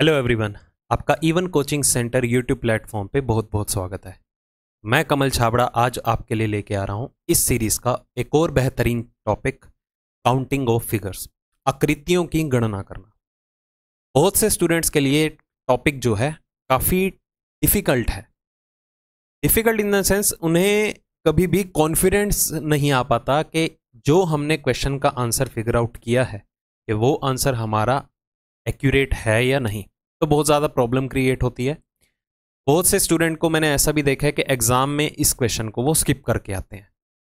Hello everyone आपका Even coaching centre YouTube platform पे बहुत बहुत स्वागत है मैं कमल छाबड़ा आज आपके लिए लेके आ रहा हूँ इस सीरीज़ का एक और बेहतरीन टॉपिक काउंटिंग ऑफ फिगर्स आकृतियों की गणना करना बहुत से स्टूडेंट्स के लिए टॉपिक जो है काफ़ी डिफ़िकल्ट है डिफ़िकल्ट इन देंस उन्हें कभी भी कॉन्फिडेंस नहीं आ पाता कि जो हमने क्वेश्चन का आंसर फिगर आउट किया है कि वो आंसर हमारा एक्यूरेट है या नहीं तो बहुत ज़्यादा प्रॉब्लम क्रिएट होती है बहुत से स्टूडेंट को मैंने ऐसा भी देखा है कि एग्ज़ाम में इस क्वेश्चन को वो स्किप करके आते हैं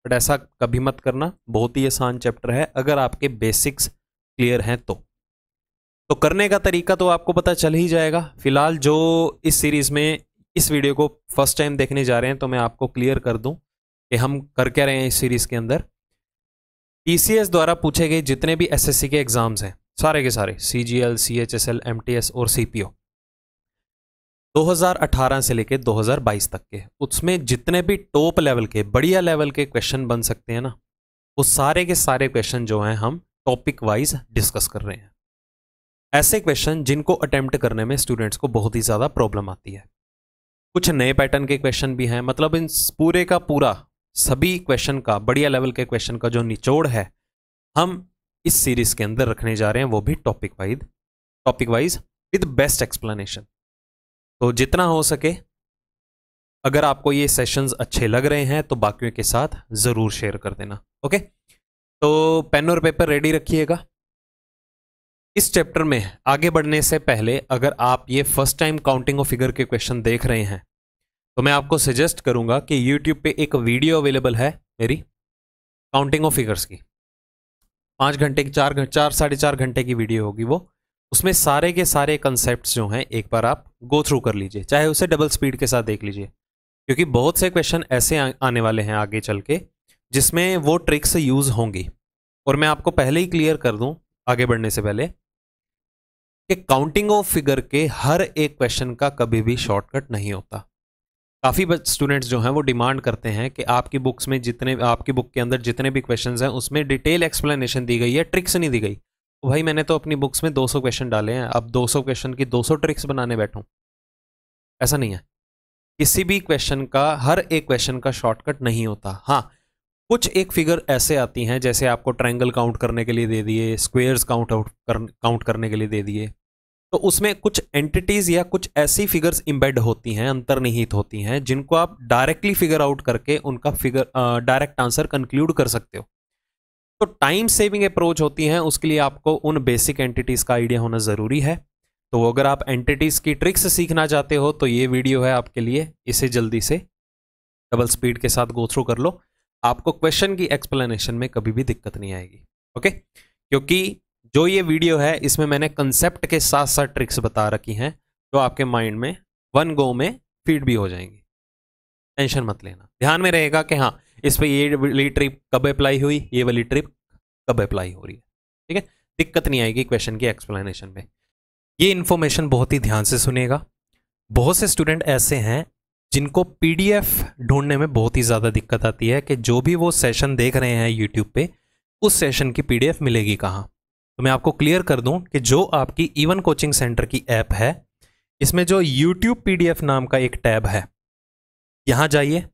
बट ऐसा कभी मत करना बहुत ही आसान चैप्टर है अगर आपके बेसिक्स क्लियर हैं तो तो करने का तरीका तो आपको पता चल ही जाएगा फिलहाल जो इस सीरीज़ में इस वीडियो को फर्स्ट टाइम देखने जा रहे हैं तो मैं आपको क्लियर कर दूं कि हम कर क्या रहे हैं इस सीरीज़ के अंदर टी द्वारा पूछे गए जितने भी एसएससी के एग्ज़ाम्स हैं सारे के सारे C G L C H S L M T S और सी पी ओ दो हजार अठारह से लेके बाईस तक के उसमें जितने भी टॉप लेवल के बढ़िया लेवल के क्वेश्चन बन सकते हैं ना वो सारे के सारे क्वेश्चन जो हैं हम टॉपिक वाइज डिस्कस कर रहे हैं ऐसे क्वेश्चन जिनको अटेम्प्ट करने में स्टूडेंट्स को बहुत ही ज़्यादा प्रॉब्लम आती है कुछ नए पैटर्न के क्वेश्चन भी हैं मतलब इन पूरे का पूरा सभी क्वेश्चन का बढ़िया लेवल के क्वेश्चन का जो निचोड़ है हम इस सीरीज के अंदर रखने जा रहे हैं वो भी topic wise topic wise with best explanation तो जितना हो सके अगर आपको ये सेशंस अच्छे लग रहे हैं तो बाकियों के साथ ज़रूर शेयर कर देना ओके तो पेन और पेपर रेडी रखिएगा इस चैप्टर में आगे बढ़ने से पहले अगर आप ये first time counting of figure के क्वेश्चन देख रहे हैं तो मैं आपको सजेस्ट करूंगा कि यूट्यूब पे एक वीडियो अवेलेबल है मेरी काउंटिंग ऑफ फिगर्स की पाँच घंटे की चार घंटे चार साढ़े चार घंटे की वीडियो होगी वो उसमें सारे के सारे कंसेप्ट जो हैं एक बार आप गो थ्रू कर लीजिए चाहे उसे डबल स्पीड के साथ देख लीजिए क्योंकि बहुत से क्वेश्चन ऐसे आने वाले हैं आगे चल के जिसमें वो ट्रिक्स यूज़ होंगी और मैं आपको पहले ही क्लियर कर दूं आगे बढ़ने से पहले कि काउंटिंग ऑफ फिगर के हर एक क्वेश्चन का कभी भी शॉर्टकट नहीं होता काफ़ी स्टूडेंट्स जो हैं वो डिमांड करते हैं कि आपकी बुक्स में जितने आपकी बुक के अंदर जितने भी क्वेश्चंस हैं उसमें डिटेल एक्सप्लेनेशन दी गई है ट्रिक्स नहीं दी गई तो भाई मैंने तो अपनी बुक्स में 200 क्वेश्चन डाले हैं अब 200 क्वेश्चन की 200 ट्रिक्स बनाने बैठूं ऐसा नहीं है किसी भी क्वेश्चन का हर एक क्वेश्चन का शॉर्टकट नहीं होता हाँ कुछ एक फिगर ऐसे आती हैं जैसे आपको ट्रैंगल काउंट करने के लिए दे दिए स्क्वेयर्स काउंट आउट काउंट करने के लिए दे दिए तो उसमें कुछ एंटिटीज या कुछ ऐसी फिगर्स इम्बेड होती हैं अंतर्निहित होती हैं जिनको आप डायरेक्टली फिगर आउट करके उनका फिगर डायरेक्ट आंसर कंक्लूड कर सकते हो तो टाइम सेविंग अप्रोच होती हैं उसके लिए आपको उन बेसिक एंटिटीज का आइडिया होना ज़रूरी है तो अगर आप एंटिटीज की ट्रिक्स सीखना चाहते हो तो ये वीडियो है आपके लिए इसे जल्दी से डबल स्पीड के साथ गो थ्रू कर लो आपको क्वेश्चन की एक्सप्लेनेशन में कभी भी दिक्कत नहीं आएगी ओके क्योंकि जो ये वीडियो है इसमें मैंने कंसेप्ट के साथ साथ ट्रिक्स बता रखी हैं जो आपके माइंड में वन गो में फीड भी हो जाएंगी टेंशन मत लेना ध्यान में रहेगा कि हाँ इस पर ये वाली ट्रिप कब अप्लाई हुई ये वाली ट्रिप कब अप्लाई हो रही है ठीक है दिक्कत नहीं आएगी क्वेश्चन की एक्सप्लेनेशन में ये इन्फॉर्मेशन बहुत ही ध्यान से सुनेगा बहुत से स्टूडेंट ऐसे हैं जिनको पीडीएफ ढूंढने में बहुत ही ज़्यादा दिक्कत आती है कि जो भी वो सेशन देख रहे हैं यूट्यूब पे उस सेशन की पीडीएफ मिलेगी कहाँ तो मैं आपको क्लियर कर दूं कि जो आपकी ईवन कोचिंग सेंटर की ऐप है इसमें जो यूट्यूब पीडीएफ नाम का एक टैब है यहाँ जाइए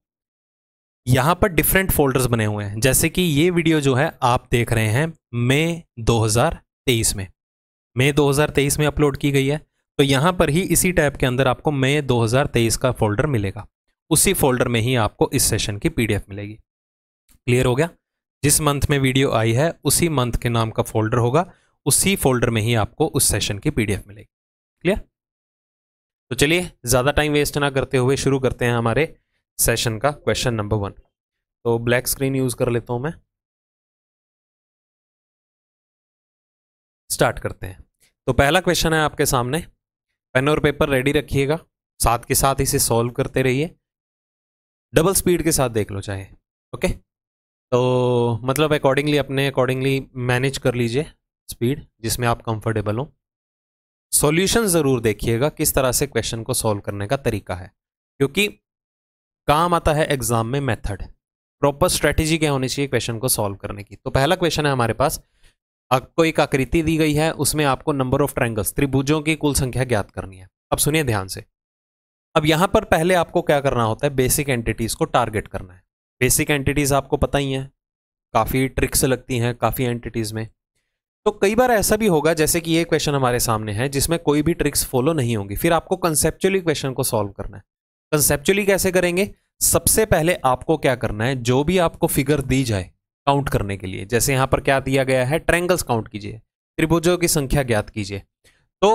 यहाँ पर डिफरेंट फोल्डर्स बने हुए हैं जैसे कि ये वीडियो जो है आप देख रहे हैं मई दो में मई दो में अपलोड की गई है तो यहाँ पर ही इसी टैब के अंदर आपको मई 2023 का फोल्डर मिलेगा उसी फोल्डर में ही आपको इस सेशन की पीडीएफ मिलेगी क्लियर हो गया जिस मंथ में वीडियो आई है उसी मंथ के नाम का फोल्डर होगा उसी फोल्डर में ही आपको उस सेशन की पीडीएफ मिलेगी क्लियर तो चलिए ज़्यादा टाइम वेस्ट ना करते हुए शुरू करते हैं हमारे सेशन का क्वेश्चन नंबर वन तो ब्लैक स्क्रीन यूज़ कर लेता हूँ मैं स्टार्ट करते हैं तो पहला क्वेश्चन है आपके सामने पेन और पेपर रेडी रखिएगा साथ के साथ इसे सॉल्व करते रहिए डबल स्पीड के साथ देख लो चाहे ओके तो मतलब अकॉर्डिंगली अपने अकॉर्डिंगली मैनेज कर लीजिए स्पीड जिसमें आप कंफर्टेबल हो सॉल्यूशन ज़रूर देखिएगा किस तरह से क्वेश्चन को सॉल्व करने का तरीका है क्योंकि काम आता है एग्ज़ाम में मेथड प्रॉपर स्ट्रेटेजी क्या होनी चाहिए क्वेश्चन को सॉल्व करने की तो पहला क्वेश्चन है हमारे पास आपको एक आकृति दी गई है उसमें आपको नंबर ऑफ ट्रैंगल्स त्रिभुजों की कुल संख्या ज्ञात करनी है अब सुनिए ध्यान से अब यहाँ पर पहले आपको क्या करना होता है बेसिक एंटिटीज़ को टारगेट करना है बेसिक एंटिटीज़ आपको पता ही हैं काफ़ी ट्रिक्स लगती हैं काफ़ी एंटिटीज़ में तो कई बार ऐसा भी होगा जैसे कि ये क्वेश्चन हमारे सामने है जिसमें कोई भी ट्रिक्स फॉलो नहीं होगी फिर आपको कंसेप्चुअली क्वेश्चन को सॉल्व करना है कंसेप्चुअली कैसे करेंगे सबसे पहले आपको क्या करना है जो भी आपको फिगर दी जाए काउंट करने के लिए जैसे यहाँ पर क्या दिया गया है ट्रैंगल्स काउंट कीजिए त्रिभुजों की संख्या ज्ञात कीजिए तो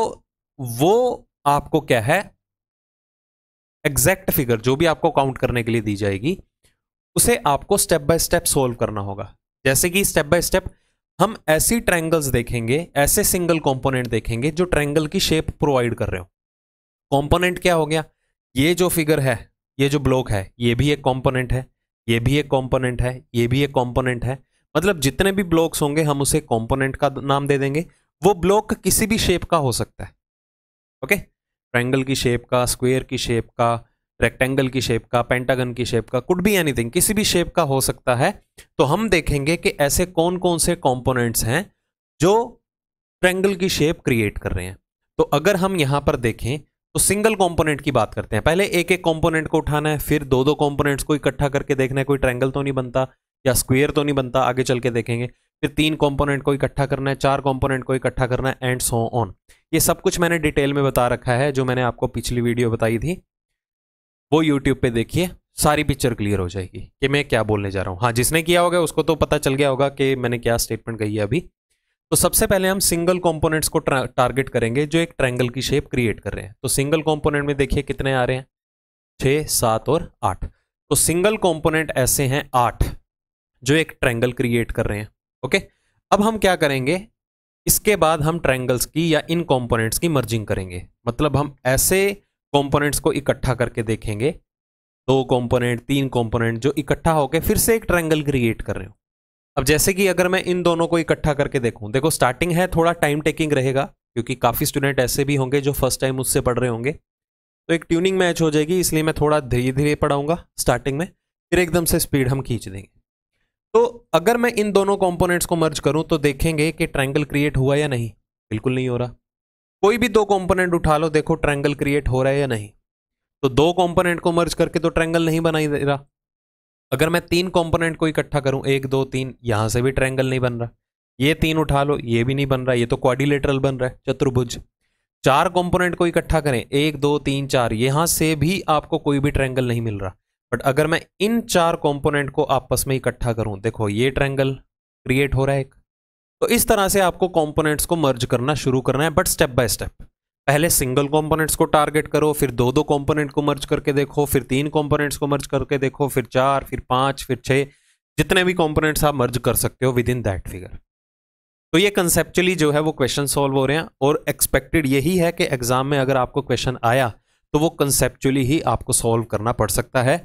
वो आपको क्या है एग्जैक्ट फिगर जो भी आपको काउंट करने के लिए दी जाएगी उसे आपको स्टेप बाय स्टेप सोल्व करना होगा जैसे कि स्टेप बाय स्टेप हम ऐसी ट्रैंगल्स देखेंगे ऐसे सिंगल कंपोनेंट देखेंगे जो ट्रैंगल की शेप प्रोवाइड कर रहे हो कंपोनेंट क्या हो गया ये जो फिगर है ये जो ब्लॉक है ये भी एक कंपोनेंट है ये भी एक कंपोनेंट है ये भी एक कंपोनेंट है मतलब जितने भी ब्लॉक्स होंगे हम उसे कंपोनेंट का नाम दे देंगे वो ब्लॉक किसी भी शेप का हो सकता है ओके ट्रैंगल की शेप का स्क्वेयर की शेप का रेक्टेंगल की शेप का पेंटागन की शेप का कुड भी एनीथिंग किसी भी शेप का हो सकता है तो हम देखेंगे कि ऐसे कौन कौन से कॉम्पोनेंट्स हैं जो ट्रैंगल की शेप क्रिएट कर रहे हैं तो अगर हम यहाँ पर देखें तो सिंगल कंपोनेंट की बात करते हैं पहले एक एक कंपोनेंट को उठाना है फिर दो दो कंपोनेंट्स को इकट्ठा करके देखना है कोई ट्रैंगल तो नहीं बनता या स्क्वेयर तो नहीं बनता आगे चल के देखेंगे फिर तीन कंपोनेंट को इकट्ठा करना है चार कंपोनेंट को इकट्ठा करना है एंड सो ऑन ये सब कुछ मैंने डिटेल में बता रखा है जो मैंने आपको पिछली वीडियो बताई थी वो यूट्यूब पे देखिए सारी पिक्चर क्लियर हो जाएगी कि मैं क्या बोलने जा रहा हूँ हाँ जिसने किया होगा उसको तो पता चल गया होगा कि मैंने क्या स्टेटमेंट कही है अभी तो सबसे पहले हम सिंगल कंपोनेंट्स को टारगेट करेंगे जो एक ट्रैंगल की शेप क्रिएट कर रहे हैं तो सिंगल कंपोनेंट में देखिए कितने आ रहे हैं छः सात और आठ तो सिंगल कंपोनेंट ऐसे हैं आठ जो एक ट्रैंगल क्रिएट कर रहे हैं ओके अब हम क्या करेंगे इसके बाद हम ट्रैंगल्स की या इन कॉम्पोनेंट्स की मर्जिंग करेंगे मतलब हम ऐसे कंपोनेंट्स को इकट्ठा करके देखेंगे दो कंपोनेंट तीन कंपोनेंट जो इकट्ठा होकर फिर से एक ट्रायंगल क्रिएट कर रहे हो अब जैसे कि अगर मैं इन दोनों को इकट्ठा करके देखूं देखो स्टार्टिंग है थोड़ा टाइम टेकिंग रहेगा क्योंकि काफ़ी स्टूडेंट ऐसे भी होंगे जो फर्स्ट टाइम उससे पढ़ रहे होंगे तो एक ट्यूनिंग मैच हो जाएगी इसलिए मैं थोड़ा धीरे धीरे पढ़ाऊंगा स्टार्टिंग में फिर एकदम से स्पीड हम खींच देंगे तो अगर मैं इन दोनों कॉम्पोनेंट्स को मर्ज करूं तो देखेंगे कि ट्रैंगल क्रिएट हुआ या नहीं बिल्कुल नहीं हो रहा कोई भी दो कंपोनेंट उठा लो देखो ट्रैंगल क्रिएट हो रहा है या नहीं तो दो कंपोनेंट को मर्ज करके तो ट्रैंगल नहीं बनाई दे रहा अगर मैं तीन कंपोनेंट को इकट्ठा करूं एक दो तीन यहां से भी ट्रैंगल नहीं बन रहा ये तीन उठा लो ये भी नहीं बन रहा ये तो क्वाडिलेटरल बन रहा है चतुर्भुज चार कॉम्पोनेंट को इकट्ठा करें एक दो तीन चार यहां से भी आपको कोई भी ट्रैंगल नहीं मिल रहा बट अगर मैं इन चार कॉम्पोनेंट को आपस में इकट्ठा करूं देखो ये ट्रैंगल क्रिएट हो रहा है एक तो इस तरह से आपको कंपोनेंट्स को मर्ज करना शुरू करना है बट स्टेप बाय स्टेप पहले सिंगल कंपोनेंट्स को टारगेट करो फिर दो दो कंपोनेंट को मर्ज करके देखो फिर तीन कंपोनेंट्स को मर्ज करके देखो फिर चार फिर पाँच फिर छः जितने भी कंपोनेंट्स आप मर्ज कर सकते हो विद इन दैट फिगर तो ये कंसेप्चुअली जो है वो क्वेश्चन सॉल्व हो रहे हैं और एक्सपेक्टेड यही है कि एग्जाम में अगर आपको क्वेश्चन आया तो वो कंसेप्चुअली ही आपको सॉल्व करना पड़ सकता है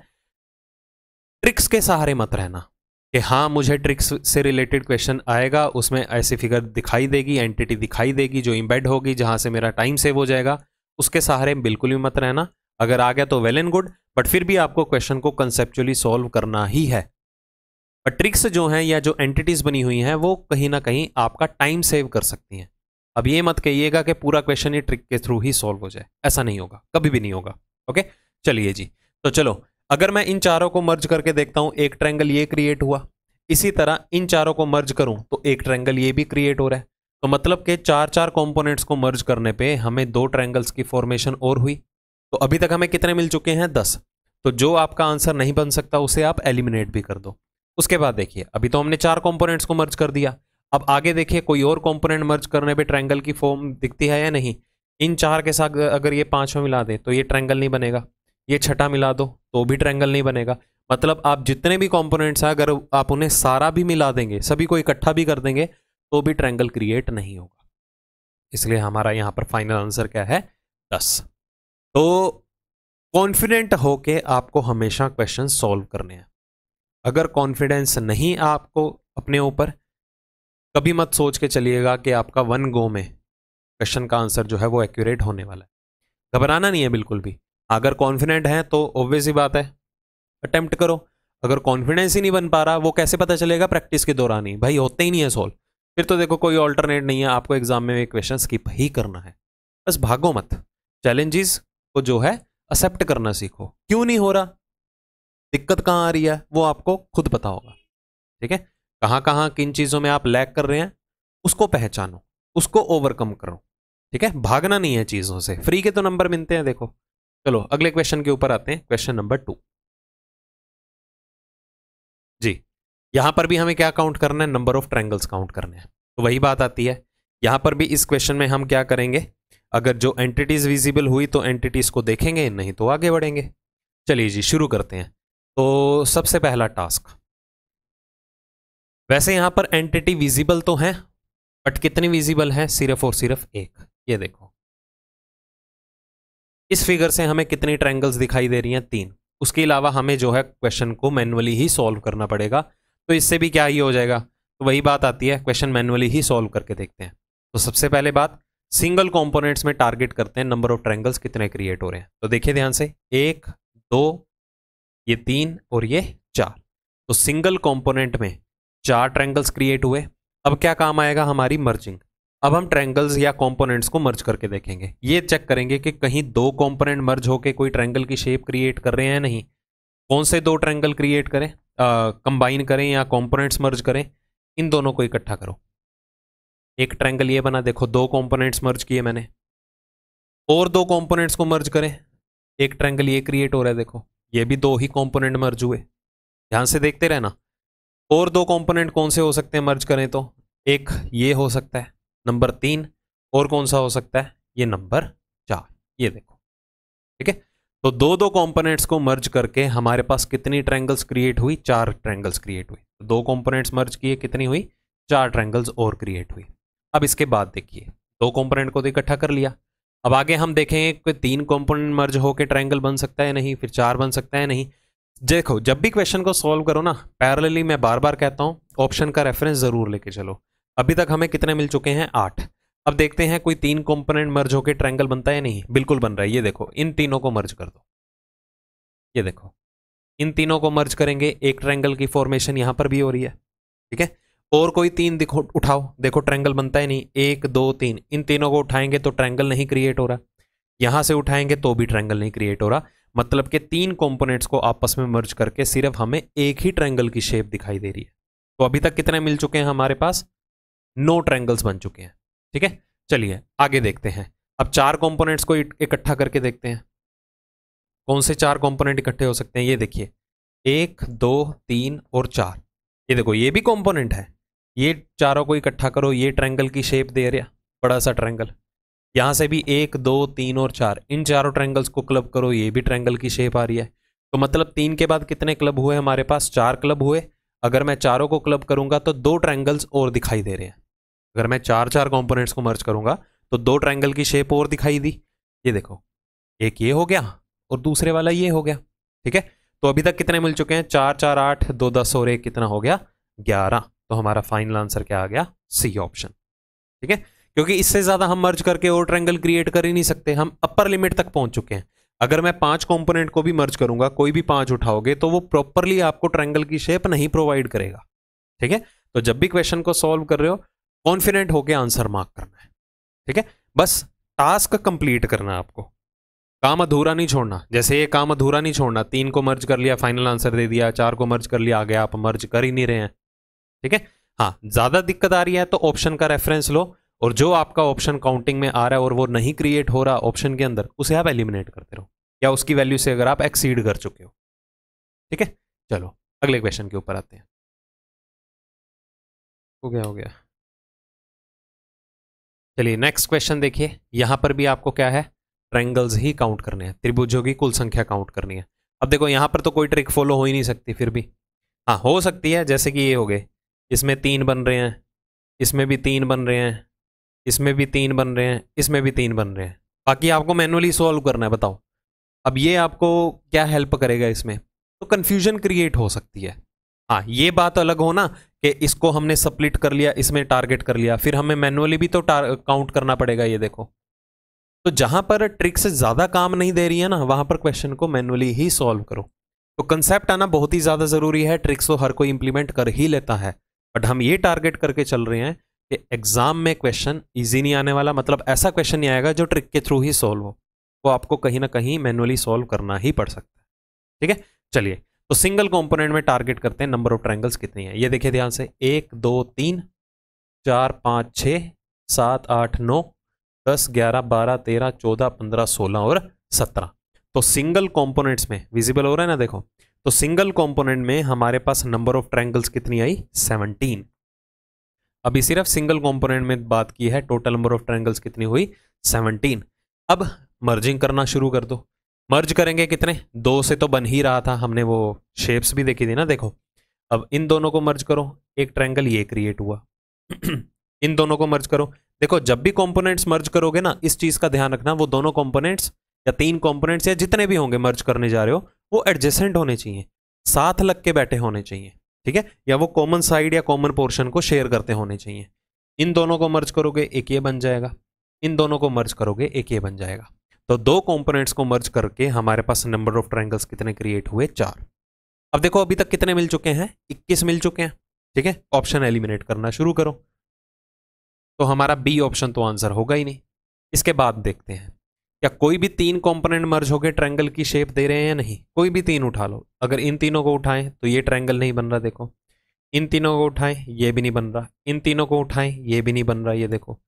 ट्रिक्स के सहारे मत रहना कि हाँ मुझे ट्रिक्स से रिलेटेड क्वेश्चन आएगा उसमें ऐसी फिगर दिखाई देगी एंटिटी दिखाई देगी जो इम्बेड होगी जहाँ से मेरा टाइम सेव हो जाएगा उसके सहारे बिल्कुल भी मत रहना अगर आ गया तो वेल एंड गुड बट फिर भी आपको क्वेश्चन को कंसेप्चुअली सॉल्व करना ही है बट ट्रिक्स जो हैं या जो एंटिटीज़ बनी हुई हैं वो कहीं ना कहीं आपका टाइम सेव कर सकती हैं अब ये मत कहिएगा कि पूरा क्वेश्चन ये ट्रिक के थ्रू ही सॉल्व हो जाए ऐसा नहीं होगा कभी भी नहीं होगा ओके चलिए जी तो चलो अगर मैं इन चारों को मर्ज करके देखता हूं एक ट्रैंगल ये क्रिएट हुआ इसी तरह इन चारों को मर्ज करूं तो एक ट्रैंगल ये भी क्रिएट हो रहा है तो मतलब के चार चार कॉम्पोनेंट्स को मर्ज करने पे हमें दो ट्रैंगल्स की फॉर्मेशन और हुई तो अभी तक हमें कितने मिल चुके हैं दस तो जो आपका आंसर नहीं बन सकता उसे आप एलिमिनेट भी कर दो उसके बाद देखिए अभी तो हमने चार कॉम्पोनेंट्स को मर्ज कर दिया अब आगे देखिए कोई और कंपोनेंट मर्ज करने पे ट्रैंगल की फॉर्म दिखती है या नहीं इन चार के साथ अगर ये पांचवा मिला दे तो ये ट्रैंगल नहीं बनेगा ये छठा मिला दो तो भी ट्रैंगल नहीं बनेगा मतलब आप जितने भी कॉम्पोनेंट्स हैं अगर आप उन्हें सारा भी मिला देंगे सभी को इकट्ठा भी कर देंगे तो भी ट्रैंगल क्रिएट नहीं होगा इसलिए हमारा यहाँ पर फाइनल आंसर क्या है दस तो कॉन्फिडेंट होके आपको हमेशा क्वेश्चन सॉल्व करने हैं अगर कॉन्फिडेंस नहीं आपको अपने ऊपर कभी मत सोच के चलिएगा कि आपका वन गो में क्वेश्चन का आंसर जो है वो एक्यूरेट होने वाला है घबराना नहीं है बिल्कुल भी अगर कॉन्फिडेंट हैं तो ऑब्वियस ही बात है अटेम्प्ट करो अगर कॉन्फिडेंस ही नहीं बन पा रहा वो कैसे पता चलेगा प्रैक्टिस के दौरान ही भाई होते ही नहीं है सोल्व फिर तो देखो कोई ऑल्टरनेट नहीं है आपको एग्जाम में क्वेश्चन स्किप ही करना है बस भागो मत चैलेंजेस को जो है एक्सेप्ट करना सीखो क्यों नहीं हो रहा दिक्कत कहाँ आ रही है वो आपको खुद पता होगा ठीक है कहाँ कहाँ किन चीज़ों में आप लैग कर रहे हैं उसको पहचानो उसको ओवरकम करो ठीक है भागना नहीं है चीज़ों से फ्री के तो नंबर मिलते हैं देखो चलो अगले क्वेश्चन के ऊपर आते हैं क्वेश्चन नंबर टू जी यहां पर भी हमें क्या काउंट करना है नंबर ऑफ ट्रैंगल्स काउंट करने हैं तो वही बात आती है यहां पर भी इस क्वेश्चन में हम क्या करेंगे अगर जो एंटिटीज विजिबल हुई तो एंटिटीज को देखेंगे नहीं तो आगे बढ़ेंगे चलिए जी शुरू करते हैं तो सबसे पहला टास्क वैसे यहां पर एंटिटी विजिबल तो है बट कितनी विजिबल है सिर्फ और सिर्फ एक ये देखो इस फिगर से हमें कितनी ट्रैंगल्स दिखाई दे रही हैं तीन उसके अलावा हमें जो है क्वेश्चन को मैनुअली ही सॉल्व करना पड़ेगा तो इससे भी क्या ही हो जाएगा तो वही बात आती है क्वेश्चन मैनुअली ही सॉल्व करके देखते हैं तो सबसे पहले बात सिंगल कॉम्पोनेंट्स में टारगेट करते हैं नंबर ऑफ ट्रैंगल्स कितने क्रिएट हो रहे हैं तो देखिए ध्यान से एक दो ये तीन और ये चार तो सिंगल कॉम्पोनेंट में चार ट्रैंगल्स क्रिएट हुए अब क्या काम आएगा हमारी मर्जिंग अब हम ट्रैंगल्स या कॉम्पोनेंट्स को मर्ज करके देखेंगे ये चेक करेंगे कि कहीं दो कॉम्पोनेंट मर्ज होके कोई ट्रैंगल की शेप क्रिएट कर रहे हैं या नहीं कौन से दो ट्रैंगल क्रिएट करें कंबाइन करें या कॉम्पोनेंट्स मर्ज करें इन दोनों को इकट्ठा करो एक ट्रैंगल ये बना देखो दो कॉम्पोनेंट्स मर्ज किए मैंने और दो कॉम्पोनेंट्स को मर्ज करें एक ट्रैंगल ये क्रिएट हो रहा है देखो ये भी दो ही कॉम्पोनेंट मर्ज हुए ध्यान से देखते रहना और दो कॉम्पोनेंट कौन से हो सकते हैं मर्ज करें तो एक ये हो सकता है नंबर तीन और कौन सा हो सकता है ये नंबर चार ये देखो ठीक है तो दो दो कंपोनेंट्स को मर्ज करके हमारे पास कितनी ट्रैंगल्स क्रिएट हुई चार ट्रैंगल्स क्रिएट हुई तो दो कंपोनेंट्स मर्ज किए कितनी हुई चार ट्रैंगल्स और क्रिएट हुई अब इसके बाद देखिए दो कंपोनेंट को तो इकट्ठा कर लिया अब आगे हम देखेंगे कि तीन कंपोनेंट मर्ज होकर ट्रैंगल बन सकता है नहीं फिर चार बन सकता है नहीं देखो जब भी क्वेश्चन को सॉल्व करो ना पैरेलली मैं बार बार कहता हूँ ऑप्शन का रेफरेंस ज़रूर लेके चलो अभी तक हमें कितने मिल चुके हैं आठ अब देखते हैं कोई तीन कंपोनेंट मर्ज होकर ट्रायंगल बनता है नहीं बिल्कुल बन रहा है ये देखो इन तीनों को मर्ज कर दो ये देखो इन तीनों को मर्ज करेंगे एक ट्रायंगल की फॉर्मेशन यहां पर भी हो रही है ठीक है और कोई तीन दिखो उठाओ देखो ट्रायंगल बनता है नहीं एक दो तीन इन तीनों को उठाएंगे तो ट्रायंगल नहीं क्रिएट हो रहा यहां से उठाएंगे तो भी ट्रायंगल नहीं क्रिएट हो रहा मतलब के तीन कॉम्पोनेंट्स को आपस में मर्ज करके सिर्फ हमें एक ही ट्रायंगल की शेप दिखाई दे रही है तो अभी तक कितने मिल चुके हैं हमारे पास नो ट्रैंगल्स बन चुके हैं ठीक है चलिए आगे देखते हैं अब चार कंपोनेंट्स को इकट्ठा करके देखते हैं कौन से चार कंपोनेंट इकट्ठे हो सकते हैं ये देखिए एक दो तीन और चार ये देखो ये भी कंपोनेंट है ये चारों को इकट्ठा करो ये ट्रैंगल की शेप दे रहा बड़ा सा ट्रैंगल यहाँ से भी एक दो तीन और चार इन चारों ट्रैंगल्स को क्लब करो ये भी ट्रैंगल की शेप आ रही है तो मतलब तीन के बाद कितने क्लब हुए हमारे पास चार क्लब हुए अगर मैं चारों को क्लब करूंगा तो दो ट्रैंगल्स और दिखाई दे रहे हैं अगर मैं चार चार कंपोनेंट्स को मर्ज करूंगा तो दो ट्रैंगल की शेप और दिखाई दी ये देखो एक ये हो गया और दूसरे वाला ये हो गया ठीक है तो अभी तक कितने मिल चुके हैं चार चार आठ दो दस और एक कितना हो गया ग्यारह तो हमारा फाइनल आंसर क्या आ गया सी ऑप्शन ठीक है क्योंकि इससे ज़्यादा हम मर्ज करके और ट्रैंगल क्रिएट कर ही नहीं सकते हम अपर लिमिट तक पहुंच चुके हैं अगर मैं पांच कंपोनेंट को भी मर्ज करूंगा कोई भी पांच उठाओगे तो वो प्रॉपरली आपको ट्रायंगल की शेप नहीं प्रोवाइड करेगा ठीक है तो जब भी क्वेश्चन को सॉल्व कर रहे हो कॉन्फिडेंट होके आंसर मार्क करना है ठीक है बस टास्क कंप्लीट करना है आपको काम अधूरा नहीं छोड़ना जैसे ये काम अधूरा नहीं छोड़ना तीन को मर्ज कर लिया फाइनल आंसर दे दिया चार को मर्ज कर लिया आगे आप मर्ज कर ही नहीं रहे हैं ठीक है हाँ ज्यादा दिक्कत आ रही है तो ऑप्शन का रेफरेंस लो और जो आपका ऑप्शन काउंटिंग में आ रहा है और वो नहीं क्रिएट हो रहा ऑप्शन के अंदर उसे आप एलिमिनेट करते रहो या उसकी वैल्यू से अगर आप एक्सीड कर चुके हो ठीक है चलो अगले क्वेश्चन के ऊपर आते हैं हो गया हो गया चलिए नेक्स्ट क्वेश्चन देखिए यहां पर भी आपको क्या है ट्रैंगल्स ही काउंट करने हैं त्रिभुजों की कुल संख्या काउंट करनी है अब देखो यहां पर तो कोई ट्रिक फॉलो हो ही नहीं सकती फिर भी हाँ हो सकती है जैसे कि ये हो गए इसमें तीन बन रहे हैं इसमें भी तीन बन रहे हैं इसमें भी तीन बन रहे हैं इसमें भी तीन बन रहे हैं बाकी आपको मैनुअली सॉल्व करना है बताओ अब ये आपको क्या हेल्प करेगा इसमें तो कन्फ्यूजन क्रिएट हो सकती है हाँ ये बात अलग हो ना कि इसको हमने सप्लिट कर लिया इसमें टारगेट कर लिया फिर हमें मैनुअली भी तो काउंट करना पड़ेगा ये देखो तो जहाँ पर ट्रिक्स ज़्यादा काम नहीं दे रही है ना वहाँ पर क्वेश्चन को मैनुअली ही सॉल्व करो तो कंसेप्ट आना बहुत ही ज़्यादा ज़रूरी है ट्रिक्स तो हर कोई इंप्लीमेंट कर ही लेता है बट हम ये टारगेट करके चल रहे हैं कि एग्ज़ाम में क्वेश्चन इजी नहीं आने वाला मतलब ऐसा क्वेश्चन नहीं आएगा जो ट्रिक के थ्रू ही सॉल्व हो वो आपको कहीं ना कहीं मैनुअली सॉल्व करना ही पड़ सकता है ठीक है चलिए तो सिंगल कंपोनेंट में टारगेट करते हैं नंबर ऑफ ट्रायंगल्स कितनी है ये देखिए ध्यान से एक दो तीन चार पाँच छः सात आठ नौ दस ग्यारह बारह तेरह चौदह पंद्रह सोलह और सत्रह तो सिंगल कॉम्पोनेंट्स में विजिबल हो रहा है ना देखो तो सिंगल कॉम्पोनेंट में हमारे पास नंबर ऑफ ट्रैंगल्स कितनी आई सेवनटीन अभी सिर्फ सिंगल कंपोनेंट में बात की है टोटल नंबर ऑफ ट्रायंगल्स कितनी हुई 17 अब मर्जिंग करना शुरू कर दो मर्ज करेंगे कितने दो से तो बन ही रहा था हमने वो शेप्स भी देखी थी ना देखो अब इन दोनों को मर्ज करो एक ट्रायंगल ये क्रिएट हुआ इन दोनों को मर्ज करो देखो जब भी कंपोनेंट्स मर्ज करोगे ना इस चीज का ध्यान रखना वो दोनों कंपोनेंट्स या तीन कंपोनेंट्स या जितने भी होंगे मर्ज करने जा रहे हो वो एडजेसेंट होने चाहिए साथ लग के बैठे होने चाहिए ठीक है या वो कॉमन साइड या कॉमन पोर्शन को शेयर करते होने चाहिए इन दोनों को मर्ज करोगे एक ये बन जाएगा इन दोनों को मर्ज करोगे एक ये बन जाएगा तो दो कंपोनेंट्स को मर्ज करके हमारे पास नंबर ऑफ ट्रायंगल्स कितने क्रिएट हुए चार अब देखो अभी तक कितने मिल चुके हैं इक्कीस मिल चुके हैं ठीक है ऑप्शन एलिमिनेट करना शुरू करो तो हमारा बी ऑप्शन तो आंसर होगा ही नहीं इसके बाद देखते हैं क्या कोई भी तीन कंपोनेंट मर्ज होकर ट्रायंगल की शेप दे रहे हैं या नहीं कोई भी तीन उठा लो अगर इन तीनों को उठाएं तो ये ट्रायंगल नहीं बन रहा देखो इन तीनों को उठाएं ये भी नहीं बन रहा इन तीनों को उठाएं ये भी नहीं बन रहा ये देखो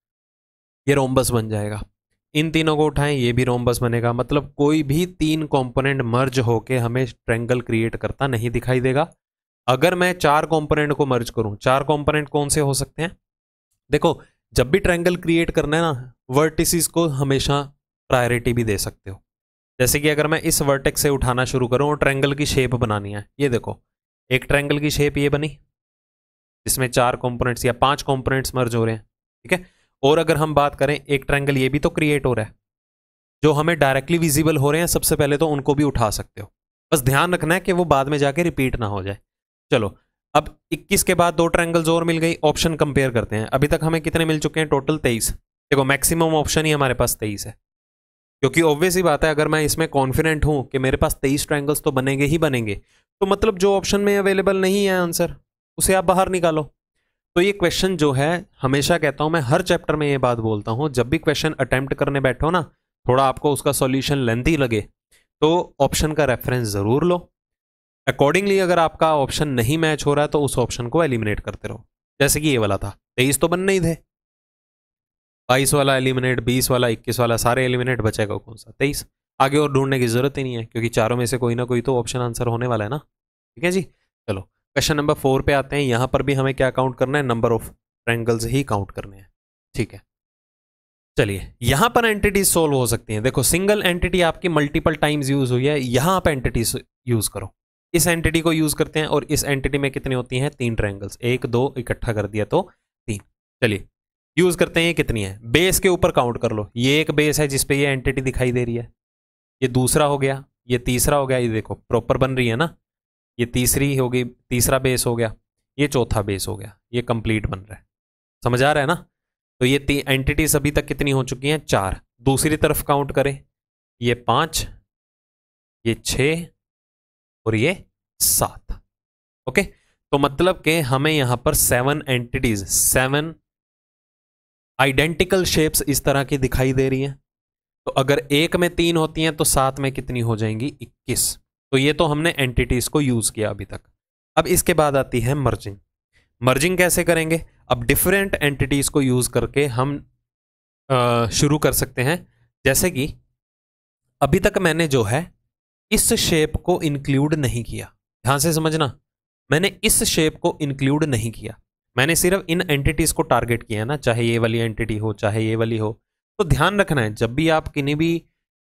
ये रोम्बस बन जाएगा इन तीनों को उठाएं ये भी रोम्बस बनेगा मतलब कोई भी तीन कॉम्पोनेंट मर्ज होके हमें ट्रैंगल क्रिएट करता नहीं दिखाई देगा अगर मैं चार कॉम्पोनेंट को मर्ज करूं चार कॉम्पोनेंट कौन से हो सकते हैं देखो जब भी ट्रैंगल क्रिएट करना है ना वर्टिसिस को हमेशा प्रायोरिटी भी दे सकते हो जैसे कि अगर मैं इस वर्टेक्स से उठाना शुरू करूँ और ट्रैंगल की शेप बनानी है ये देखो एक ट्रैंगल की शेप ये बनी जिसमें चार कॉम्पोनेंट्स या पाँच कॉम्पोनेंट्स मर्ज हो रहे हैं ठीक है और अगर हम बात करें एक ट्रैंगल ये भी तो क्रिएट हो रहा है जो हमें डायरेक्टली विजिबल हो रहे हैं सबसे पहले तो उनको भी उठा सकते हो बस ध्यान रखना है कि वो बाद में जाके रिपीट ना हो जाए चलो अब 21 के बाद दो ट्रैंगल्स और मिल गई ऑप्शन कंपेयर करते हैं अभी तक हमें कितने मिल चुके हैं टोटल 23 देखो मैक्सिमम ऑप्शन ही हमारे पास 23 है क्योंकि ऑब्वियस ही बात है अगर मैं इसमें कॉन्फिडेंट हूँ कि मेरे पास तेईस ट्राइंगल्स तो बनेंगे ही बनेंगे तो मतलब जो ऑप्शन में अवेलेबल नहीं है आंसर उसे आप बाहर निकालो तो ये क्वेश्चन जो है हमेशा कहता हूँ मैं हर चैप्टर में ये बात बोलता हूँ जब भी क्वेश्चन अटैम्प्ट करने बैठो ना थोड़ा आपको उसका सॉल्यूशन लेंथी लगे तो ऑप्शन का रेफरेंस ज़रूर लो अकॉर्डिंगली अगर आपका ऑप्शन नहीं मैच हो रहा है तो उस ऑप्शन को एलिमिनेट करते रहो जैसे कि ये वाला था तेईस तो बनने ही थे बाईस वाला एलिमिनेट बीस वाला इक्कीस वाला सारे एलिमिनेट बचेगा कौन सा तेईस आगे और ढूंढने की जरूरत ही नहीं है क्योंकि चारों में से कोई ना कोई तो ऑप्शन आंसर होने वाला है ना ठीक है जी चलो क्वेश्चन नंबर फोर पे आते हैं यहाँ पर भी हमें क्या काउंट करना है नंबर ऑफ ट्रैंगल्स ही काउंट करने हैं ठीक है चलिए यहाँ पर एंटिटीज सोल्व हो सकती हैं देखो सिंगल एंटिटी आपकी मल्टीपल टाइम्स यूज हुई है यहाँ आप एंटिटीज यूज करो इस एंटिटी को यूज करते हैं और इस एंटिटी में कितनी होती हैं तीन ट्रैंगल्स एक दो इकट्ठा कर दिया तो तीन चलिए यूज करते हैं ये कितनी है बेस के ऊपर काउंट कर लो ये एक बेस है जिसपे ये एंटिटी दिखाई दे रही है ये दूसरा हो गया ये तीसरा हो गया ये देखो प्रॉपर बन रही है ना ये तीसरी होगी तीसरा बेस हो गया ये चौथा बेस हो गया ये कंप्लीट बन रहा है समझ आ रहा है ना तो ये एंटिटीज अभी तक कितनी हो चुकी हैं चार दूसरी तरफ काउंट करें ये पांच ये छ और ये सात ओके तो मतलब के हमें यहां पर seven entities seven identical shapes इस तरह की दिखाई दे रही हैं तो अगर एक में तीन होती हैं तो सात में कितनी हो जाएंगी इक्कीस तो ये तो हमने एंटिटीज़ को यूज़ किया अभी तक अब इसके बाद आती है मर्जिंग मर्जिंग कैसे करेंगे अब डिफरेंट एंटिटीज़ को यूज़ करके हम शुरू कर सकते हैं जैसे कि अभी तक मैंने जो है इस शेप को इंक्लूड नहीं किया ध्यान से समझना मैंने इस शेप को इंक्लूड नहीं किया मैंने सिर्फ इन एंटिटीज़ को टारगेट किया है ना चाहे ये वाली एंटिटी हो चाहे ये वाली हो तो ध्यान रखना है जब भी आप किन्हीं भी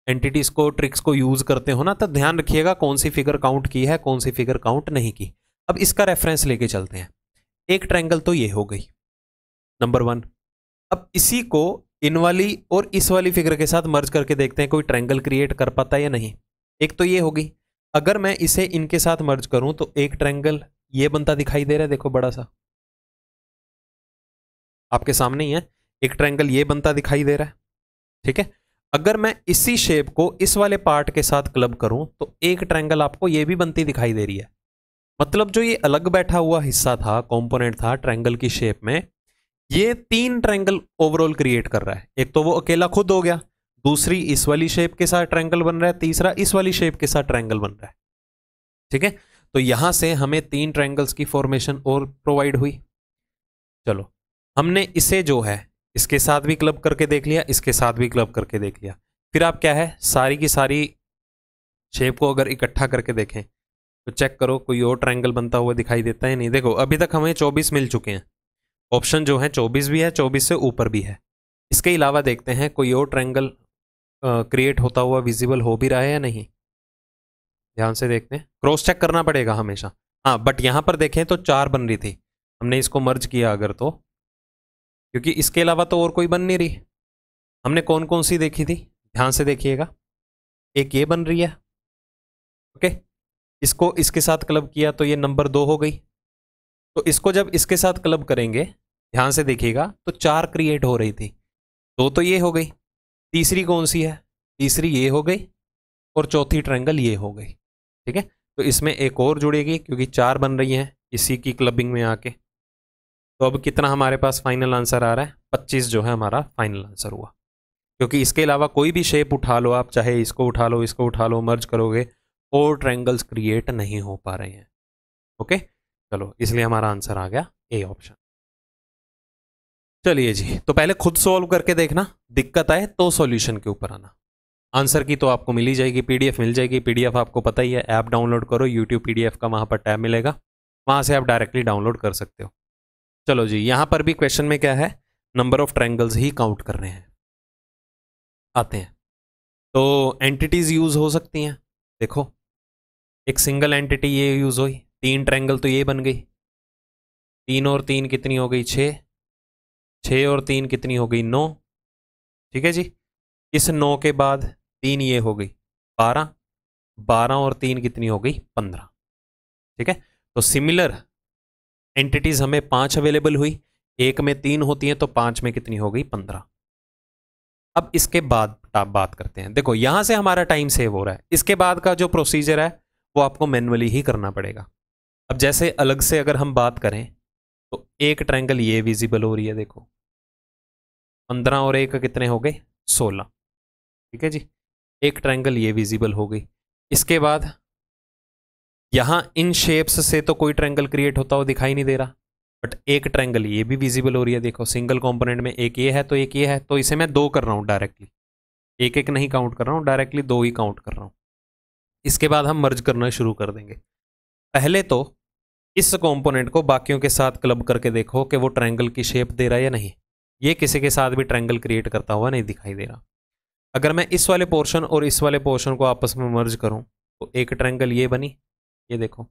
एंटिटीज़ को ट्रिक्स को यूज़ करते हो ना तो ध्यान रखिएगा कौन सी फिगर काउंट की है कौन सी फिगर काउंट नहीं की अब इसका रेफरेंस लेके चलते हैं एक ट्रैंगल तो ये हो गई नंबर वन अब इसी को इन वाली और इस वाली फिगर के साथ मर्ज करके देखते हैं कोई ट्रैंगल क्रिएट कर पाता है या नहीं एक तो ये होगी अगर मैं इसे इनके साथ मर्ज करूँ तो एक ट्रैंगल ये बनता दिखाई दे रहा है देखो बड़ा सा आपके सामने ही है एक ट्रैंगल ये बनता दिखाई दे रहा है ठीक है अगर मैं इसी शेप को इस वाले पार्ट के साथ क्लब करूं तो एक ट्रैंगल आपको ये भी बनती दिखाई दे रही है मतलब जो ये अलग बैठा हुआ हिस्सा था कॉम्पोनेंट था ट्रैंगल की शेप में ये तीन ट्रैंगल ओवरऑल क्रिएट कर रहा है एक तो वो अकेला खुद हो गया दूसरी इस वाली शेप के साथ ट्रैंगल बन रहा है तीसरा इस वाली शेप के साथ ट्रैंगल बन रहा है ठीक है तो यहां से हमें तीन ट्रैंगल्स की फॉर्मेशन और प्रोवाइड हुई चलो हमने इसे जो है इसके साथ भी क्लब करके देख लिया इसके साथ भी क्लब करके देख लिया फिर आप क्या है सारी की सारी शेप को अगर इकट्ठा करके देखें तो चेक करो कोई और ट्रायंगल बनता हुआ दिखाई देता है नहीं देखो अभी तक हमें 24 मिल चुके हैं ऑप्शन जो है 24 भी है 24 से ऊपर भी है इसके अलावा देखते हैं कोई और ट्रायंगल क्रिएट होता हुआ विजिबल हो भी रहा है या नहीं ध्यान से देखते हैं क्रॉस चेक करना पड़ेगा हमेशा हाँ बट यहाँ पर देखें तो चार बन रही थी हमने इसको मर्ज किया अगर तो क्योंकि इसके अलावा तो और कोई बन नहीं रही हमने कौन कौन सी देखी थी ध्यान से देखिएगा एक ये बन रही है ओके इसको इसके साथ क्लब किया तो ये नंबर दो हो गई तो इसको जब इसके साथ क्लब करेंगे ध्यान से देखिएगा तो चार क्रिएट हो रही थी दो तो ये हो गई तीसरी कौन सी है तीसरी ये हो गई और चौथी ट्रैंगल ये हो गई ठीक है तो इसमें एक और जुड़ेगी क्योंकि चार बन रही हैं इसी की क्लबिंग में आके तो अब कितना हमारे पास फाइनल आंसर आ रहा है पच्चीस जो है हमारा फाइनल आंसर हुआ क्योंकि इसके अलावा कोई भी शेप उठा लो आप चाहे इसको उठा लो इसको उठा लो मर्ज करोगे फोर ट्रैंगल्स क्रिएट नहीं हो पा रहे हैं ओके चलो इसलिए हमारा आंसर आ गया ए ऑप्शन चलिए जी तो पहले खुद सॉल्व करके देखना दिक्कत आए तो सॉल्यूशन के ऊपर आना आंसर की तो आपको मिली जाएगी पीडीएफ मिल जाएगी पीडीएफ आपको पता ही है ऐप डाउनलोड करो यूट्यूब पीडीएफ का वहाँ पर टैब मिलेगा वहां से आप डायरेक्टली डाउनलोड कर सकते हो चलो जी यहाँ पर भी क्वेश्चन में क्या है नंबर ऑफ ट्रायंगल्स ही काउंट कर रहे हैं आते हैं तो एंटिटीज़ यूज़ हो सकती हैं देखो एक सिंगल एंटिटी ये यूज़ हुई तीन ट्रायंगल तो ये बन गई तीन और तीन कितनी हो गई छे छः और तीन कितनी हो गई नौ ठीक है जी इस नौ के बाद तीन ये हो गई बारह बारह और तीन कितनी हो गई पंद्रह ठीक है तो सिमिलर एंटिटीज हमें पांच अवेलेबल हुई एक में तीन होती हैं तो पांच में कितनी हो गई पंद्रह अब इसके बाद आप बात करते हैं देखो यहां से हमारा टाइम सेव हो रहा है इसके बाद का जो प्रोसीजर है वो आपको मैनुअली ही करना पड़ेगा अब जैसे अलग से अगर हम बात करें तो एक ट्रायंगल ये विजिबल हो रही है देखो पंद्रह और एक कितने हो गए सोलह ठीक है जी एक ट्रायंगल ये विजिबल हो गई इसके बाद यहां इन शेप्स से तो कोई ट्रैंगल क्रिएट होता हुआ दिखाई नहीं दे रहा बट एक ट्रैंगल ये भी विजिबल हो रही है देखो सिंगल कॉम्पोनेंट में एक ये है तो एक ये है तो इसे मैं दो कर रहा हूँ डायरेक्टली एक एक नहीं काउंट कर रहा हूँ डायरेक्टली दो ही काउंट कर रहा हूँ इसके बाद हम मर्ज करना शुरू कर देंगे पहले तो इस कॉम्पोनेंट को बाकियों के साथ क्लब करके देखो कि वो ट्रैंगल की शेप दे रहा है या नहीं ये किसी के साथ भी ट्रैंगल क्रिएट करता हुआ नहीं दिखाई दे रहा अगर मैं इस वाले पोर्शन और इस वाले पोर्शन को आपस में मर्ज करूँ तो एक ट्रैंगल ये बनी ये देखो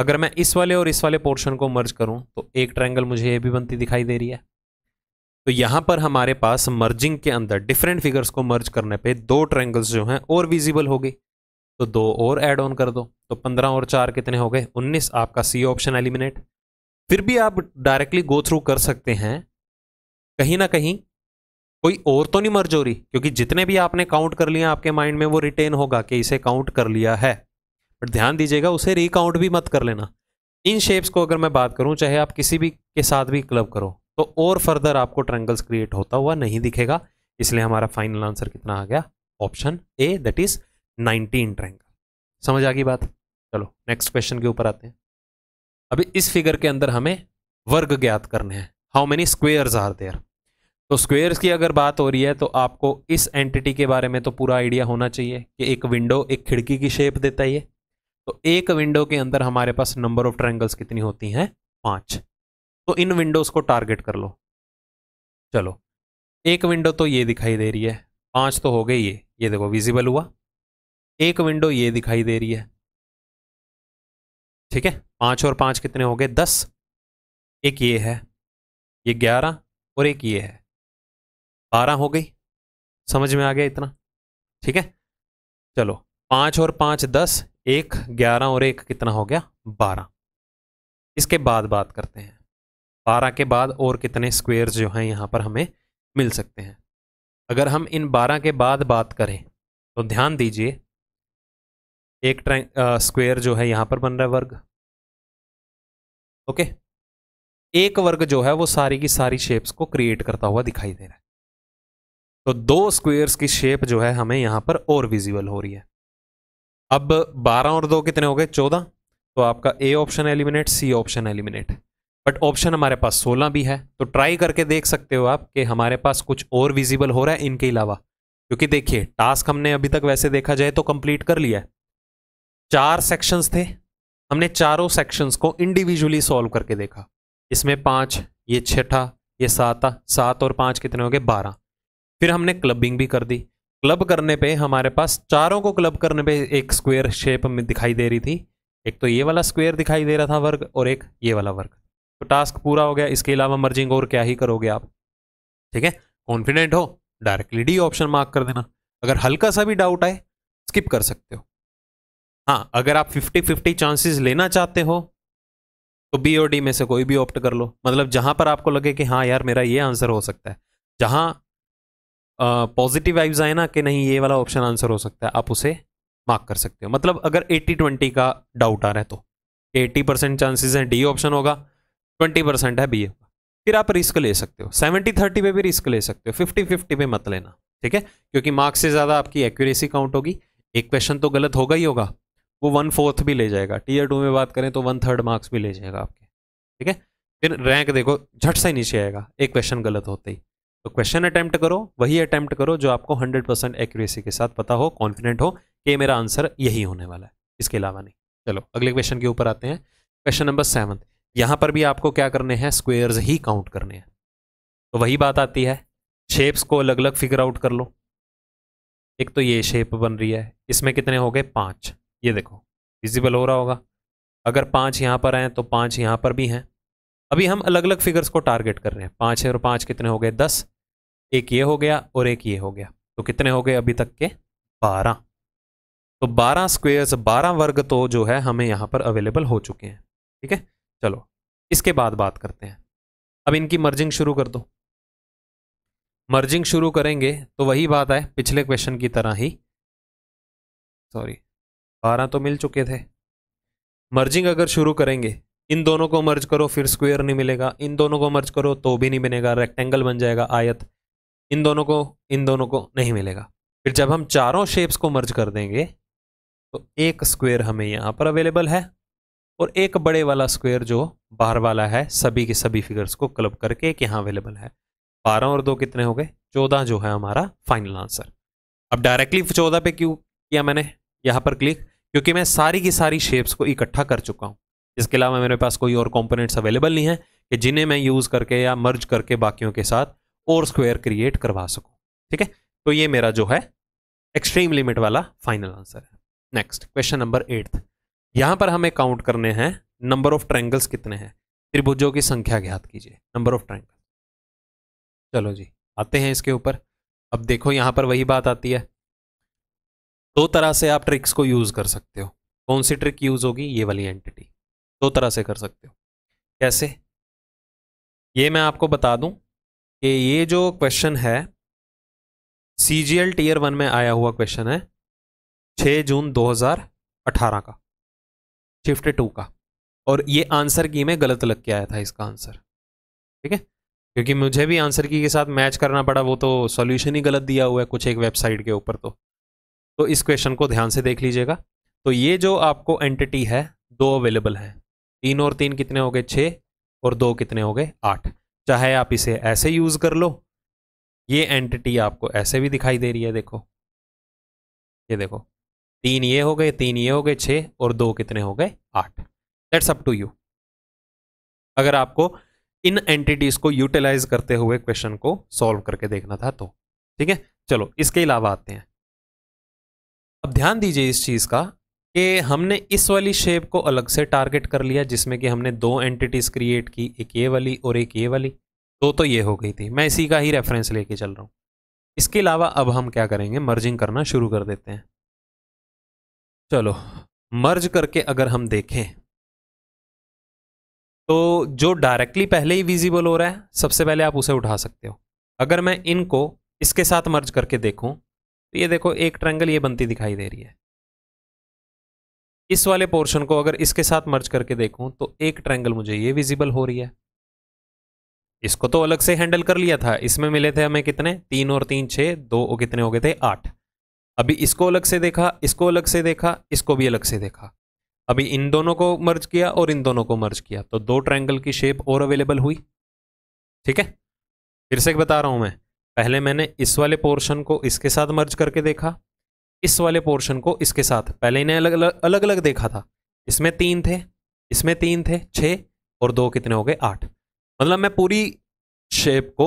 अगर मैं इस वाले और इस वाले पोर्शन को मर्ज करूं तो एक ट्रायंगल मुझे ये भी बनती दिखाई दे रही है तो यहां पर हमारे पास मर्जिंग के अंदर डिफरेंट फिगर्स को मर्ज करने पे दो ट्रायंगल्स जो हैं और विजिबल हो गई तो दो और ऐड ऑन कर दो तो पंद्रह और चार कितने हो गए उन्नीस आपका सी ऑप्शन एलिमिनेट फिर भी आप डायरेक्टली गो थ्रू कर सकते हैं कहीं ना कहीं कोई और तो नहीं मर्ज हो रही क्योंकि जितने भी आपने काउंट कर लिया आपके माइंड में वो रिटेन होगा कि इसे काउंट कर लिया है बट ध्यान दीजिएगा उसे रिकाउंट भी मत कर लेना इन शेप्स को अगर मैं बात करूं चाहे आप किसी भी के साथ भी क्लब करो तो और फर्दर आपको ट्रैंगल्स क्रिएट होता हुआ नहीं दिखेगा इसलिए हमारा फाइनल आंसर कितना आ गया option A that is 19 triangle समझ आ गई बात चलो नेक्स्ट क्वेश्चन के ऊपर आते हैं अभी इस फिगर के अंदर हमें वर्ग ज्ञात करने हैं how many squares are there तो स्क्वेयर्स की अगर बात हो रही है तो आपको इस एंटिटी के बारे में तो पूरा आइडिया होना चाहिए कि एक विंडो एक खिड़की की शेप देता है तो एक विंडो के अंदर हमारे पास नंबर ऑफ ट्रायंगल्स कितनी होती हैं पांच तो इन विंडोज को टारगेट कर लो चलो एक विंडो तो ये दिखाई दे रही है पांच तो हो गई ये ये देखो विजिबल हुआ एक विंडो ये दिखाई दे रही है ठीक है पांच और पांच कितने हो गए दस एक ये है ये ग्यारह और एक ये है बारह हो गई समझ में आ गया इतना ठीक है चलो पांच और पांच दस एक ग्यारह और एक कितना हो गया बारह इसके बाद बात करते हैं बारह के बाद और कितने स्क्वेयर जो हैं यहाँ पर हमें मिल सकते हैं अगर हम इन बारह के बाद बात करें तो ध्यान दीजिए एक ट्राइ स्क्वेयर जो है यहाँ पर बन रहा है वर्ग ओके एक वर्ग जो है वो सारी की सारी शेप्स को क्रिएट करता हुआ दिखाई दे रहा है तो दो स्क्वेयर्स की शेप जो है हमें यहाँ पर और विजिबल हो रही है अब 12 और दो कितने हो गए 14 तो आपका A option eliminate C option eliminate but option हमारे पास 16 भी है तो ट्राई करके देख सकते हो आप कि हमारे पास कुछ और विजिबल हो रहा है इनके अलावा क्योंकि देखिए टास्क हमने अभी तक वैसे देखा जाए तो कंप्लीट कर लिया है चार सेक्शंस थे हमने चारों सेक्शंस को इंडिविजुअली सॉल्व करके देखा इसमें पाँच ये छठा ये सात सात और पाँच कितने हो गए बारह फिर हमने क्लबिंग भी कर दी क्लब करने पे हमारे पास चारों को क्लब करने पे एक स्क्वायर शेप में दिखाई दे रही थी एक तो ये वाला स्क्वायर दिखाई दे रहा था वर्ग और एक ये वाला वर्ग तो टास्क पूरा हो गया इसके अलावा मर्जिंग और क्या ही करोगे आप ठीक है कॉन्फिडेंट हो डायरेक्टली डी ऑप्शन मार्क कर देना अगर हल्का सा भी डाउट आए स्किप कर सकते हो हाँ अगर आप फिफ्टी फिफ्टी चांसेस लेना चाहते हो तो बी और डी में से कोई भी ऑप्ट कर लो मतलब जहां पर आपको लगे कि हाँ यार मेरा ये आंसर हो सकता है जहां पॉजिटिव वाइब्स आए ना कि नहीं ये वाला ऑप्शन आंसर हो सकता है आप उसे मार्क कर सकते हो मतलब अगर 80 20 का डाउट आ रहा है तो 80 परसेंट चांसेज हैं डी ऑप्शन होगा 20 परसेंट है बी होगा फिर आप रिस्क ले सकते हो 70 30 पे भी रिस्क ले सकते हो 50 50 पे मत लेना ठीक है क्योंकि मार्क्स से ज़्यादा आपकी एक्यूरेसी काउंट होगी एक क्वेश्चन तो गलत होगा ही होगा वो वन फोर्थ भी ले जाएगा टीयर टू में बात करें तो वन थर्ड मार्क्स भी ले जाएगा आपके ठीक है फिर रैंक देखो झट से नीचे आएगा एक क्वेश्चन गलत होते ही तो क्वेश्चन अटैम्प्ट करो वही अटैम्प्ट करो जो आपको 100 परसेंट एक्यूरेसी के साथ पता हो कॉन्फिडेंट हो कि मेरा आंसर यही होने वाला है इसके अलावा नहीं चलो अगले क्वेश्चन के ऊपर आते हैं क्वेश्चन नंबर सेवन यहाँ पर भी आपको क्या करने हैं स्क्वेयर्स ही काउंट करने हैं तो वही बात आती है शेप्स को अलग अलग फिगर आउट कर लो एक तो ये शेप बन रही है इसमें कितने हो गए पाँच ये देखो विजिबल हो रहा होगा अगर पाँच यहाँ पर आए तो पाँच यहाँ पर भी हैं अभी हम अलग अलग फिगर्स को टारगेट कर रहे हैं पाँच है और पाँच कितने हो गए दस एक ये हो गया और एक ये हो गया तो कितने हो गए अभी तक के बारह तो बारह स्क्वेयर्स बारह वर्ग तो जो है हमें यहाँ पर अवेलेबल हो चुके हैं ठीक है चलो इसके बाद बात करते हैं अब इनकी मर्जिंग शुरू कर दो मर्जिंग शुरू करेंगे तो वही बात है पिछले क्वेश्चन की तरह ही सॉरी बारह तो मिल चुके थे मर्जिंग अगर शुरू करेंगे इन दोनों को मर्ज करो फिर स्क्वेयर नहीं मिलेगा इन दोनों को मर्ज करो तो भी नहीं बनेगा रेक्टेंगल बन जाएगा आयत इन दोनों को इन दोनों को नहीं मिलेगा फिर जब हम चारों शेप्स को मर्ज कर देंगे तो एक स्क्वायर हमें यहाँ पर अवेलेबल है और एक बड़े वाला स्क्वायर जो बाहर वाला है सभी के सभी फिगर्स को क्लब करके एक यहाँ अवेलेबल है बारह और दो कितने हो गए चौदह जो है हमारा फाइनल आंसर अब डायरेक्टली चौदह पे क्यों किया मैंने यहाँ पर क्लिक क्योंकि मैं सारी की सारी शेप्स को इकट्ठा कर चुका हूँ इसके अलावा मेरे पास कोई और कॉम्पोनेंट्स अवेलेबल नहीं है कि जिन्हें मैं यूज़ करके या मर्ज करके बाकियों के साथ और स्क्वायर क्रिएट करवा सकूं ठीक है तो ये मेरा जो है एक्सट्रीम लिमिट वाला फाइनल आंसर है नेक्स्ट क्वेश्चन नंबर एट यहां पर हमें काउंट करने हैं नंबर ऑफ ट्रैंगल्स कितने हैं त्रिभुजों की संख्या ज्ञात कीजिए नंबर ऑफ ट्रैंगल चलो जी आते हैं इसके ऊपर अब देखो यहां पर वही बात आती है दो तरह से आप ट्रिक्स को यूज़ कर सकते हो कौन सी ट्रिक यूज़ होगी ये वाली एंटिटी दो तरह से कर सकते हो कैसे ये मैं आपको बता दूं कि ये जो क्वेश्चन है C G L tier one में आया हुआ क्वेश्चन है 6 जून 2018 का शिफ्ट टू का और ये आंसर की में गलत लग के आया था इसका आंसर ठीक है क्योंकि मुझे भी आंसर की के साथ मैच करना पड़ा वो तो सॉल्यूशन ही गलत दिया हुआ है कुछ एक वेबसाइट के ऊपर तो तो इस क्वेश्चन को ध्यान से देख लीजिएगा तो ये जो आपको एंटिटी है दो अवेलेबल है तीन और तीन कितने हो गए छः और दो कितने हो गए आठ चाहे आप इसे ऐसे यूज़ कर लो ये एंटिटी आपको ऐसे भी दिखाई दे रही है देखो ये देखो तीन ये हो गए तीन ये हो गए छह और दो कितने हो गए आठ दैट्स अप टू यू अगर आपको इन एंटिटीज़ को यूटिलाइज करते हुए क्वेश्चन को सॉल्व करके देखना था तो ठीक है चलो इसके अलावा आते हैं अब ध्यान दीजिए इस चीज़ का कि हमने इस वाली शेप को अलग से टारगेट कर लिया जिसमें कि हमने दो एंटिटीज़ क्रिएट की एक ये वाली और एक ये वाली दो तो, तो ये हो गई थी मैं इसी का ही रेफरेंस लेके चल रहा हूँ इसके अलावा अब हम क्या करेंगे मर्जिंग करना शुरू कर देते हैं चलो मर्ज करके अगर हम देखें तो जो डायरेक्टली पहले ही विजिबल हो रहा है सबसे पहले आप उसे उठा सकते हो अगर मैं इनको इसके साथ मर्ज करके देखूं तो ये देखो एक ट्रैंगल ये बनती दिखाई दे रही है इस वाले पोर्शन को अगर इसके साथ मर्ज करके देखूं तो एक ट्रायंगल मुझे ये विजिबल हो रही है इसको तो अलग से हैंडल कर लिया था इसमें मिले थे हमें कितने तीन और तीन छः दो और कितने हो गए थे आठ अभी इसको अलग से देखा इसको अलग से देखा इसको भी अलग से देखा अभी इन दोनों को मर्ज किया और इन दोनों को मर्ज किया तो दो ट्रायंगल की शेप और अवेलेबल हुई ठीक है फिर से बता रहा हूं मैं पहले मैंने इस वाले पोर्शन को इसके साथ मर्ज करके देखा इस वाले पोर्शन को इसके साथ पहले इन्हें अलग अलग अलग अलग देखा था इसमें तीन थे इसमें तीन थे छ और दो कितने हो गए आठ मतलब मैं पूरी शेप को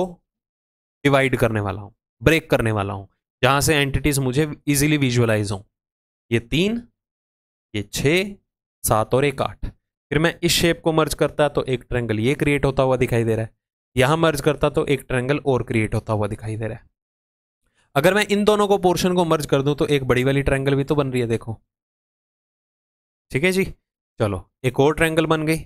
डिवाइड करने वाला हूँ ब्रेक करने वाला हूँ जहाँ से एंटिटीज़ मुझे इजीली विजुअलाइज हों ये तीन ये छ सात और एक आठ फिर मैं इस शेप को मर्ज करता तो एक ट्रेंगल ये क्रिएट होता हुआ दिखाई दे रहा है यहाँ मर्ज करता तो एक ट्रेंगल और क्रिएट होता हुआ दिखाई दे रहा है अगर मैं इन दोनों को पोर्शन को मर्ज कर दूं तो एक बड़ी वाली ट्रायंगल भी तो बन रही है देखो ठीक है जी चलो एक और ट्रायंगल बन गई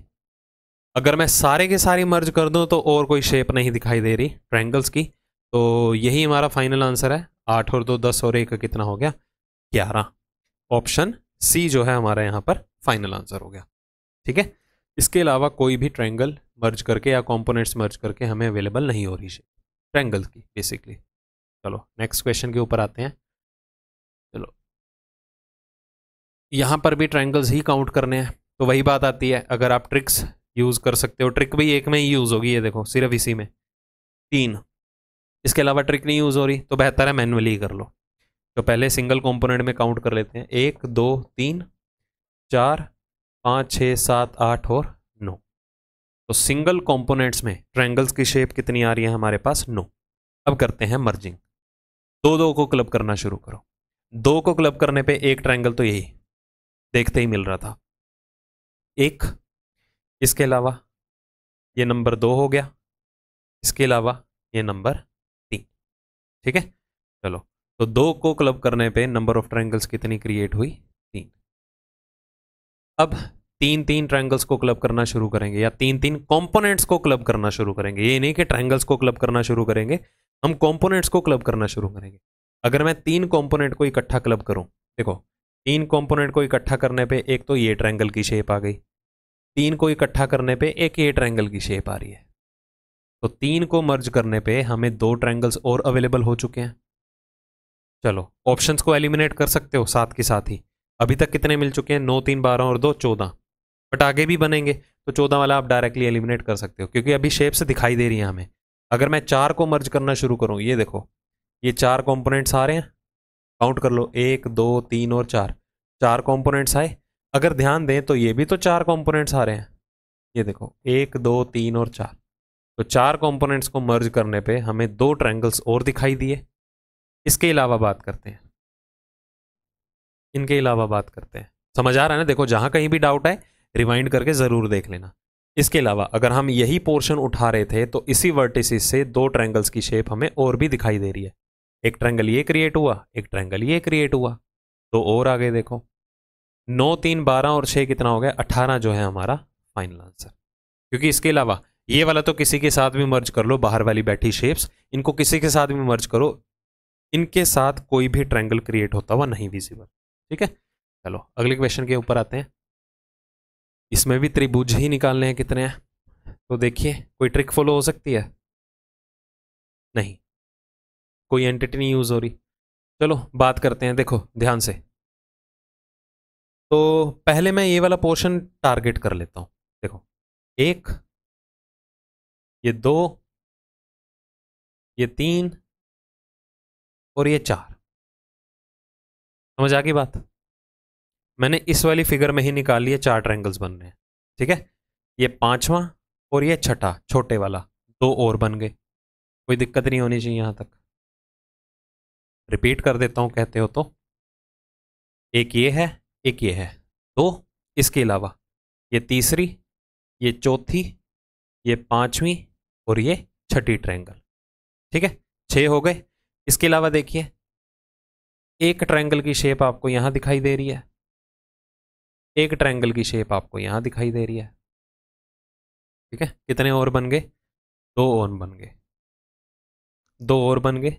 अगर मैं सारे के सारे मर्ज कर दूं तो और कोई शेप नहीं दिखाई दे रही ट्रायंगल्स की तो यही हमारा फाइनल आंसर है आठ और दो दस और एक कितना हो गया ग्यारह ऑप्शन सी जो है हमारा यहाँ पर फाइनल आंसर हो गया ठीक है इसके अलावा कोई भी ट्रायंगल मर्ज करके या कंपोनेंट्स मर्ज करके हमें अवेलेबल नहीं हो रही शेप ट्रायंगल की बेसिकली चलो नेक्स्ट क्वेश्चन के ऊपर आते हैं चलो यहाँ पर भी ट्रायंगल्स ही काउंट करने हैं तो वही बात आती है अगर आप ट्रिक्स यूज़ कर सकते हो ट्रिक भी एक में ही यूज़ होगी ये देखो सिर्फ इसी में तीन इसके अलावा ट्रिक नहीं यूज़ हो रही तो बेहतर है मैनुअली कर लो तो पहले सिंगल कंपोनेंट में काउंट कर लेते हैं एक दो तीन चार पाँच छः सात आठ और नौ तो सिंगल कॉम्पोनेंट्स में ट्रैंगल्स की शेप कितनी आ रही है हमारे पास नौ अब करते हैं मर्जिंग दो दो को क्लब करना शुरू करो दो को क्लब करने पे एक ट्रायंगल तो यही देखते ही मिल रहा था एक इसके अलावा ये नंबर दो हो गया इसके अलावा ये नंबर तीन ठीक है चलो तो दो को क्लब करने पे नंबर ऑफ ट्रायंगल्स कितनी क्रिएट हुई तीन अब तीन तीन ट्रायंगल्स को क्लब करना शुरू करेंगे या तीन तीन कंपोनेंट्स को क्लब करना शुरू करेंगे ये नहीं कि ट्रायंगल्स को क्लब करना शुरू करेंगे हम कंपोनेंट्स को क्लब करना शुरू करेंगे अगर मैं तीन कंपोनेंट को इकट्ठा क्लब करूं देखो तीन कंपोनेंट को इकट्ठा करने पे एक तो ये ट्रायंगल की शेप आ गई तीन को इकट्ठा करने पे एक ये ट्रायंगल की शेप आ रही है तो तीन को मर्ज करने पे हमें दो ट्रायंगल्स और अवेलेबल हो चुके हैं चलो ऑप्शंस को एलिमिनेट कर सकते हो साथ के साथ ही अभी तक कितने मिल चुके हैं नौ तीन बारह और दो चौदह बट आगे भी बनेंगे तो चौदह वाला आप डायरेक्टली एलिमिनेट कर सकते हो क्योंकि अभी शेप्स दिखाई दे रही हैं हमें अगर मैं चार को मर्ज करना शुरू करूँ ये देखो ये चार कॉम्पोनेंट्स आ रहे हैं काउंट कर लो एक दो तीन और चार चार कॉम्पोनेंट्स आए अगर ध्यान दें तो ये भी तो चार कॉम्पोनेंट्स आ रहे हैं ये देखो एक दो तीन और चार तो चार कॉम्पोनेंट्स को मर्ज करने पे हमें दो ट्रैंगल्स और दिखाई दिए इसके अलावा बात करते हैं इनके अलावा बात करते हैं समझ आ रहा है ना देखो जहाँ कहीं भी डाउट है रिमाइंड करके ज़रूर देख लेना इसके अलावा अगर हम यही पोर्शन उठा रहे थे तो इसी वर्टिसिस से दो ट्रैंगल्स की शेप हमें और भी दिखाई दे रही है एक ट्रैंगल ये क्रिएट हुआ एक ट्रैंगल ये क्रिएट हुआ तो और आगे देखो नौ तीन बारह और छः कितना हो गया अठारह जो है हमारा फाइनल आंसर क्योंकि इसके अलावा ये वाला तो किसी के साथ भी मर्ज कर लो बाहर वाली बैठी शेप्स इनको किसी के साथ भी मर्ज करो इनके साथ कोई भी ट्रैंगल क्रिएट होता हुआ नहीं विजिबल ठीक है चलो अगले क्वेश्चन के ऊपर आते हैं इसमें भी त्रिभुज ही निकालने हैं कितने हैं तो देखिए कोई ट्रिक फॉलो हो सकती है नहीं कोई एंटिटी नहीं यूज़ हो रही चलो बात करते हैं देखो ध्यान से तो पहले मैं ये वाला पोर्शन टारगेट कर लेता हूं देखो एक ये दो ये तीन और ये चार समझ आ गई बात मैंने इस वाली फिगर में ही निकाल लिया चार ट्रैंगल्स बन रहे हैं ठीक है ये पांचवा और ये छठा छोटे वाला दो और बन गए कोई दिक्कत नहीं होनी चाहिए यहाँ तक रिपीट कर देता हूँ कहते हो तो एक ये है एक ये है दो इसके अलावा ये तीसरी ये चौथी ये पांचवी और ये छठी ट्रैंगल ठीक है छः हो गए इसके अलावा देखिए एक ट्रैंगल की शेप आपको यहाँ दिखाई दे रही है एक ट्रायंगल की शेप आपको यहाँ दिखाई दे रही है ठीक है कितने और बन गए दो और बन गए दो और बन गए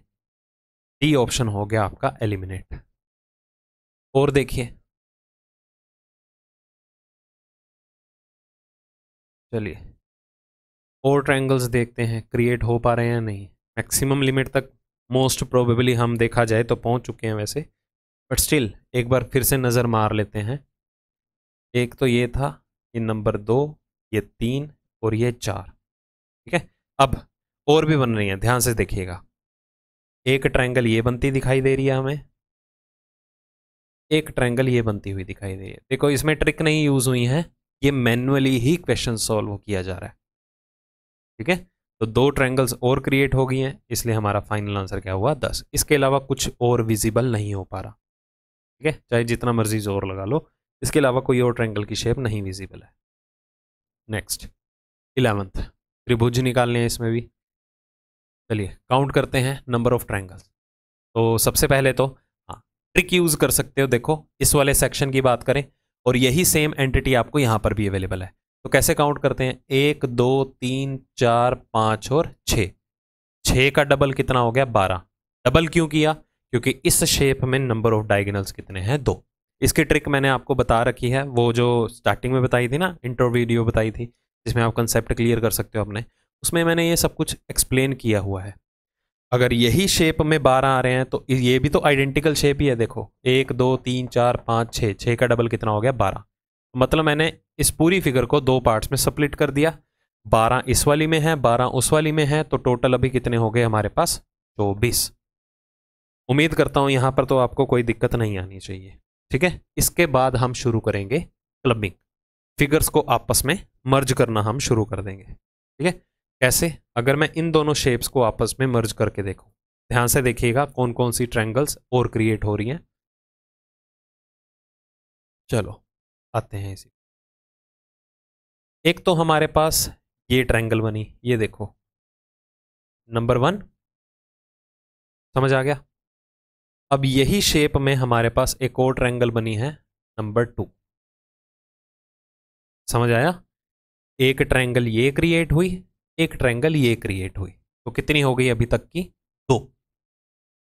डी ऑप्शन हो गया आपका एलिमिनेट और देखिए चलिए और ट्रायंगल्स देखते हैं क्रिएट हो पा रहे हैं नहीं मैक्सिमम लिमिट तक मोस्ट प्रोबेबली हम देखा जाए तो पहुंच चुके हैं वैसे बट स्टिल एक बार फिर से नज़र मार लेते हैं एक तो ये था ये नंबर दो ये तीन और ये चार ठीक है अब और भी बन रही हैं ध्यान से देखिएगा एक ट्रायंगल ये बनती दिखाई दे रही है हमें एक ट्रायंगल ये बनती हुई दिखाई दे रही है देखो इसमें ट्रिक नहीं यूज़ हुई है ये मैनुअली ही क्वेश्चन सॉल्व किया जा रहा है ठीक है तो दो ट्रायंगल्स और क्रिएट हो गई हैं इसलिए हमारा फाइनल आंसर क्या हुआ दस इसके अलावा कुछ और विजिबल नहीं हो पा रहा ठीक है चाहे जितना मर्जी जोर लगा लो इसके अलावा कोई और ट्रैंगल की शेप नहीं विजिबल है नेक्स्ट इलेवंथ त्रिभुज निकालने हैं इसमें भी चलिए काउंट करते हैं नंबर ऑफ ट्रायंगल्स तो सबसे पहले तो हाँ ट्रिक यूज़ कर सकते हो देखो इस वाले सेक्शन की बात करें और यही सेम एंटिटी आपको यहाँ पर भी अवेलेबल है तो कैसे काउंट करते हैं एक दो तीन चार पाँच और छः छः का डबल कितना हो गया बारह डबल क्यों किया क्योंकि इस शेप में नंबर ऑफ डायगनल्स कितने हैं दो इसकी ट्रिक मैंने आपको बता रखी है वो जो स्टार्टिंग में बताई थी ना इंट्रो वीडियो बताई थी जिसमें आप कंसेप्ट क्लियर कर सकते हो अपने उसमें मैंने ये सब कुछ एक्सप्लेन किया हुआ है अगर यही शेप में बारह आ रहे हैं तो ये भी तो आइडेंटिकल शेप ही है देखो एक दो तीन चार पाँच छः छः का डबल कितना हो गया बारह मतलब मैंने इस पूरी फिगर को दो पार्ट्स में सप्लिट कर दिया बारह इस वाली में है बारह उस वाली में है तो टोटल अभी कितने हो गए हमारे पास चौबीस उम्मीद करता हूँ यहाँ पर तो आपको कोई दिक्कत नहीं आनी चाहिए ठीक है इसके बाद हम शुरू करेंगे क्लबिंग फिगर्स को आपस में मर्ज करना हम शुरू कर देंगे ठीक है कैसे अगर मैं इन दोनों शेप्स को आपस में मर्ज करके देखूं ध्यान से देखिएगा कौन कौन सी ट्रैंगल्स और क्रिएट हो रही हैं चलो आते हैं इसी एक तो हमारे पास ये ट्रैंगल बनी ये देखो नंबर वन समझ आ गया अब यही शेप में हमारे पास एक और ट्रैंगल बनी है नंबर टू समझ आया एक ट्रैंगल ये क्रिएट हुई एक ट्रैंगल ये क्रिएट हुई तो कितनी हो गई अभी तक की दो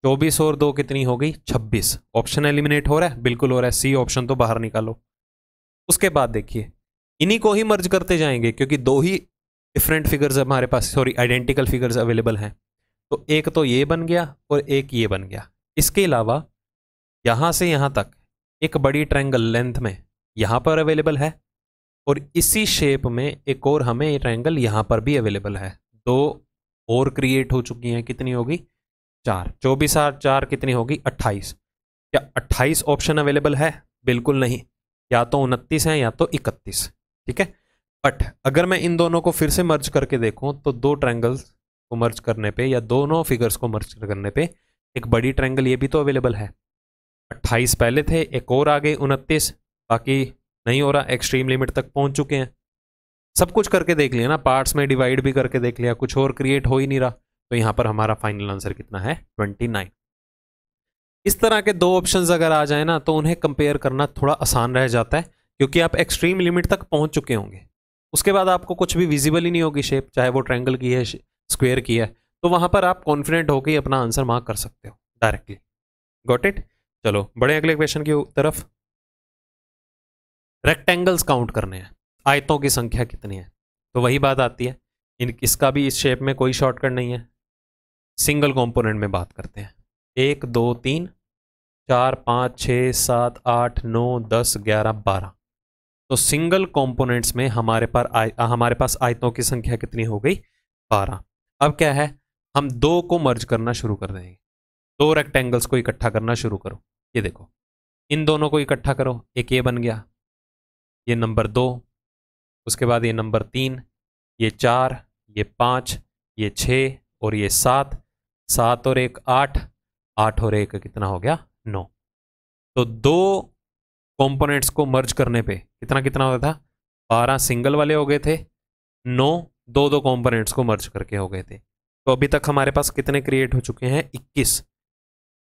चौबीस और दो कितनी हो गई छब्बीस ऑप्शन एलिमिनेट हो रहा है बिल्कुल हो रहा है सी ऑप्शन तो बाहर निकालो उसके बाद देखिए इन्हीं को ही मर्ज करते जाएंगे क्योंकि दो ही डिफरेंट फिगर्स हमारे पास सॉरी आइडेंटिकल फिगर्स अवेलेबल हैं तो एक तो ये बन गया और एक ये बन गया इसके अलावा यहाँ से यहाँ तक एक बड़ी ट्रैंगल लेंथ में यहाँ पर अवेलेबल है और इसी शेप में एक और हमें ट्रैंगल यहाँ पर भी अवेलेबल है दो और क्रिएट हो चुकी हैं कितनी होगी चार चौबीस आठ चार कितनी होगी अट्ठाईस क्या अट्ठाईस ऑप्शन अवेलेबल है बिल्कुल नहीं या तो उनतीस है या तो इकतीस ठीक है बट अगर मैं इन दोनों को फिर से मर्ज करके देखूं तो दो ट्रैंगल्स को मर्ज करने पे या दोनों फिगर्स को मर्ज करने पे एक बड़ी ट्रायंगल ये भी तो अवेलेबल है 28 पहले थे एक और आ गए उनतीस बाकी नहीं हो रहा एक्सट्रीम लिमिट तक पहुंच चुके हैं सब कुछ करके देख लिया ना पार्ट्स में डिवाइड भी करके देख लिया कुछ और क्रिएट हो ही नहीं रहा तो यहाँ पर हमारा फाइनल आंसर कितना है ट्वेंटी नाइन इस तरह के दो ऑप्शंस अगर आ जाए ना तो उन्हें कंपेयर करना थोड़ा आसान रह जाता है क्योंकि आप एक्सट्रीम लिमिट तक पहुँच चुके होंगे उसके बाद आपको कुछ भी विजिबल ही नहीं होगी शेप चाहे वो ट्रैंगल की है स्क्वेयर की है तो वहां पर आप कॉन्फिडेंट होकर अपना आंसर मार्क कर सकते हो डायरेक्टली गॉट इट चलो बड़े अगले क्वेश्चन की तरफ रेक्टेंगल्स काउंट करने हैं आयतों की संख्या कितनी है तो वही बात आती है इन इसका भी इस शेप में कोई शॉर्टकट नहीं है सिंगल कंपोनेंट में बात करते हैं एक दो तीन चार पाँच छः सात आठ नौ दस ग्यारह बारह तो सिंगल कंपोनेंट्स में हमारे पर आय हमारे पास आयतों की संख्या कितनी हो गई बारह अब क्या है हम दो को मर्ज करना शुरू कर देंगे दो रेक्टेंगल्स को इकट्ठा करना शुरू करो ये देखो इन दोनों को इकट्ठा करो एक ये बन गया ये नंबर दो उसके बाद ये नंबर तीन ये चार ये पाँच ये छः और ये सात सात और एक आठ आठ और एक कितना हो गया नौ तो दो कंपोनेंट्स को मर्ज करने पे कितना कितना होता था बारह सिंगल वाले हो गए थे नौ दो दो कंपोनेंट्स को मर्ज करके हो गए थे तो अभी तक हमारे पास कितने क्रिएट हो चुके हैं 21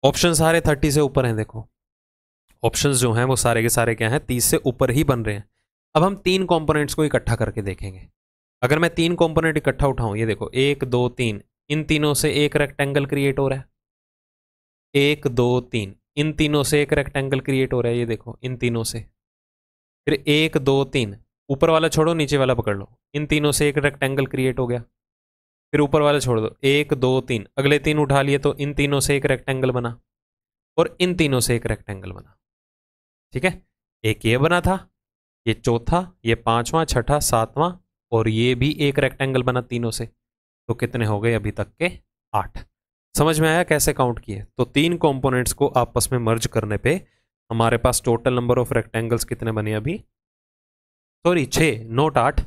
ऑप्शन सारे 30 से ऊपर हैं देखो ऑप्शन जो हैं वो सारे के सारे क्या हैं 30 से ऊपर ही बन रहे हैं अब हम तीन कॉम्पोनेंट्स को इकट्ठा करके देखेंगे अगर मैं तीन कॉम्पोनेंट इकट्ठा उठाऊँ ये देखो एक दो तीन इन तीनों से एक रेक्टेंगल क्रिएट हो रहा है एक दो तीन इन तीनों से एक रेक्टेंगल क्रिएट हो रहा है ये देखो इन तीनों से फिर एक दो तीन ऊपर वाला छोड़ो नीचे वाला पकड़ लो इन तीनों से एक रेक्टेंगल क्रिएट हो गया फिर ऊपर वाला छोड़ दो एक दो तीन अगले तीन उठा लिए तो इन तीनों से एक रेक्टेंगल बना और इन तीनों से एक रेक्टेंगल बना ठीक है एक ये बना था ये चौथा ये पांचवा छठा सातवां और ये भी एक रेक्टेंगल बना तीनों से तो कितने हो गए अभी तक के आठ समझ में आया कैसे काउंट किए तो तीन कंपोनेंट्स को आपस में मर्ज करने पे हमारे पास टोटल नंबर ऑफ रेक्टेंगल्स कितने बने अभी सॉरी छे नोट आठ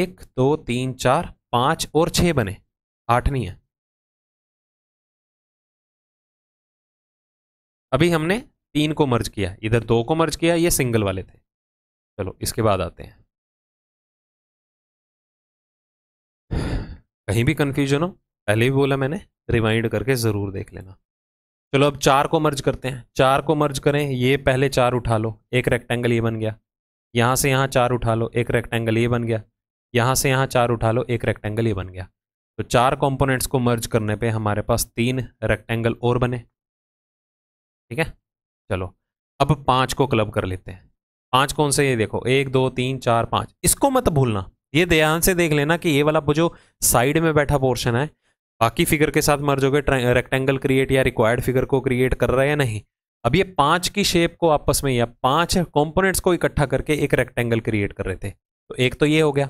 एक दो तीन चार पांच और छह बने आठ नहीं है अभी हमने तीन को मर्ज किया इधर दो को मर्ज किया ये सिंगल वाले थे चलो इसके बाद आते हैं कहीं भी कंफ्यूजन हो पहले भी बोला मैंने रिमाइंड करके ज़रूर देख लेना चलो अब चार को मर्ज करते हैं चार को मर्ज करें ये पहले चार उठा लो एक रेक्टेंगल ये बन गया यहां से यहां चार उठा लो एक रेक्टेंगल ये बन गया यहाँ से यहाँ चार उठा लो एक रेक्टेंगल ये बन गया तो चार कंपोनेंट्स को मर्ज करने पे हमारे पास तीन रेक्टेंगल और बने ठीक है चलो अब पाँच को क्लब कर लेते हैं पाँच कौन से ये देखो एक दो तीन चार पाँच इसको मत भूलना ये ध्यान से देख लेना कि ये वाला जो साइड में बैठा पोर्शन है बाकी फिगर के साथ मर्ज हो गए रेक्टेंगल क्रिएट या रिक्वायर्ड फिगर को क्रिएट कर रहे हैं नहीं अब ये पांच की शेप को आपस में या पांच कंपोनेंट्स को इकट्ठा करके एक रेक्टेंगल क्रिएट कर रहे थे तो एक तो ये हो गया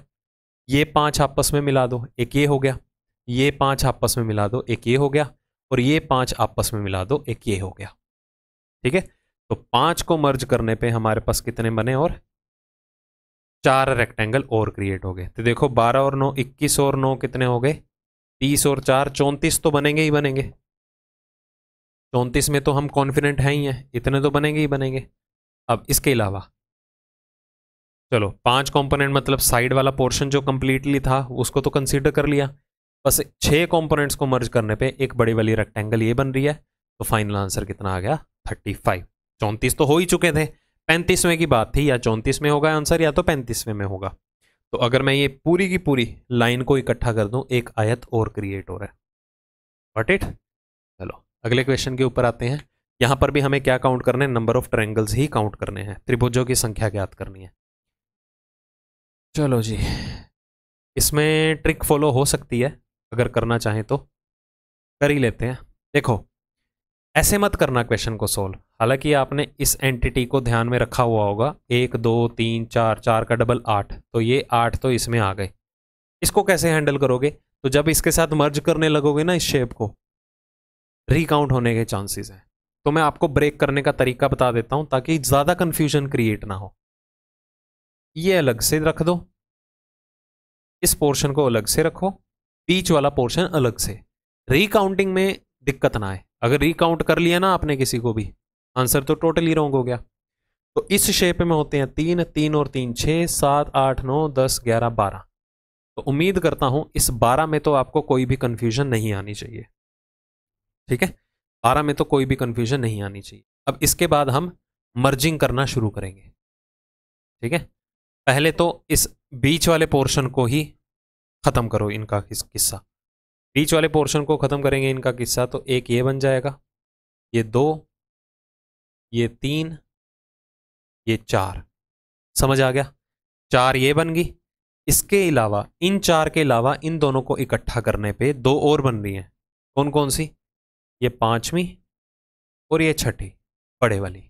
ये पांच आपस में मिला दो एक ये हो गया ये पांच आपस में मिला दो एक ये हो गया और ये पांच आपस में मिला दो एक ये हो गया ठीक है तो पांच को मर्ज करने पे हमारे पास कितने बने और चार रेक्टेंगल और क्रिएट हो गए तो देखो बारह और नौ इक्कीस और नौ कितने हो गए तीस और चार चौंतीस तो बनेंगे ही बनेंगे चौंतीस में तो हम कॉन्फिडेंट हैं ही हैं इतने तो बनेंगे ही बनेंगे अब इसके अलावा चलो पांच कंपोनेंट मतलब साइड वाला पोर्शन जो कम्प्लीटली था उसको तो कंसीडर कर लिया बस छः कंपोनेंट्स को मर्ज करने पे एक बड़ी वाली रेक्टेंगल ये बन रही है तो फाइनल आंसर कितना आ गया थर्टी फाइव चौंतीस तो हो ही चुके थे पैंतीसवें की बात थी या चौंतीस में होगा आंसर या तो पैंतीसवें में होगा तो अगर मैं ये पूरी की पूरी लाइन को इकट्ठा कर दूं एक आयत और क्रिएट हो रहा है वट इट चलो अगले क्वेश्चन के ऊपर आते हैं यहाँ पर भी हमें क्या काउंट करने हैं नंबर ऑफ ट्रैंगल्स ही काउंट करने हैं त्रिभुजों की संख्या ज्ञात करनी है चलो जी इसमें ट्रिक फॉलो हो सकती है अगर करना चाहें तो कर ही लेते हैं देखो ऐसे मत करना क्वेश्चन को सोल्व हालांकि आपने इस एंटिटी को ध्यान में रखा हुआ होगा एक दो तीन चार चार का डबल आठ तो ये आठ तो इसमें आ गए इसको कैसे हैंडल करोगे तो जब इसके साथ मर्ज करने लगोगे ना इस शेप को रिकाउंट होने के चांसेस हैं तो मैं आपको ब्रेक करने का तरीका बता देता हूं ताकि ज़्यादा कन्फ्यूजन क्रिएट ना हो ये अलग से रख दो इस पोर्शन को अलग से रखो बीच वाला पोर्शन अलग से रिकाउंटिंग में दिक्कत ना आए अगर रिकाउंट कर लिया ना आपने किसी को भी आंसर तो टोटली रॉन्ग हो गया तो इस शेप में होते हैं तीन तीन और तीन छः सात आठ नौ दस ग्यारह बारह तो उम्मीद करता हूं इस बारह में तो आपको कोई भी कन्फ्यूजन नहीं आनी चाहिए ठीक है बारह में तो कोई भी कन्फ्यूजन नहीं आनी चाहिए अब इसके बाद हम मर्जिंग करना शुरू करेंगे ठीक है पहले तो इस बीच वाले पोर्शन को ही ख़त्म करो इनका किस्सा बीच वाले पोर्शन को ख़त्म करेंगे इनका किस्सा तो एक ये बन जाएगा ये दो ये तीन ये चार समझ आ गया चार ये बन गई इसके अलावा इन चार के अलावा इन दोनों को इकट्ठा करने पे दो और बन रही हैं कौन कौन सी ये पांचवी और ये छठी बड़े वाली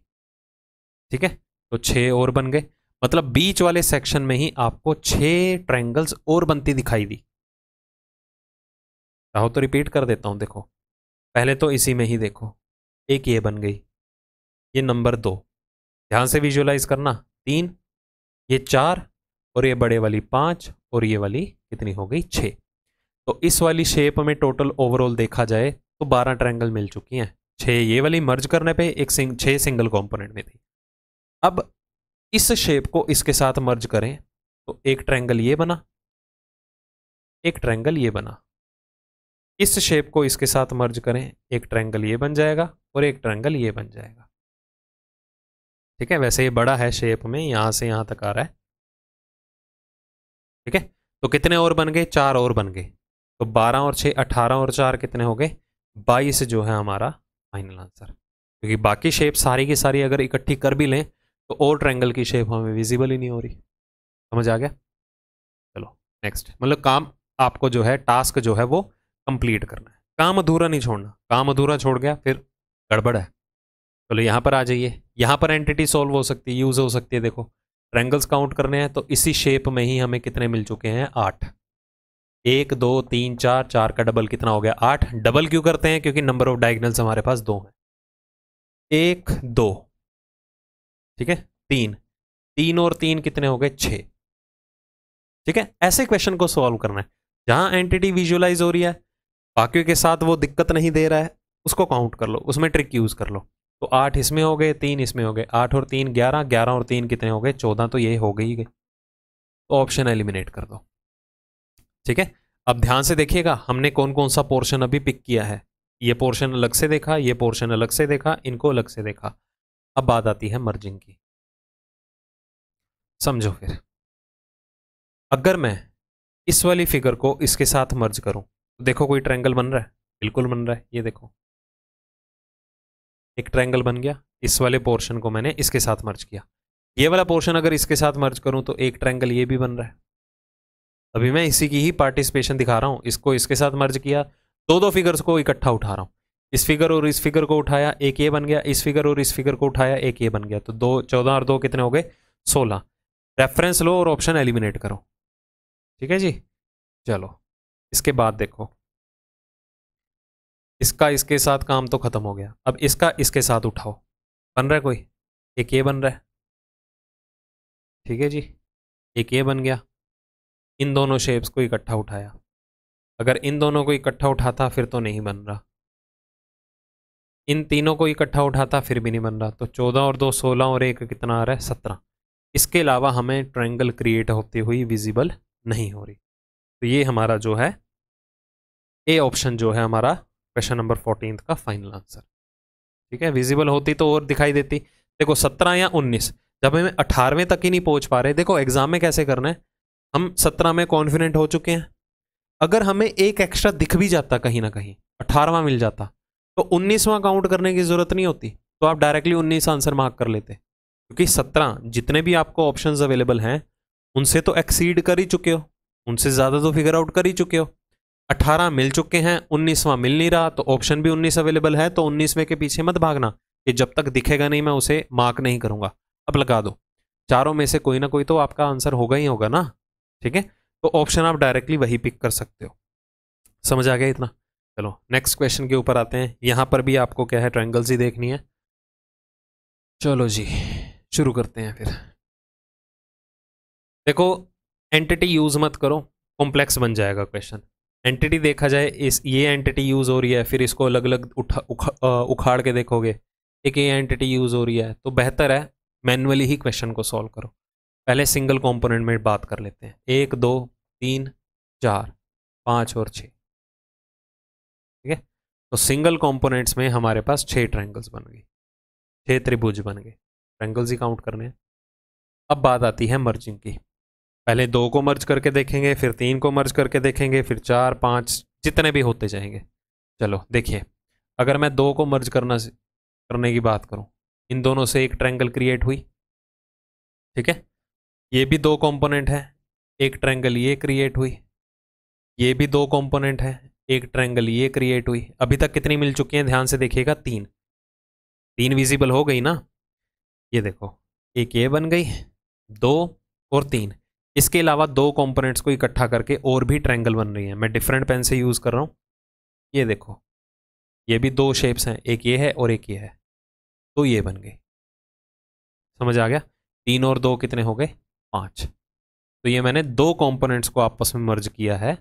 ठीक है तो छः और बन गए मतलब बीच वाले सेक्शन में ही आपको छह ट्रायंगल्स और बनती दिखाई दी चाहो तो रिपीट कर देता हूं देखो पहले तो इसी में ही देखो एक ये बन गई ये नंबर दो ध्यान से विजुअलाइज करना तीन ये चार और ये बड़े वाली पांच और ये वाली कितनी हो गई छः तो इस वाली शेप में टोटल ओवरऑल देखा जाए तो बारह ट्रायंगल मिल चुकी हैं छह ये वाली मर्ज करने पे एक सिंग छह सिंगल कंपोनेंट में थी अब इस शेप को इसके साथ मर्ज करें तो एक ट्रैंगल ये बना एक ट्रैंगल ये बना इस शेप को इसके साथ मर्ज करें एक ट्रैंगल ये बन जाएगा और एक ट्रैंगल ये बन जाएगा ठीक है वैसे ये बड़ा है शेप में यहां से यहां तक आ रहा है ठीक है तो कितने और बन गए चार और बन गए तो बारह और छह अठारह और चार कितने हो गए बाईस जो है हमारा फाइनल आंसर क्योंकि बाकी शेप सारी की सारी अगर इकट्ठी कर भी लें तो और ट्रैंगल की शेप हमें विजिबल ही नहीं हो रही समझ आ गया चलो नेक्स्ट मतलब काम आपको जो है टास्क जो है वो कंप्लीट करना है काम अधूरा नहीं छोड़ना काम अधूरा छोड़ गया फिर गड़बड़ है चलो यहाँ पर आ जाइए यहाँ पर एंटिटी सॉल्व हो सकती है यूज़ हो सकती है देखो ट्रैंगल्स काउंट करने हैं तो इसी शेप में ही हमें कितने मिल चुके हैं आठ एक दो तीन चार चार का डबल कितना हो गया आठ डबल क्यों करते हैं क्योंकि नंबर ऑफ डायगनल्स हमारे पास दो हैं एक दो ठीक है तीन तीन और तीन कितने हो गए छ ठीक है ऐसे क्वेश्चन को सॉल्व करना है जहां एंटिटी विजुअलाइज हो रही है बाकी के साथ वो दिक्कत नहीं दे रहा है उसको काउंट कर लो उसमें ट्रिक यूज़ कर लो तो आठ इसमें हो गए तीन इसमें हो गए आठ और तीन ग्यारह ग्यारह और तीन कितने हो गए चौदह तो ये हो गई गई तो ऑप्शन एलिमिनेट कर दो ठीक है अब ध्यान से देखिएगा हमने कौन कौन सा पोर्शन अभी पिक किया है ये पोर्शन अलग से देखा ये पोर्शन अलग से देखा इनको अलग से देखा अब बात आती है मर्जिंग की समझो फिर अगर मैं इस वाली फिगर को इसके साथ मर्ज करूं तो देखो कोई ट्रायंगल बन रहा है बिल्कुल बन रहा है ये देखो एक ट्रायंगल बन गया इस वाले पोर्शन को मैंने इसके साथ मर्ज किया ये वाला पोर्शन अगर इसके साथ मर्ज करूं तो एक ट्रायंगल ये भी बन रहा है अभी मैं इसी की ही पार्टिसिपेशन दिखा रहा हूं इसको इसके साथ मर्ज किया दो दो फिगर्स को इकट्ठा उठा रहा हूं इस फिगर और इस फिगर को उठाया एक ये बन गया इस फिगर और इस फिगर को उठाया एक ये बन गया तो दो चौदह और दो कितने हो गए सोलह रेफरेंस लो और ऑप्शन एलिमिनेट करो ठीक है जी चलो इसके बाद देखो इसका इसके साथ काम तो खत्म हो गया अब इसका इसके साथ उठाओ बन रहा है कोई एक ये बन रहा है ठीक है जी एक ये बन गया इन दोनों शेप्स को इकट्ठा उठाया अगर इन दोनों को इकट्ठा उठाता फिर तो नहीं बन रहा इन तीनों को इकट्ठा उठाता फिर भी नहीं बन रहा तो चौदह और दो सोलह और एक कितना आ रहा है सत्रह इसके अलावा हमें ट्रायंगल क्रिएट होती हुई विजिबल नहीं हो रही तो ये हमारा जो है ए ऑप्शन जो है हमारा क्वेश्चन नंबर फोर्टीन का फाइनल आंसर ठीक है विजिबल होती तो और दिखाई देती देखो सत्रह या उन्नीस जब हमें अठारहवें तक ही नहीं पहुंच पा रहे देखो एग्जाम में कैसे करना है हम सत्रह में कॉन्फिडेंट हो चुके हैं अगर हमें एक एक्स्ट्रा दिख भी जाता कहीं ना कहीं अठारहवा मिल जाता तो उन्नीसवां काउंट करने की ज़रूरत नहीं होती तो आप डायरेक्टली उन्नीस आंसर मार्क कर लेते क्योंकि सत्रह जितने भी आपको ऑप्शन अवेलेबल हैं उनसे तो एक्सीड कर ही चुके हो उनसे ज़्यादा तो फिगर आउट कर ही चुके हो अठारह मिल चुके हैं उन्नीसवां मिल नहीं रहा तो ऑप्शन भी उन्नीस अवेलेबल है तो उन्नीसवें के पीछे मत भागना कि जब तक दिखेगा नहीं मैं उसे मार्क नहीं करूंगा अब लगा दो चारों में से कोई ना कोई तो आपका आंसर होगा ही होगा ना ठीक है तो ऑप्शन आप डायरेक्टली वही पिक कर सकते हो समझ आ गया इतना चलो नेक्स्ट क्वेश्चन के ऊपर आते हैं यहाँ पर भी आपको क्या है ट्रायंगल्स ही देखनी है चलो जी शुरू करते हैं फिर देखो एंटिटी यूज़ मत करो कॉम्प्लेक्स बन जाएगा क्वेश्चन एंटिटी देखा जाए इस ये एंटिटी यूज़ हो रही है फिर इसको अलग अलग उठा उखाड़ के देखोगे एक ये एंटिटी यूज़ हो रही है तो बेहतर है मैनुअली ही क्वेश्चन को सॉल्व करो पहले सिंगल कॉम्पोनेंट में बात कर लेते हैं एक दो तीन चार पाँच और छः तो सिंगल कंपोनेंट्स में हमारे पास छः ट्रायंगल्स बन गए छः त्रिभुज बन गए ट्रायंगल्स ही काउंट करने हैं अब बात आती है मर्जिंग की पहले दो को मर्ज करके देखेंगे फिर तीन को मर्ज करके देखेंगे फिर चार पाँच जितने भी होते जाएंगे चलो देखिए अगर मैं दो को मर्ज करना करने की बात करूँ इन दोनों से एक ट्रैंगल क्रिएट हुई ठीक है ये भी दो कॉम्पोनेंट है एक ट्रैंगल ये क्रिएट हुई ये भी दो कॉम्पोनेंट है एक ट्रैंगल ये क्रिएट हुई अभी तक कितनी मिल चुकी हैं ध्यान से देखिएगा तीन तीन विजिबल हो गई ना ये देखो एक ये बन गई दो और तीन इसके अलावा दो कंपोनेंट्स को इकट्ठा करके और भी ट्रैंगल बन रही हैं मैं डिफरेंट पेन से यूज़ कर रहा हूँ ये देखो ये भी दो शेप्स हैं एक ये है और एक ये है तो ये बन गई समझ आ गया तीन और दो कितने हो गए पाँच तो ये मैंने दो कंपोनेंट्स को आपस में मर्ज किया है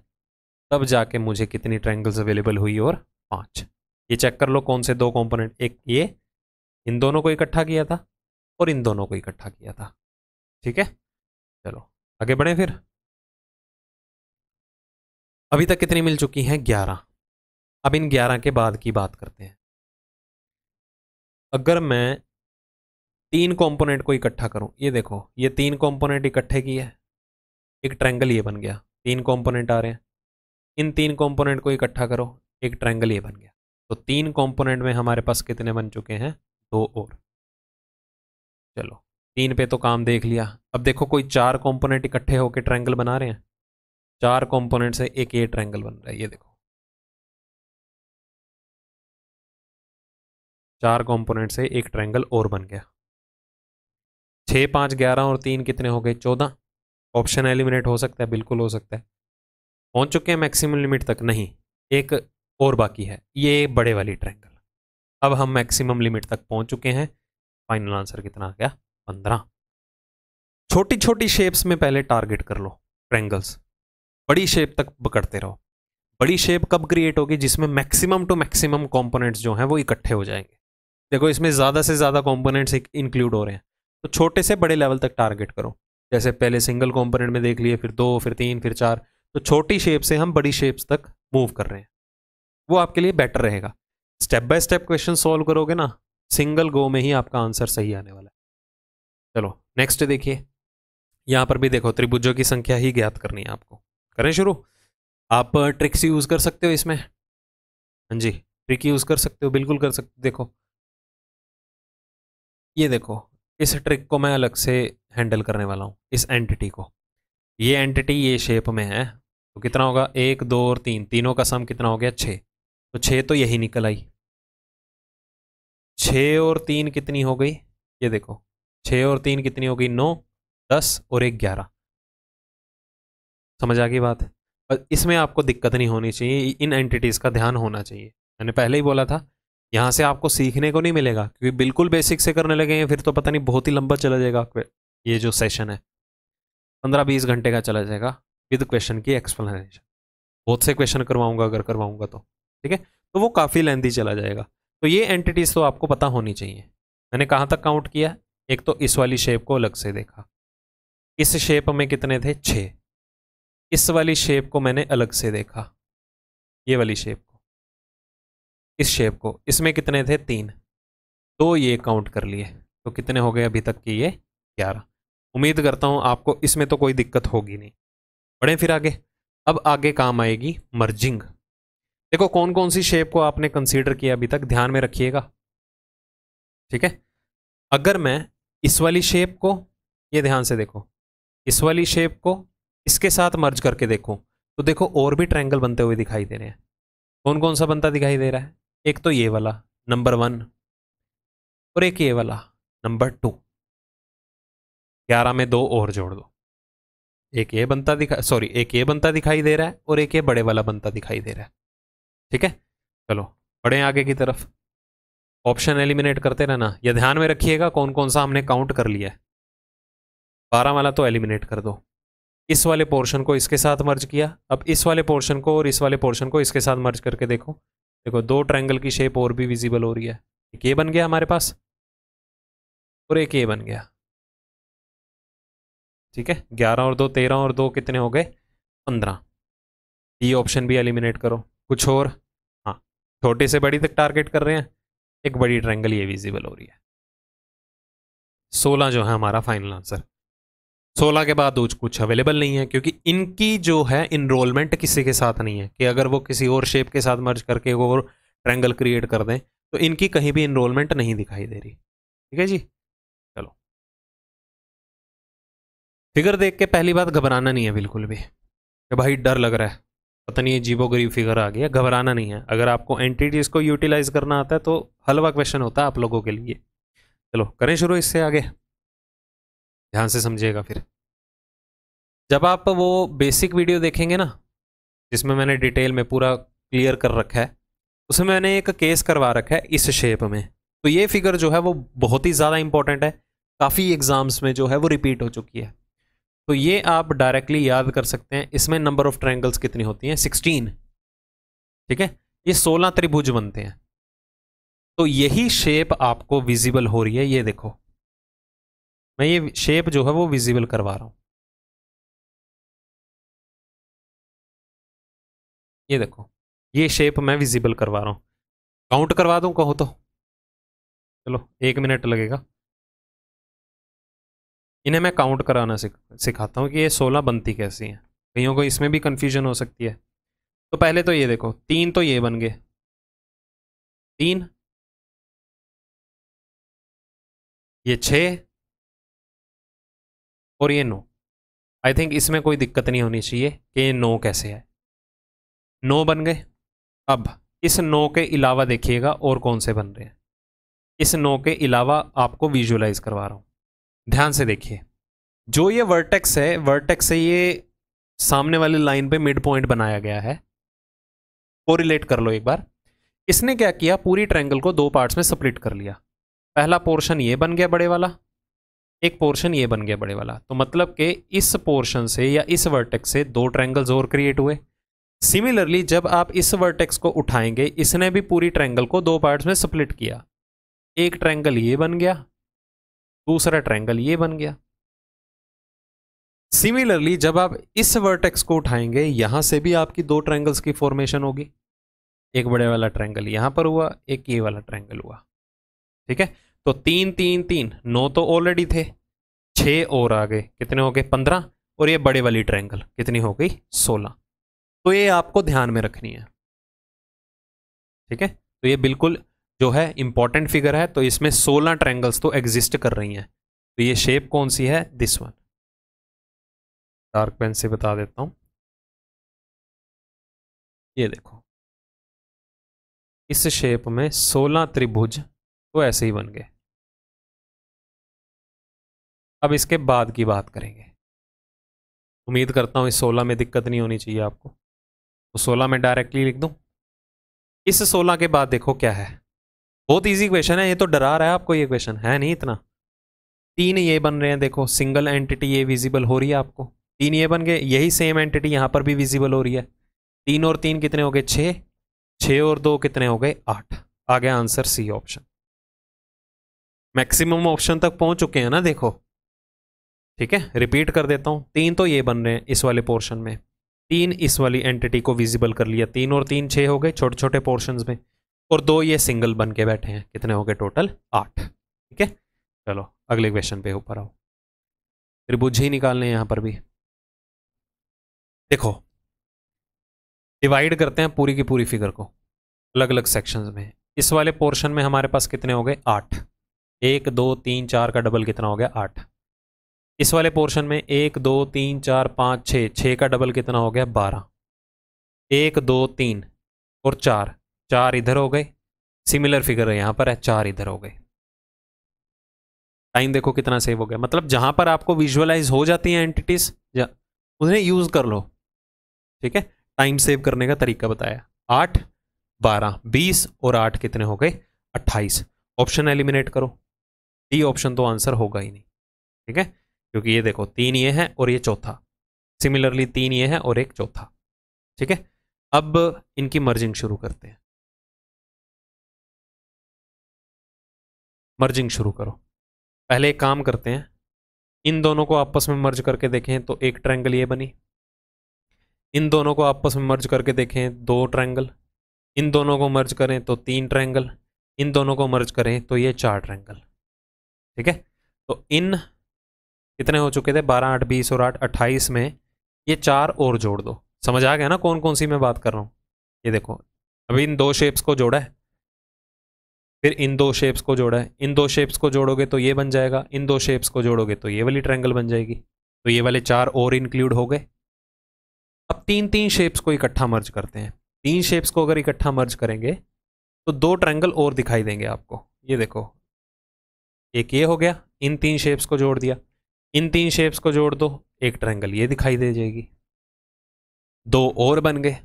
तब जाके मुझे कितनी ट्रैंगल्स अवेलेबल हुई और पाँच ये चेक कर लो कौन से दो कंपोनेंट एक ये इन दोनों को इकट्ठा किया था और इन दोनों को इकट्ठा किया था ठीक है चलो आगे बढ़े फिर अभी तक कितनी मिल चुकी हैं ग्यारह अब इन ग्यारह के बाद की बात करते हैं अगर मैं तीन कंपोनेंट को इकट्ठा करूं ये देखो ये तीन कंपोनेंट इकट्ठे किए एक ट्रैंगल ये बन गया तीन कंपोनेंट आ रहे हैं इन तीन कंपोनेंट को इकट्ठा करो एक ट्रायंगल ये बन गया तो तीन कंपोनेंट में हमारे पास कितने बन चुके हैं दो और चलो तीन पे तो काम देख लिया अब देखो कोई चार कंपोनेंट इकट्ठे होकर ट्रायंगल बना रहे हैं चार कंपोनेंट से एक ये ट्रायंगल बन रहा है ये देखो चार कंपोनेंट से एक ट्रायंगल और बन गया छः पाँच ग्यारह और तीन कितने हो गए चौदह ऑप्शन एलिमिनेट हो सकता है बिल्कुल हो सकता है पहुंच चुके हैं मैक्सिमम लिमिट तक नहीं एक और बाकी है ये बड़े वाली ट्रैंगल अब हम मैक्सिमम लिमिट तक पहुंच चुके हैं फाइनल आंसर कितना आ गया पंद्रह छोटी छोटी शेप्स में पहले टारगेट कर लो ट्रैंगल्स बड़ी शेप तक पकड़ते रहो बड़ी शेप कब क्रिएट होगी जिसमें मैक्सिमम टू मैक्सिमम कंपोनेंट्स जो हैं वो इकट्ठे हो जाएंगे देखो इसमें ज़्यादा से ज़्यादा कंपोनेंट्स इंक्लूड हो रहे हैं तो छोटे से बड़े लेवल तक टारगेट करो जैसे पहले सिंगल कंपोनेंट में देख लिए फिर दो फिर तीन फिर चार तो छोटी शेप से हम बड़ी शेप्स तक मूव कर रहे हैं वो आपके लिए बेटर रहेगा step by step question solve करोगे ना सिंगल गो में ही आपका आंसर सही आने वाला है चलो नेक्स्ट देखिए यहाँ पर भी देखो त्रिभुजों की संख्या ही ज्ञात करनी है आपको करें शुरू आप ट्रिक्स यूज़ कर सकते हो इसमें हाँ जी ट्रिक यूज़ कर सकते हो बिल्कुल कर सकते देखो ये देखो इस ट्रिक को मैं अलग से हैंडल करने वाला हूँ इस एंटिटी को ये एंटिटी ये शेप में है तो कितना होगा एक दो और तीन तीनों का सम कितना हो गया छः तो छः तो यही निकल आई छः और तीन कितनी हो गई ये देखो छः और तीन कितनी हो गई नौ दस और एक ग्यारह समझ आ गई बात और इसमें आपको दिक्कत नहीं होनी चाहिए इन एंटिटीज़ का ध्यान होना चाहिए मैंने पहले ही बोला था यहाँ से आपको सीखने को नहीं मिलेगा क्योंकि बिल्कुल बेसिक से करने लगे हैं फिर तो पता नहीं बहुत ही लंबा चला जाएगा ये जो सेशन है पंद्रह बीस घंटे का चला जाएगा विद क्वेश्चन की एक्सप्लेनेशन बहुत से क्वेश्चन करवाऊंगा अगर करवाऊंगा तो ठीक है तो वो काफ़ी लेंदी चला जाएगा तो ये एंटिटीज़ तो आपको पता होनी चाहिए मैंने कहाँ तक काउंट किया एक तो इस वाली शेप को अलग से देखा इस शेप में कितने थे छः इस वाली शेप को मैंने अलग से देखा ये वाली शेप को इस शेप को इसमें कितने थे तीन तो ये काउंट कर लिए तो कितने हो गए अभी तक कि ये ग्यारह उम्मीद करता हूँ आपको इसमें तो कोई दिक्कत होगी नहीं बढ़ें फिर आगे अब आगे काम आएगी मर्जिंग देखो कौन कौन सी शेप को आपने कंसीडर किया अभी तक ध्यान में रखिएगा ठीक है अगर मैं इस वाली शेप को ये ध्यान से देखो इस वाली शेप को इसके साथ मर्ज करके देखो तो देखो और भी ट्रायंगल बनते हुए दिखाई दे रहे हैं कौन कौन सा बनता दिखाई दे रहा है एक तो ये वाला नंबर वन और एक ये वाला नंबर टू ग्यारह में दो और जोड़ दो एक ये बनता दिखा सॉरी एक ये बनता दिखाई दे रहा है और एक ये बड़े वाला बनता दिखाई दे रहा है ठीक है चलो बढ़े आगे की तरफ ऑप्शन एलिमिनेट करते रहना यह ध्यान में रखिएगा कौन कौन सा हमने काउंट कर लिया है बारह वाला तो एलिमिनेट कर दो इस वाले पोर्शन को इसके साथ मर्ज किया अब इस वाले पोर्शन को और इस वाले पोर्शन को इसके साथ मर्ज करके देखो देखो दो ट्रायंगल की शेप और भी विजिबल हो रही है एक ये बन गया हमारे पास और एक ये बन गया ठीक है ग्यारह और दो तेरह और दो कितने हो गए पंद्रह ये e ऑप्शन भी एलिमिनेट करो कुछ और हाँ छोटे से बड़ी तक टारगेट कर रहे हैं एक बड़ी ट्रेंगल ये विजिबल हो रही है सोलह जो है हमारा फाइनल आंसर सोलह के बाद कुछ अवेलेबल नहीं है क्योंकि इनकी जो है इनरोलमेंट किसी के साथ नहीं है कि अगर वो किसी और शेप के साथ मर्ज करके और ट्रैंगल क्रिएट कर दें तो इनकी कहीं भी इनरोलमेंट नहीं दिखाई दे रही ठीक है जी फिगर देख के पहली बात घबराना नहीं है बिल्कुल भी कि भाई डर लग रहा है पता नहीं ये गरीब फिगर आ गया घबराना नहीं है अगर आपको एंटिटीज़ को यूटिलाइज करना आता है तो हलवा क्वेश्चन होता है आप लोगों के लिए चलो करें शुरू इससे आगे ध्यान से समझिएगा फिर जब आप वो बेसिक वीडियो देखेंगे ना जिसमें मैंने डिटेल में पूरा क्लियर कर रखा है उसमें मैंने एक केस करवा रखा है इस शेप में तो ये फिगर जो है वो बहुत ही ज़्यादा इंपॉर्टेंट है काफ़ी एग्ज़ाम्स में जो है वो रिपीट हो चुकी है तो ये आप डायरेक्टली याद कर सकते हैं इसमें नंबर ऑफ ट्रायंगल्स कितनी होती हैं सिक्सटीन ठीक है ये सोलह त्रिभुज बनते हैं तो यही शेप आपको विजिबल हो रही है ये देखो मैं ये शेप जो है वो विजिबल करवा रहा हूं ये देखो ये शेप मैं विजिबल करवा रहा हूं काउंट करवा दूं कहो तो चलो एक मिनट लगेगा इन्हें मैं काउंट कराना सिख सिखाता हूँ कि ये सोलह बनती कैसी हैं कहीं को इसमें भी कन्फ्यूजन हो सकती है तो पहले तो ये देखो तीन तो ये बन गए तीन ये छ और ये नौ आई थिंक इसमें कोई दिक्कत नहीं होनी चाहिए कि ये नौ कैसे है नौ बन गए अब इस नौ के अलावा देखिएगा और कौन से बन रहे हैं इस नौ के अलावा आपको विजुअलाइज करवा रहा हूँ ध्यान से देखिए जो ये वर्टेक्स है वर्टेक्स से ये सामने वाली लाइन पे मिड पॉइंट बनाया गया है कोरिलेट कर लो एक बार इसने क्या किया पूरी ट्रायंगल को दो पार्ट्स में स्प्लिट कर लिया पहला पोर्शन ये बन गया बड़े वाला एक पोर्शन ये बन गया बड़े वाला तो मतलब कि इस पोर्शन से या इस वर्टेक्स से दो ट्रैंगल्स और क्रिएट हुए सिमिलरली जब आप इस वर्टेक्स को उठाएंगे इसने भी पूरी ट्रैंगल को दो पार्ट्स में स्प्लिट किया एक ट्रैंगल ये बन गया दूसरा ट्रायंगल ये बन गया सिमिलरली जब आप इस वर्टेक्स को उठाएंगे यहां से भी आपकी दो ट्रायंगल्स की फॉर्मेशन होगी एक बड़े वाला ट्रायंगल यहां पर हुआ एक ये वाला ट्रायंगल हुआ ठीक है तो तीन तीन तीन नौ तो ऑलरेडी थे छह और आ गए कितने हो गए पंद्रह और ये बड़े वाली ट्रायंगल कितनी हो गई सोलह तो ये आपको ध्यान में रखनी है ठीक है तो ये बिल्कुल जो है इंपॉर्टेंट फिगर है तो इसमें सोलह ट्रैंगल्स तो एग्जिस्ट कर रही हैं तो ये शेप कौन सी है दिस वन डार्क पेन से बता देता हूँ ये देखो इस शेप में सोलह त्रिभुज तो ऐसे ही बन गए अब इसके बाद की बात करेंगे उम्मीद करता हूँ इस सोलह में दिक्कत नहीं होनी चाहिए आपको तो सोलह में डायरेक्टली लिख दूँ इस सोलह के बाद देखो क्या है बहुत इजी क्वेश्चन है ये तो डरा रहा है आपको ये क्वेश्चन है नहीं इतना तीन ये बन रहे हैं देखो सिंगल एंटिटी ये विजिबल हो रही है आपको तीन ये बन गए यही सेम एंटिटी यहाँ पर भी विजिबल हो रही है तीन और तीन कितने हो गए छः छः और दो कितने हो गए आठ आ गया answer C option maximum option तक पहुंच चुके हैं ना देखो ठीक है रिपीट कर देता हूँ तीन तो ये बन रहे हैं इस वाले पोर्शन में तीन इस वाली एंटिटी को विजिबल कर लिया तीन और तीन छः हो गए छोटे छोटे पोर्शंस में और दो ये सिंगल बन के बैठे हैं कितने हो गए टोटल आठ ठीक है चलो अगले क्वेश्चन पे ऊपर आओ त्रिभुज ही निकालने यहां पर भी देखो डिवाइड करते हैं पूरी की पूरी फिगर को अलग अलग सेक्शंस में इस वाले पोर्शन में हमारे पास कितने हो गए आठ एक दो तीन चार का डबल कितना हो गया आठ इस वाले पोर्शन में एक दो तीन चार पाँच छः छः का डबल कितना हो गया बारह एक दो तीन और चार चार इधर हो गए सिमिलर फिगर है यहाँ पर है चार इधर हो गए टाइम देखो कितना सेव हो गया मतलब जहाँ पर आपको विजुअलाइज हो जाती हैं एंटिटीज जा, उन्हें यूज़ कर लो ठीक है टाइम सेव करने का तरीका बताया आठ बारह बीस और आठ कितने हो गए अट्ठाईस ऑप्शन एलिमिनेट करो डी ऑप्शन तो आंसर होगा ही नहीं ठीक है क्योंकि ये देखो तीन ये है और ये चौथा सिमिलरली तीन ये है और एक चौथा ठीक है अब इनकी मर्जिंग शुरू करते हैं मर्जिंग शुरू करो पहले एक काम करते हैं इन दोनों को आपस में मर्ज करके देखें तो एक ट्रैंगल ये बनी इन दोनों को आपस में मर्ज करके देखें दो ट्रैंगल इन दोनों को मर्ज करें तो तीन ट्रैंगल इन दोनों को मर्ज करें तो ये चार ट्रैंगल ठीक है तो इन कितने हो चुके थे बारह आठ बीस और आठ अट्ठाईस में ये चार और जोड़ दो समझ आ गया ना कौन कौन सी मैं बात कर रहा हूँ ये देखो अभी इन दो शेप्स को जोड़ा है फिर इन दो शेप्स को जोड़ा है इन दो शेप्स को जोड़ोगे तो ये बन जाएगा इन दो शेप्स को जोड़ोगे तो ये वाली ट्रैंगल बन जाएगी तो ये वाले चार और इंक्लूड हो गए अब तीन तीन शेप्स को इकट्ठा मर्ज करते हैं तीन शेप्स को अगर इकट्ठा मर्ज करेंगे तो दो ट्रैंगल और दिखाई देंगे आपको ये देखो एक ये हो गया इन तीन शेप्स को जोड़ दिया इन तीन शेप्स को जोड़ दो एक ट्रैंगल ये दिखाई दे जाएगी दो और बन गए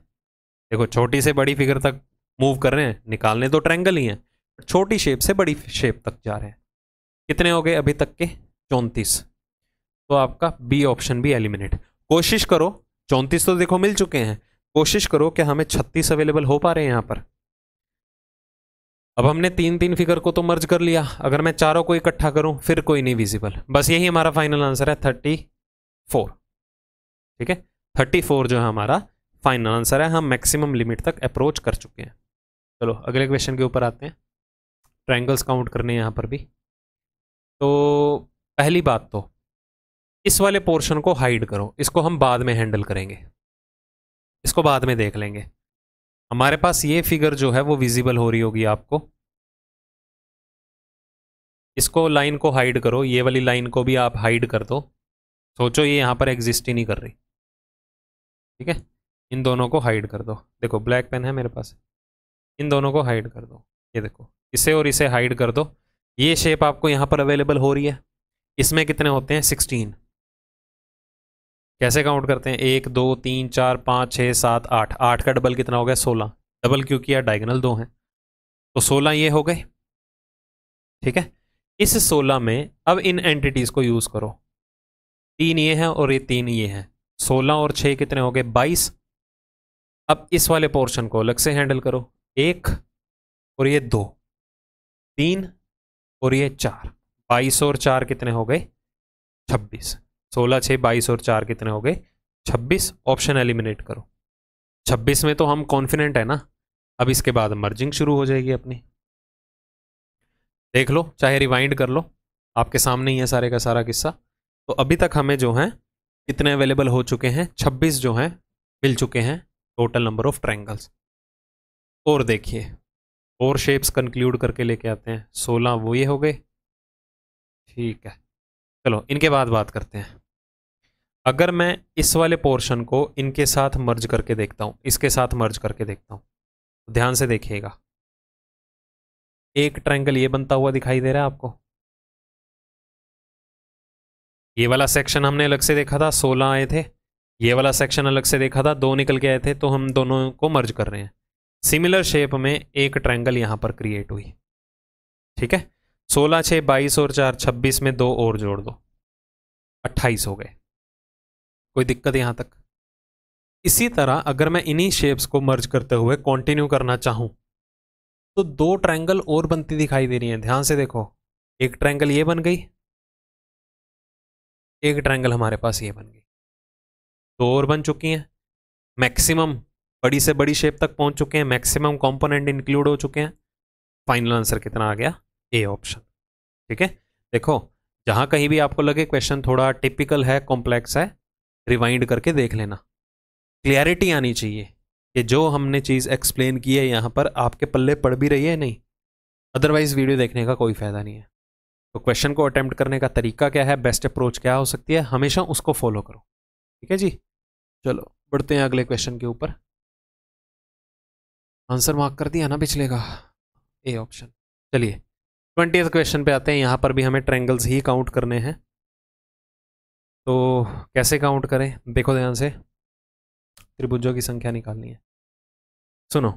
देखो छोटी से बड़ी फिगर तक मूव कर रहे हैं निकालने दो ट्रैंगल ही हैं छोटी शेप से बड़ी शेप तक जा रहे हैं कितने हो गए अभी तक के चौंतीस तो आपका बी ऑप्शन भी एलिमिनेट कोशिश करो चौंतीस तो देखो मिल चुके हैं कोशिश करो कि हमें छत्तीस अवेलेबल हो पा रहे हैं यहाँ पर अब हमने तीन तीन फिगर को तो मर्ज कर लिया अगर मैं चारों को इकट्ठा करूं फिर कोई नहीं विजिबल बस यही हमारा फाइनल आंसर है थर्टी फोर ठीक है थर्टी फोर जो है हमारा फाइनल आंसर है हम मैक्सिमम लिमिट तक अप्रोच कर चुके हैं चलो अगले क्वेश्चन के ऊपर आते हैं ट्रैंगल्स काउंट करने यहाँ पर भी तो पहली बात तो इस वाले पोर्शन को हाइड करो इसको हम बाद में हैंडल करेंगे इसको बाद में देख लेंगे हमारे पास ये फिगर जो है वो विजिबल हो रही होगी आपको इसको लाइन को हाइड करो ये वाली लाइन को भी आप हाइड कर दो सोचो ये यहाँ पर एग्जिस्ट ही नहीं कर रही ठीक है इन दोनों को हाइड कर दो देखो ब्लैक पेन है मेरे पास इन दोनों को हाइड कर दो ये देखो इसे और इसे हाइड कर दो ये शेप आपको यहाँ पर अवेलेबल हो रही है इसमें कितने होते हैं सिक्सटीन कैसे काउंट करते हैं एक दो तीन चार पाँच छः सात आठ आठ का डबल कितना हो गया सोलह डबल क्योंकि यार डायगनल दो हैं तो सोलह ये हो गए ठीक है इस सोलह में अब इन एंटिटीज़ को यूज़ करो तीन ये हैं और ये तीन ये हैं सोलह और छः कितने हो गए बाईस अब इस वाले पोर्शन को अलग से हैंडल करो एक और ये दो तीन और ये चार बाईस और चार कितने हो गए छब्बीस सोलह छः बाईस और चार कितने हो गए छब्बीस ऑप्शन एलिमिनेट करो छब्बीस में तो हम कॉन्फिडेंट है ना अब इसके बाद मर्जिंग शुरू हो जाएगी अपनी देख लो चाहे रिवाइंड कर लो आपके सामने ही है सारे का सारा किस्सा तो अभी तक हमें जो है कितने अवेलेबल हो चुके हैं छब्बीस जो हैं मिल चुके हैं टोटल नंबर ऑफ ट्रैंगल्स और देखिए फोर शेप्स कंक्लूड करके लेके आते हैं सोलह वो ये हो गए ठीक है चलो इनके बाद बात करते हैं अगर मैं इस वाले पोर्शन को इनके साथ मर्ज करके देखता हूँ इसके साथ मर्ज करके देखता हूँ ध्यान से देखिएगा एक ट्रायंगल ये बनता हुआ दिखाई दे रहा है आपको ये वाला सेक्शन हमने अलग से देखा था सोलह आए थे ये वाला सेक्शन अलग से देखा था दो निकल के आए थे तो हम दोनों को मर्ज कर रहे हैं सिमिलर शेप में एक ट्रायंगल यहाँ पर क्रिएट हुई ठीक है सोलह छः बाईस और चार छब्बीस में दो और जोड़ दो अट्ठाईस हो गए कोई दिक्कत यहाँ तक इसी तरह अगर मैं इन्हीं शेप्स को मर्ज करते हुए कंटिन्यू करना चाहूँ तो दो ट्रायंगल और बनती दिखाई दे रही हैं ध्यान से देखो एक ट्रायंगल ये बन गई एक ट्रायंगल हमारे पास ये बन गई दो और बन चुकी हैं मैक्सिमम बड़ी से बड़ी शेप तक पहुंच चुके हैं मैक्सिमम कंपोनेंट इंक्लूड हो चुके हैं फाइनल आंसर कितना आ गया ए ऑप्शन ठीक है देखो जहां कहीं भी आपको लगे क्वेश्चन थोड़ा टिपिकल है कॉम्प्लेक्स है रिवाइंड करके देख लेना क्लियरिटी आनी चाहिए कि जो हमने चीज़ एक्सप्लेन की है यहाँ पर आपके पल्ले पड़ भी रही है नहीं अदरवाइज वीडियो देखने का कोई फ़ायदा नहीं है तो क्वेश्चन को अटैम्प्ट करने का तरीका क्या है बेस्ट अप्रोच क्या हो सकती है हमेशा उसको फॉलो करो ठीक है जी चलो बढ़ते हैं अगले क्वेश्चन के ऊपर आंसर मार्क कर दिया ना पिछले का ए ऑप्शन चलिए ट्वेंटी क्वेश्चन पे आते हैं यहाँ पर भी हमें ट्रेंगल्स ही काउंट करने हैं तो कैसे काउंट करें देखो ध्यान से त्रिभुजों की संख्या निकालनी है सुनो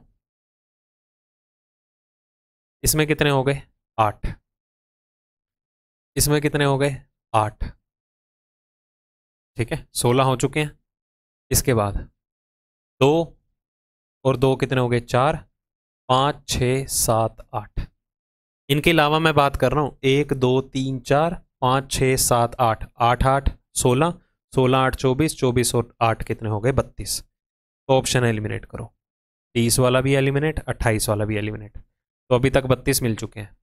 इसमें कितने हो गए आठ इसमें कितने हो गए आठ ठीक है सोलह हो चुके हैं इसके बाद दो और दो कितने हो गए चार पाँच छ सात आठ इनके अलावा मैं बात कर रहा हूँ एक दो तीन चार पाँच छ सात आठ आठ आठ सोलह सोलह आठ चौबीस चौबीस और आठ कितने हो गए बत्तीस तो ऑप्शन एलिमिनेट करो तीस वाला भी एलिमिनेट अट्ठाईस वाला भी एलिमिनेट तो अभी तक बत्तीस मिल चुके हैं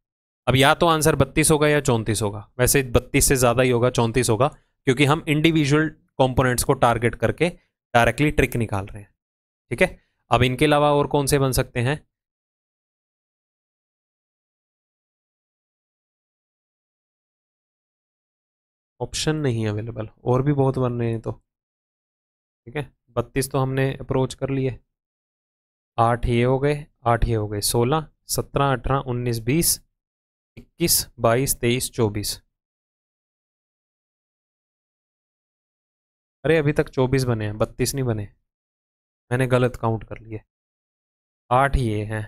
अब या तो आंसर बत्तीस होगा या चौंतीस होगा वैसे बत्तीस से ज़्यादा ही होगा चौंतीस होगा क्योंकि हम इंडिविजुअल कंपोनेंट्स को टारगेट करके डायरेक्टली ट्रिक निकाल रहे हैं ठीक है अब इनके अलावा और कौन से बन सकते हैं ऑप्शन नहीं अवेलेबल और भी बहुत बन रहे हैं तो ठीक है बत्तीस तो हमने अप्रोच कर लिए आठ ये हो गए आठ ये हो गए सोलह सत्रह अठारह उन्नीस बीस इक्कीस बाईस तेईस चौबीस अरे अभी तक चौबीस बने हैं बत्तीस नहीं बने मैंने गलत काउंट कर लिए आठ ये हैं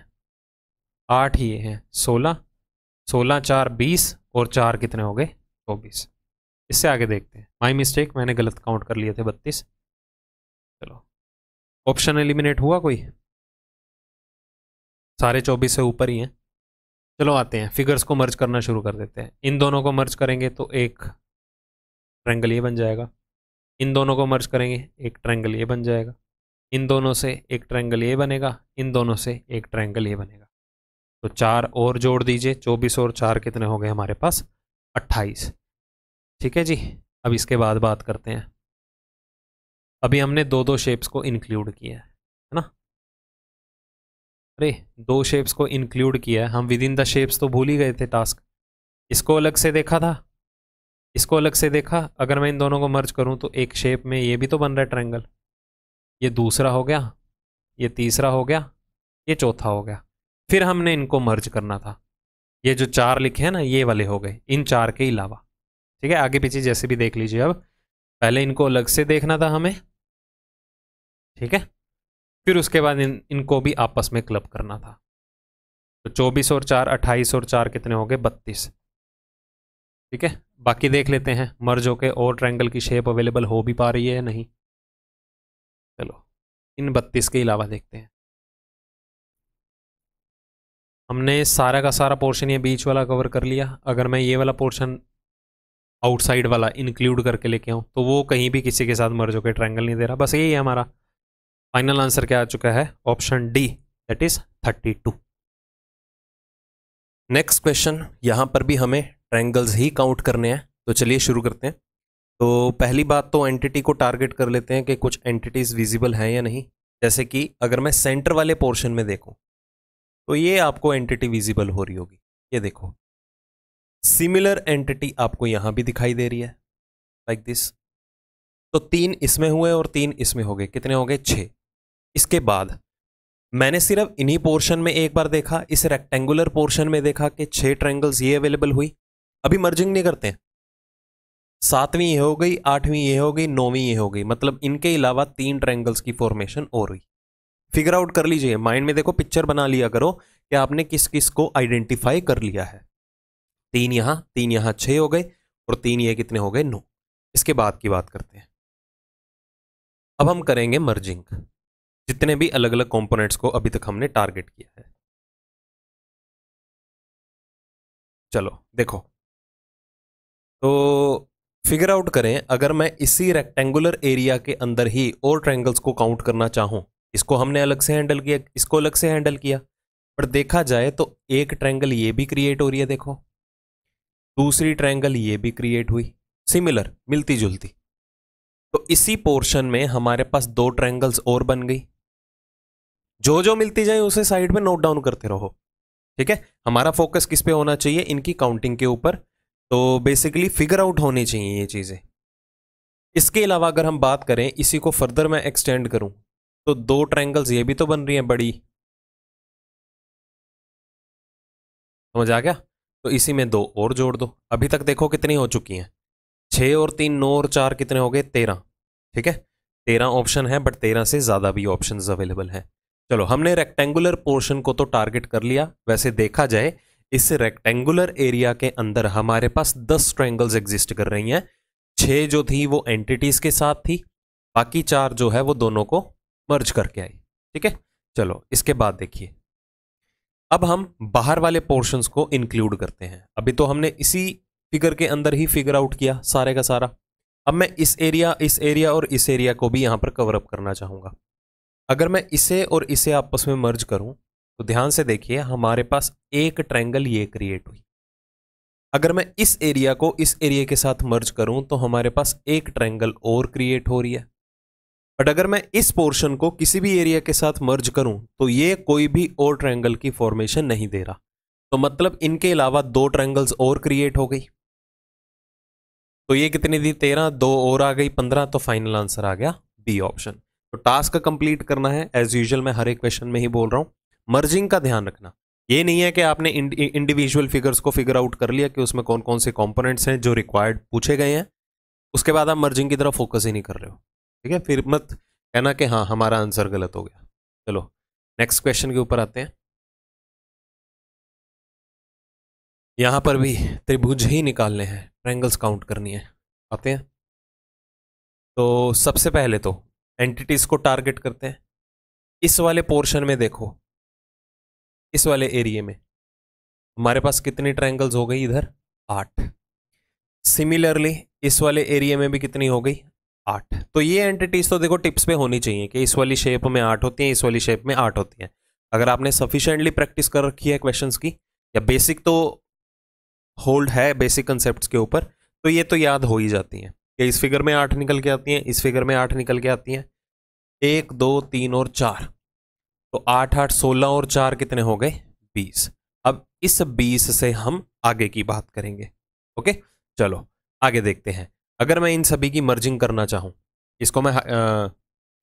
आठ ये हैं सोलह सोलह चार बीस और चार कितने हो गए चौबीस इससे आगे देखते हैं माई मिस्टेक मैंने गलत काउंट कर लिए थे बत्तीस चलो ऑप्शन एलिमिनेट हुआ कोई सारे चौबीस से ऊपर ही हैं चलो आते हैं फिगर्स को मर्ज करना शुरू कर देते हैं इन दोनों को मर्ज करेंगे तो एक ट्रैंगल ये बन जाएगा इन दोनों को मर्ज करेंगे एक ट्रैंगल ये बन जाएगा इन दोनों से एक ट्रायंगल ये बनेगा इन दोनों से एक ट्रायंगल ये बनेगा तो चार और जोड़ दीजिए चौबीस और चार कितने हो गए हमारे पास अट्ठाईस ठीक है जी अब इसके बाद बात करते हैं अभी हमने दो दो शेप्स को इंक्लूड किया है है ना अरे दो शेप्स को इंक्लूड किया है हम विद इन द शेप्स तो भूल ही गए थे टास्क इसको अलग से देखा था इसको अलग से देखा अगर मैं इन दोनों को मर्ज करूं तो एक शेप में ये भी तो बन रहा है ट्रायंगल ये दूसरा हो गया ये तीसरा हो गया ये चौथा हो गया फिर हमने इनको मर्ज करना था ये जो चार लिखे हैं ना ये वाले हो गए इन चार के अलावा ठीक है आगे पीछे जैसे भी देख लीजिए अब पहले इनको अलग से देखना था हमें ठीक है फिर उसके बाद इन इनको भी आपस में क्लब करना था तो चौबीस और चार अट्ठाईस और चार कितने हो गए बत्तीस ठीक है बाकी देख लेते हैं मर्ज होके और ट्रैंगल की शेप अवेलेबल हो भी पा रही है या नहीं चलो इन बत्तीस के अलावा देखते हैं हमने सारा का सारा पोर्शन ये बीच वाला कवर कर लिया अगर मैं ये वाला पोर्शन आउटसाइड वाला इंक्लूड करके लेके आऊँ तो वो कहीं भी किसी के साथ मर्ज होकर ट्रैंगल नहीं दे रहा बस यही है हमारा फाइनल आंसर क्या आ चुका है option D that is thirty two next question यहाँ पर भी हमें ट्रैंगल्स ही काउंट करने हैं तो चलिए शुरू करते हैं तो पहली बात तो एंटिटी को टारगेट कर लेते हैं कि कुछ एंटिटीज़ विजिबल हैं या नहीं जैसे कि अगर मैं सेंटर वाले पोर्शन में देखूं तो ये आपको एंटिटी विजिबल हो रही होगी ये देखो सिमिलर एंटिटी आपको यहां भी दिखाई दे रही है लाइक दिस तो तीन इसमें हुए और तीन इसमें हो गए कितने हो गए छः इसके बाद मैंने सिर्फ इन्हीं पोर्शन में एक बार देखा इस रेक्टेंगुलर पोर्शन में देखा कि छः ट्रैंगल्स ये अवेलेबल हुई अभी मर्जिंग नहीं करते हैं सातवीं ये हो गई आठवीं ये हो गई नौवीं ये हो गई मतलब इनके अलावा तीन ट्रैंगल्स की फॉर्मेशन और हुई फिगर आउट कर लीजिए माइंड में देखो पिक्चर बना लिया करो कि आपने किस किस को आइडेंटिफाई कर लिया है तीन यहां तीन यहां छह हो गए और तीन ये कितने हो गए नौ इसके बाद की बात करते हैं अब हम करेंगे मर्जिंग जितने भी अलग अलग कंपोनेंट्स को अभी तक हमने टारगेट किया है चलो देखो तो फिगर आउट करें अगर मैं इसी रेक्टेंगुलर एरिया के अंदर ही और ट्रैंगल्स को काउंट करना चाहूँ इसको हमने अलग से हैंडल किया इसको अलग से हैंडल किया पर देखा जाए तो एक ट्रैंगल ये भी क्रिएट हो रही है देखो दूसरी ट्रैंगल ये भी क्रिएट हुई सिमिलर मिलती जुलती तो इसी पोर्शन में हमारे पास दो ट्रैंगल्स और बन गई जो जो मिलती जाए उसे साइड में नोट डाउन करते रहो ठीक है हमारा फोकस किस पे होना चाहिए इनकी काउंटिंग के ऊपर तो बेसिकली फिगर आउट होनी चाहिए ये चीज़ें इसके अलावा अगर हम बात करें इसी को फर्दर मैं एक्सटेंड करूं तो दो ट्रैंगल्स ये भी तो बन रही हैं बड़ी समझ आ गया तो इसी में दो और जोड़ दो अभी तक देखो कितनी हो चुकी हैं छः और तीन नौ और चार कितने हो गए तेरह ठीक है तेरह ऑप्शन है बट तेरह से ज़्यादा भी ऑप्शन अवेलेबल हैं चलो हमने रेक्टेंगुलर पोर्शन को तो टारगेट कर लिया वैसे देखा जाए इस रेक्टेंगुलर एरिया के अंदर हमारे पास दस ट्रायंगल्स एग्जिस्ट कर रही हैं छः जो थी वो एंटिटीज के साथ थी बाकी चार जो है वो दोनों को मर्ज करके आई ठीक है चलो इसके बाद देखिए अब हम बाहर वाले पोर्शंस को इंक्लूड करते हैं अभी तो हमने इसी फिगर के अंदर ही फिगर आउट किया सारे का सारा अब मैं इस एरिया इस एरिया और इस एरिया को भी यहाँ पर कवरअप करना चाहूँगा अगर मैं इसे और इसे आपस में मर्ज करूँ तो ध्यान से देखिए हमारे पास एक ट्रायंगल ये क्रिएट हुई अगर मैं इस एरिया को इस एरिया के साथ मर्ज करूं तो हमारे पास एक ट्रायंगल और क्रिएट हो रही है बट अगर मैं इस पोर्शन को किसी भी एरिया के साथ मर्ज करूं तो ये कोई भी और ट्रायंगल की फॉर्मेशन नहीं दे रहा तो मतलब इनके अलावा दो ट्रायंगल्स और क्रिएट हो गई तो ये कितनी दी तेरह दो और आ गई पंद्रह तो फाइनल आंसर आ गया बी ऑप्शन तो टास्क कंप्लीट करना है एज यूजल मैं हर एक क्वेश्चन में ही बोल रहा हूँ मर्जिंग का ध्यान रखना ये नहीं है कि आपने इंडिविजुअल फिगर्स को फिगर आउट कर लिया कि उसमें कौन कौन से कंपोनेंट्स हैं जो रिक्वायर्ड पूछे गए हैं उसके बाद आप मर्जिंग की तरफ फोकस ही नहीं कर रहे हो ठीक है फिर मत कहना कि हाँ हमारा आंसर गलत हो गया चलो नेक्स्ट क्वेश्चन के ऊपर आते हैं यहां पर भी त्रिभुज ही निकालने हैं ट्रैंगल्स काउंट करनी है आते हैं तो सबसे पहले तो एंटिटीज़ को टारगेट करते हैं इस वाले पोर्शन में देखो इस वाले एरिए में हमारे पास कितनी ट्राइंगल्स हो गई इधर आठ सिमिलरली इस वाले एरिया में भी कितनी हो गई आठ तो ये एंटिटीज तो देखो टिप्स पे होनी चाहिए कि इस वाली शेप में आठ होती हैं इस वाली शेप में आठ होती हैं अगर आपने सफिशेंटली प्रैक्टिस कर रखी है क्वेश्चंस की या बेसिक तो होल्ड है बेसिक कंसेप्ट के ऊपर तो ये तो याद हो ही जाती हैं कि इस फिगर में आठ निकल के आती हैं इस फिगर में आठ निकल के आती हैं एक दो तीन और चार तो आठ आठ सोलह और चार कितने हो गए बीस अब इस बीस से हम आगे की बात करेंगे ओके चलो आगे देखते हैं अगर मैं इन सभी की मर्जिंग करना चाहूं इसको मैं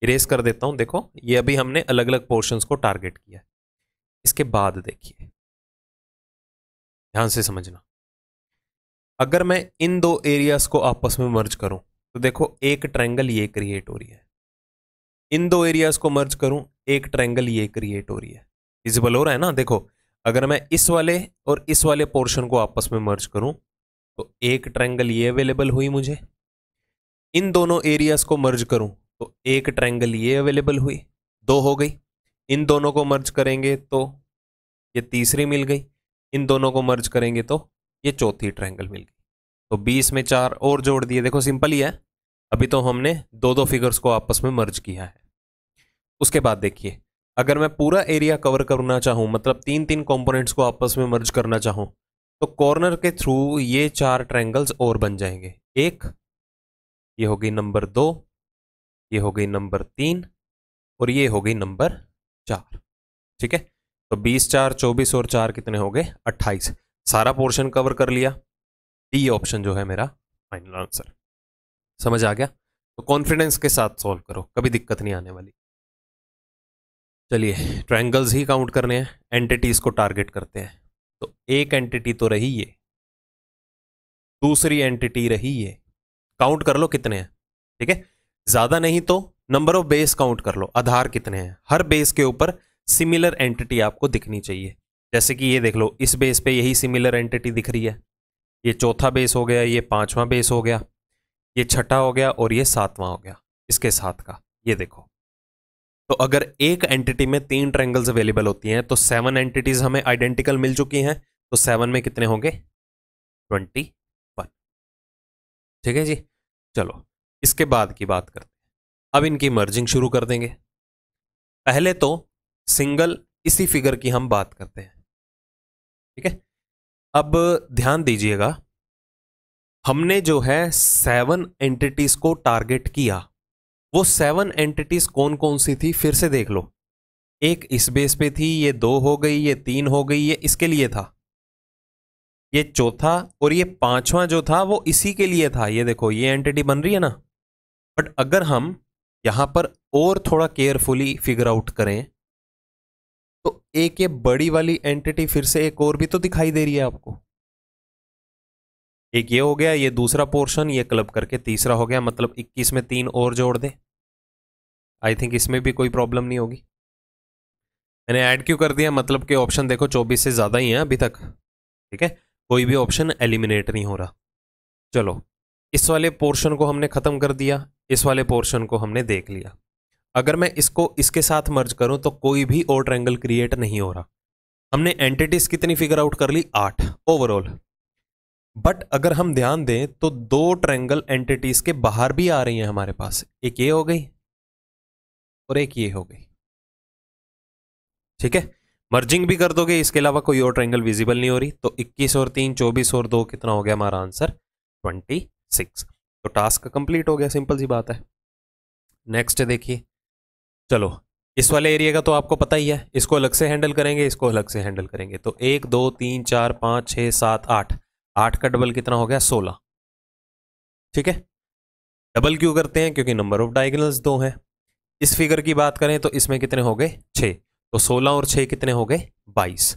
इरेज कर देता हूं देखो ये अभी हमने अलग अलग पोर्शंस को टारगेट किया इसके बाद देखिए ध्यान से समझना अगर मैं इन दो एरियाज को आपस में मर्ज करूं तो देखो एक ट्रायंगल ये क्रिएट हो रही है इन दो एरियाज को मर्ज करूं एक ट्रैंगल ये क्रिएट हो रही है विजिबल हो रहा है ना देखो अगर मैं इस वाले और इस वाले पोर्शन को आपस में मर्ज करूं तो एक ट्रैंगल ये अवेलेबल हुई मुझे इन दोनों एरियाज को मर्ज करूं तो एक ट्रैंगल ये अवेलेबल हुई दो हो गई इन दोनों को मर्ज करेंगे तो ये तीसरी मिल गई इन दोनों को मर्ज करेंगे तो ये चौथी ट्रैंगल मिल गई तो बीस में चार और जोड़ दिए देखो सिंपल ही है अभी तो हमने दो दो फिगर्स को आपस में मर्ज किया है उसके बाद देखिए अगर मैं पूरा एरिया कवर करना चाहूँ मतलब तीन तीन कंपोनेंट्स को आपस में मर्ज करना चाहूँ तो कॉर्नर के थ्रू ये चार ट्रैंगल्स और बन जाएंगे एक ये हो गई नंबर दो ये हो गई नंबर तीन और ये हो गई नंबर चार ठीक है तो बीस चार चौबीस और चार कितने हो गए अट्ठाईस सारा पोर्शन कवर कर लिया डी ऑप्शन जो है मेरा फाइनल आंसर समझ आ गया तो कॉन्फिडेंस के साथ सॉल्व करो कभी दिक्कत नहीं आने वाली चलिए ट्रायंगल्स ही काउंट करने हैं एंटिटीज को टारगेट करते हैं तो एक एंटिटी तो रही ये दूसरी एंटिटी रही ये काउंट कर लो कितने हैं ठीक है ज़्यादा नहीं तो नंबर ऑफ बेस काउंट कर लो आधार कितने हैं हर बेस के ऊपर सिमिलर एंटिटी आपको दिखनी चाहिए जैसे कि ये देख लो इस बेस पे यही सिमिलर एंटिटी दिख रही है ये चौथा बेस हो गया ये पांचवा बेस हो गया ये छठा हो गया और ये सातवां हो गया इसके साथ का ये देखो तो अगर एक एंटिटी में तीन ट्रैंगल्स अवेलेबल होती हैं तो सेवन एंटिटीज हमें आइडेंटिकल मिल चुकी हैं तो सेवन में कितने होंगे ट्वेंटी वन ठीक है जी चलो इसके बाद की बात करते हैं अब इनकी मर्जिंग शुरू कर देंगे पहले तो सिंगल इसी फिगर की हम बात करते हैं ठीक है अब ध्यान दीजिएगा हमने जो है सेवन एंटिटीज को टारगेट किया वो सेवन एंटिटीज कौन कौन सी थी फिर से देख लो एक इस बेस पे थी ये दो हो गई ये तीन हो गई ये इसके लिए था ये चौथा और ये पांचवा जो था वो इसी के लिए था ये देखो ये एंटिटी बन रही है ना बट अगर हम यहां पर और थोड़ा केयरफुली फिगर आउट करें तो एक ये बड़ी वाली एंटिटी फिर से एक और भी तो दिखाई दे रही है आपको एक ये हो गया ये दूसरा पोर्शन ये क्लब करके तीसरा हो गया मतलब 21 में तीन और जोड़ दें आई थिंक इसमें भी कोई प्रॉब्लम नहीं होगी मैंने ऐड क्यों कर दिया मतलब के ऑप्शन देखो 24 से ज़्यादा ही हैं अभी तक ठीक है कोई भी ऑप्शन एलिमिनेट नहीं हो रहा चलो इस वाले पोर्शन को हमने ख़त्म कर दिया इस वाले पोर्शन को हमने देख लिया अगर मैं इसको इसके साथ मर्ज करूं तो कोई भी और ट्रैंगल क्रिएट नहीं हो रहा हमने एंटिटीज़ कितनी फिगर आउट कर ली आठ ओवरऑल बट अगर हम ध्यान दें तो दो ट्रैंगल एंटिटीज के बाहर भी आ रही हैं हमारे पास एक ये हो गई और एक ये हो गई ठीक है मर्जिंग भी कर दोगे इसके अलावा कोई और ट्रेंगल विजिबल नहीं हो रही तो 21 और 3 24 और 2 कितना हो गया हमारा आंसर 26 तो टास्क कंप्लीट हो गया सिंपल सी बात है नेक्स्ट देखिए चलो इस वाले एरिया का तो आपको पता ही है इसको अलग से हैंडल करेंगे इसको अलग से हैंडल करेंगे तो एक दो तीन चार पाँच छः सात आठ आठ का डबल कितना हो गया सोलह ठीक है डबल क्यों करते हैं क्योंकि नंबर ऑफ डायगनल्स दो हैं इस फिगर की बात करें तो इसमें कितने हो गए छः तो सोलह और छः कितने हो गए बाईस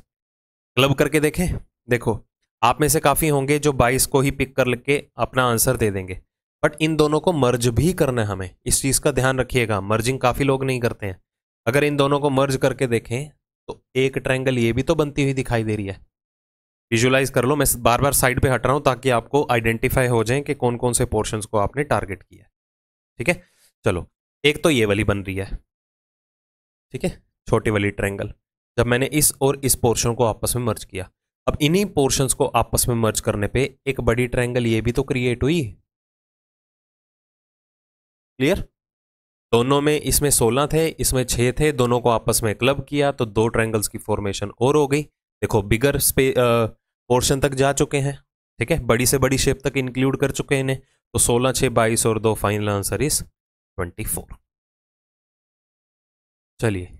क्लब करके देखें देखो आप में से काफ़ी होंगे जो बाईस को ही पिक कर लेके अपना आंसर दे देंगे बट इन दोनों को मर्ज भी करना है हमें इस चीज़ का ध्यान रखिएगा मर्जिंग काफ़ी लोग नहीं करते हैं अगर इन दोनों को मर्ज करके देखें तो एक ट्रैंगल ये भी तो बनती हुई दिखाई दे रही है विजुलाइज कर लो मैं बार बार साइड पे हट रहा हूँ ताकि आपको आइडेंटिफाई हो जाए कि कौन कौन से पोर्शन को आपने टारगेट किया ठीक है चलो एक तो ये वाली बन रही है ठीक है छोटी वाली ट्रैंगल जब मैंने इस और इस पोर्शन को आपस में मर्ज किया अब इन्हीं पोर्शंस को आपस में मर्ज करने पे एक बड़ी ट्रायंगल ये भी तो क्रिएट हुई क्लियर दोनों में इसमें सोलह थे इसमें छः थे दोनों को आपस में क्लब किया तो दो ट्रायंगल्स की फॉर्मेशन और हो गई देखो बिगर स्पे पोर्शन तक जा चुके हैं ठीक है बड़ी से बड़ी शेप तक इंक्लूड कर चुके हैं इन्हें तो सोलह छः बाईस और दो final answer is twenty four चलिए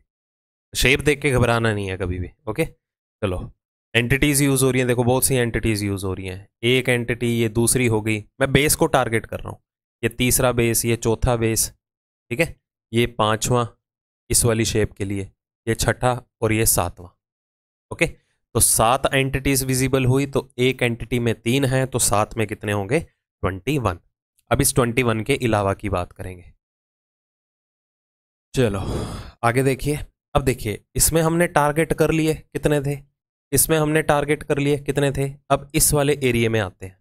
शेप देख के घबराना नहीं है कभी भी ओके चलो एंटिटीज यूज़ हो रही हैं देखो बहुत सी एंटिटीज यूज़ हो रही हैं एक एंटिटी ये दूसरी हो गई मैं बेस को टारगेट कर रहा हूँ ये तीसरा बेस ये चौथा बेस ठीक है ये पांचवा इस वाली शेप के लिए ये छठा और ये सातवां ओके तो सात एंटिटीज विजिबल हुई तो एक एंटिटी में तीन हैं तो सात में कितने होंगे ट्वेंटी वन अब इस ट्वेंटी वन के अलावा की बात करेंगे चलो आगे देखिए अब देखिए इसमें हमने टारगेट कर लिए कितने थे इसमें हमने टारगेट कर लिए कितने थे अब इस वाले एरिए में आते हैं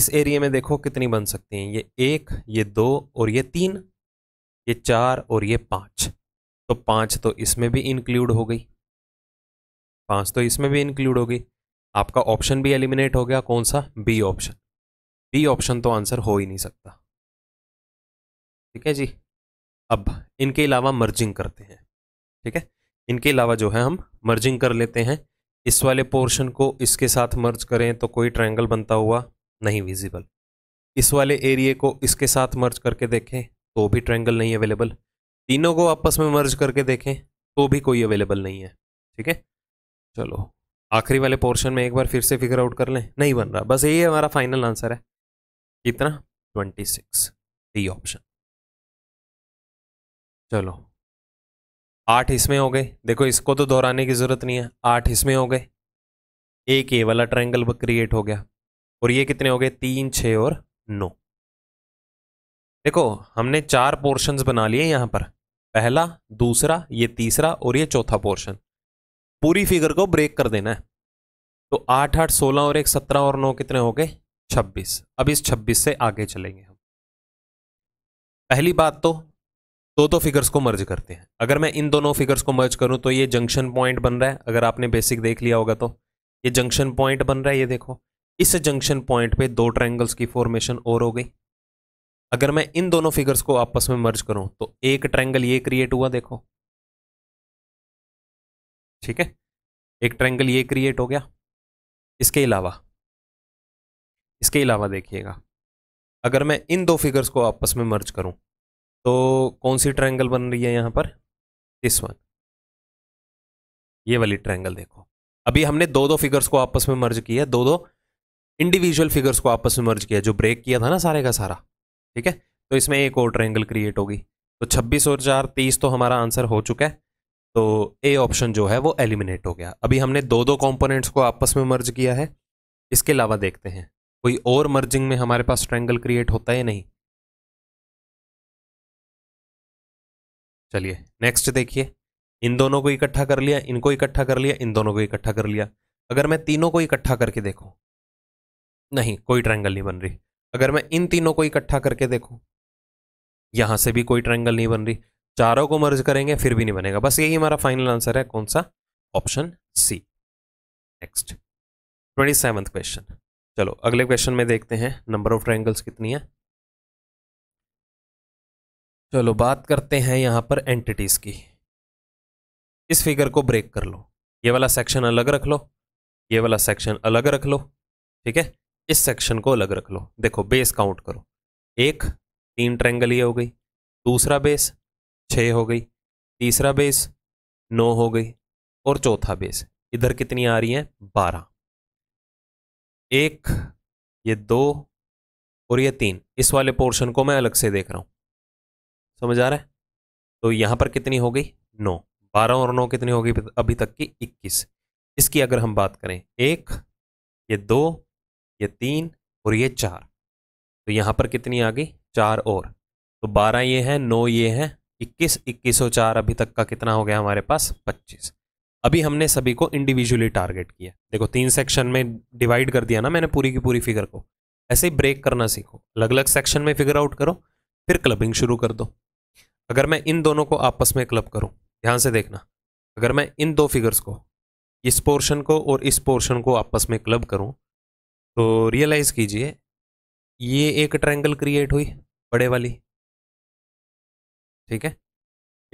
इस एरिए में देखो कितनी बन सकती हैं ये एक ये दो और ये तीन ये चार और ये पाँच तो पाँच तो इसमें भी इंक्लूड हो गई पाँच तो इसमें भी इंक्लूड होगी आपका ऑप्शन भी एलिमिनेट हो गया कौन सा बी ऑप्शन बी ऑप्शन तो आंसर हो ही नहीं सकता ठीक है जी अब इनके अलावा मर्जिंग करते हैं ठीक है इनके अलावा जो है हम मर्जिंग कर लेते हैं इस वाले पोर्शन को इसके साथ मर्ज करें तो कोई ट्रायंगल बनता हुआ नहीं विजिबल इस वाले एरिए को इसके साथ मर्ज करके देखें तो भी ट्रायंगल नहीं अवेलेबल तीनों को आपस में मर्ज करके देखें तो भी कोई अवेलेबल नहीं है ठीक है चलो आखिरी वाले पोर्शन में एक बार फिर से फिगर आउट कर लें नहीं बन रहा बस यही हमारा फाइनल आंसर है कितना ट्वेंटी सिक्स डी ऑप्शन चलो आठ इसमें हो गए देखो इसको तो दोहराने की ज़रूरत नहीं है आठ इसमें हो गए एक ए वाला ट्रायंगल क्रिएट हो गया और ये कितने हो गए तीन छः और नौ देखो हमने चार पोर्शंस बना लिए यहाँ पर पहला दूसरा ये तीसरा और ये चौथा पोर्शन पूरी फिगर को ब्रेक कर देना है तो आठ आठ सोलह और एक सत्रह और नौ कितने हो गए छब्बीस अब इस छब्बीस से आगे चलेंगे हम पहली बात तो दो दो फिगर्स को मर्ज करते हैं अगर मैं इन दोनों फिगर्स को मर्ज करूं तो ये जंक्शन पॉइंट बन रहा है अगर आपने बेसिक देख लिया होगा तो ये जंक्शन पॉइंट बन रहा है ये देखो इस जंक्शन पॉइंट पे दो ट्रायंगल्स की फॉर्मेशन और हो गई अगर मैं इन दोनों फिगर्स को आपस में मर्ज करूं तो एक ट्रायंगल ये क्रिएट हुआ देखो ठीक है एक ट्रैंगल ये क्रिएट हो गया इसके अलावा इसके अलावा देखिएगा अगर मैं इन दो फिगर्स को आपस में मर्ज करूं तो कौन सी ट्रायंगल बन रही है यहां पर दिस वन ये वाली ट्रायंगल देखो अभी हमने दो दो फिगर्स को आपस में मर्ज किया दो दो इंडिविजुअल फिगर्स को आपस में मर्ज किया जो ब्रेक किया था ना सारे का सारा ठीक है तो इसमें एक और ट्रायंगल क्रिएट होगी तो 26 और चार तीस तो हमारा आंसर हो चुका है तो ए ऑप्शन जो है वो एलिमिनेट हो गया अभी हमने दो दो कंपोनेंट्स को आपस में मर्ज किया है इसके अलावा देखते हैं कोई और मर्जिंग में हमारे पास ट्रैंगल क्रिएट होता है नहीं चलिए नेक्स्ट देखिए इन दोनों को इकट्ठा कर लिया इनको इकट्ठा कर लिया इन दोनों को इकट्ठा कर लिया अगर मैं तीनों को इकट्ठा करके देखूं नहीं कोई ट्रायंगल नहीं बन रही अगर मैं इन तीनों को इकट्ठा करके देखूं यहां से भी कोई ट्रायंगल नहीं बन रही चारों को मर्ज करेंगे फिर भी नहीं बनेगा बस यही हमारा फाइनल आंसर है कौन सा option C next twenty seventh question चलो अगले क्वेश्चन में देखते हैं नंबर ऑफ ट्रायंगल्स कितनी है चलो बात करते हैं यहां पर एंटिटीज़ की इस फिगर को ब्रेक कर लो ये वाला सेक्शन अलग रख लो ये वाला सेक्शन अलग रख लो ठीक है इस सेक्शन को अलग रख लो देखो बेस काउंट करो एक तीन ट्रैंगल ये हो गई दूसरा बेस छः हो गई तीसरा बेस नौ हो गई और चौथा बेस इधर कितनी आ रही हैं बारह एक ये दो और ये तीन इस वाले पोर्शन को मैं अलग से देख रहा हूँ समझ आ रहा है तो यहाँ पर कितनी हो गई नौ बारह और नौ कितनी होगी अभी तक की इक्कीस इसकी अगर हम बात करें एक ये दो ये तीन और ये चार तो यहाँ पर कितनी आ गई चार और तो बारह ये है नौ ये है इक्कीस इक्कीस सौ चार अभी तक का कितना हो गया हमारे पास पच्चीस अभी हमने सभी को इंडिविजुअली टारगेट किया देखो तीन सेक्शन में डिवाइड कर दिया ना मैंने पूरी की पूरी फिगर को ऐसे ही ब्रेक करना सीखो अलग अलग सेक्शन में फिगर आउट करो फिर क्लबिंग शुरू कर दो अगर मैं इन दोनों को आपस में क्लब करूँ ध्यान से देखना अगर मैं इन दो फिगर्स को इस पोर्शन को और इस पोर्शन को आपस में क्लब करूँ तो रियलाइज़ कीजिए ये एक ट्रैंगल क्रिएट हुई बड़े वाली ठीक है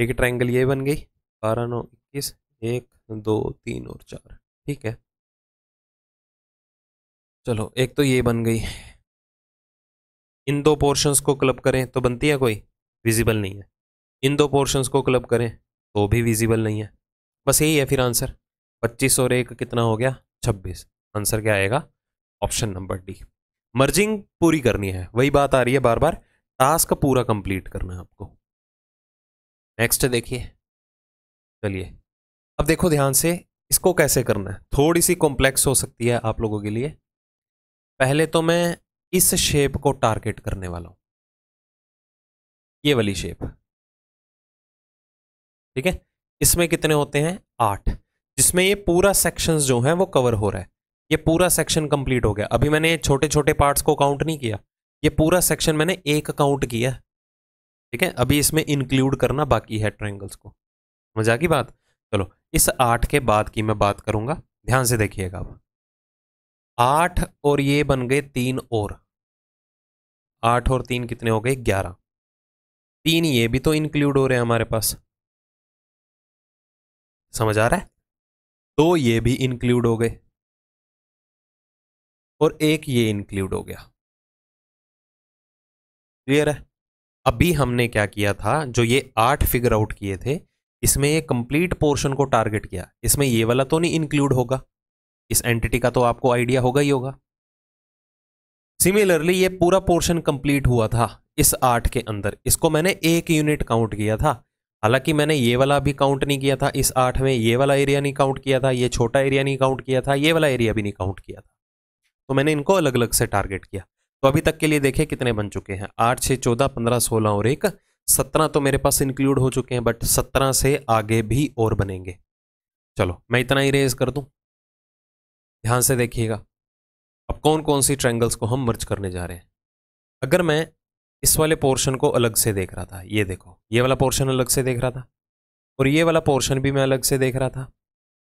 एक ट्राइंगल ये बन गई बारह नौ इक्कीस एक दो तीन और चार ठीक है चलो एक तो ये बन गई इन दो पोर्शंस को क्लब करें तो बनती है कोई विजिबल नहीं है इन दो पोर्शंस को क्लब करें तो भी विजिबल नहीं है बस यही है फिर आंसर पच्चीस और एक कितना हो गया छब्बीस आंसर क्या आएगा ऑप्शन नंबर डी मर्जिंग पूरी करनी है वही बात आ रही है बार बार टास्क पूरा कंप्लीट करना है आपको नेक्स्ट देखिए चलिए अब देखो ध्यान से इसको कैसे करना है थोड़ी सी कॉम्प्लेक्स हो सकती है आप लोगों के लिए पहले तो मैं इस शेप को टारगेट करने वाला हूं ये वाली शेप ठीक है इसमें कितने होते हैं आठ जिसमें ये पूरा सेक्शंस जो है वो कवर हो रहा है ये पूरा सेक्शन कंप्लीट हो गया अभी मैंने छोटे छोटे पार्ट्स को काउंट नहीं किया ये पूरा सेक्शन मैंने एक काउंट किया ठीक है अभी इसमें इंक्लूड करना बाकी है ट्रायंगल्स को मजा की बात चलो इस आठ के बाद की मैं बात करूंगा ध्यान से देखिएगा अब आठ और ये बन गए तीन और आठ और तीन कितने हो गए ग्यारह तीन ये भी तो इंक्लूड हो रहे हैं हमारे पास समझ आ रहा है दो ये भी इंक्लूड हो गए और एक ये इंक्लूड हो गया क्लियर है अभी हमने क्या किया था जो ये आठ फिगर आउट किए थे इसमें ये कंप्लीट पोर्शन को टारगेट किया इसमें ये वाला तो नहीं इंक्लूड होगा इस एंटिटी का तो आपको आइडिया होगा ही होगा सिमिलरली ये पूरा पोर्शन कंप्लीट हुआ था इस आठ के अंदर इसको मैंने एक यूनिट काउंट किया था हालांकि मैंने ये वाला अभी काउंट नहीं किया था इस आठ में ये वाला एरिया नहीं काउंट किया था ये छोटा एरिया नहीं काउंट किया था ये वाला एरिया भी नहीं काउंट किया था तो मैंने इनको अलग अलग से टारगेट किया तो अभी तक के लिए देखें कितने बन चुके हैं आठ छः चौदह पंद्रह सोलह और एक सत्रह तो मेरे पास इंक्लूड हो चुके हैं बट सत्रह से आगे भी और बनेंगे चलो मैं इतना ही रेज कर दूं ध्यान से देखिएगा अब कौन कौन सी ट्रैंगल्स को हम मर्ज करने जा रहे हैं अगर मैं इस वाले पोर्शन को अलग से देख रहा था ये देखो ये वाला पोर्शन अलग से देख रहा था और ये वाला पोर्शन भी मैं अलग से देख रहा था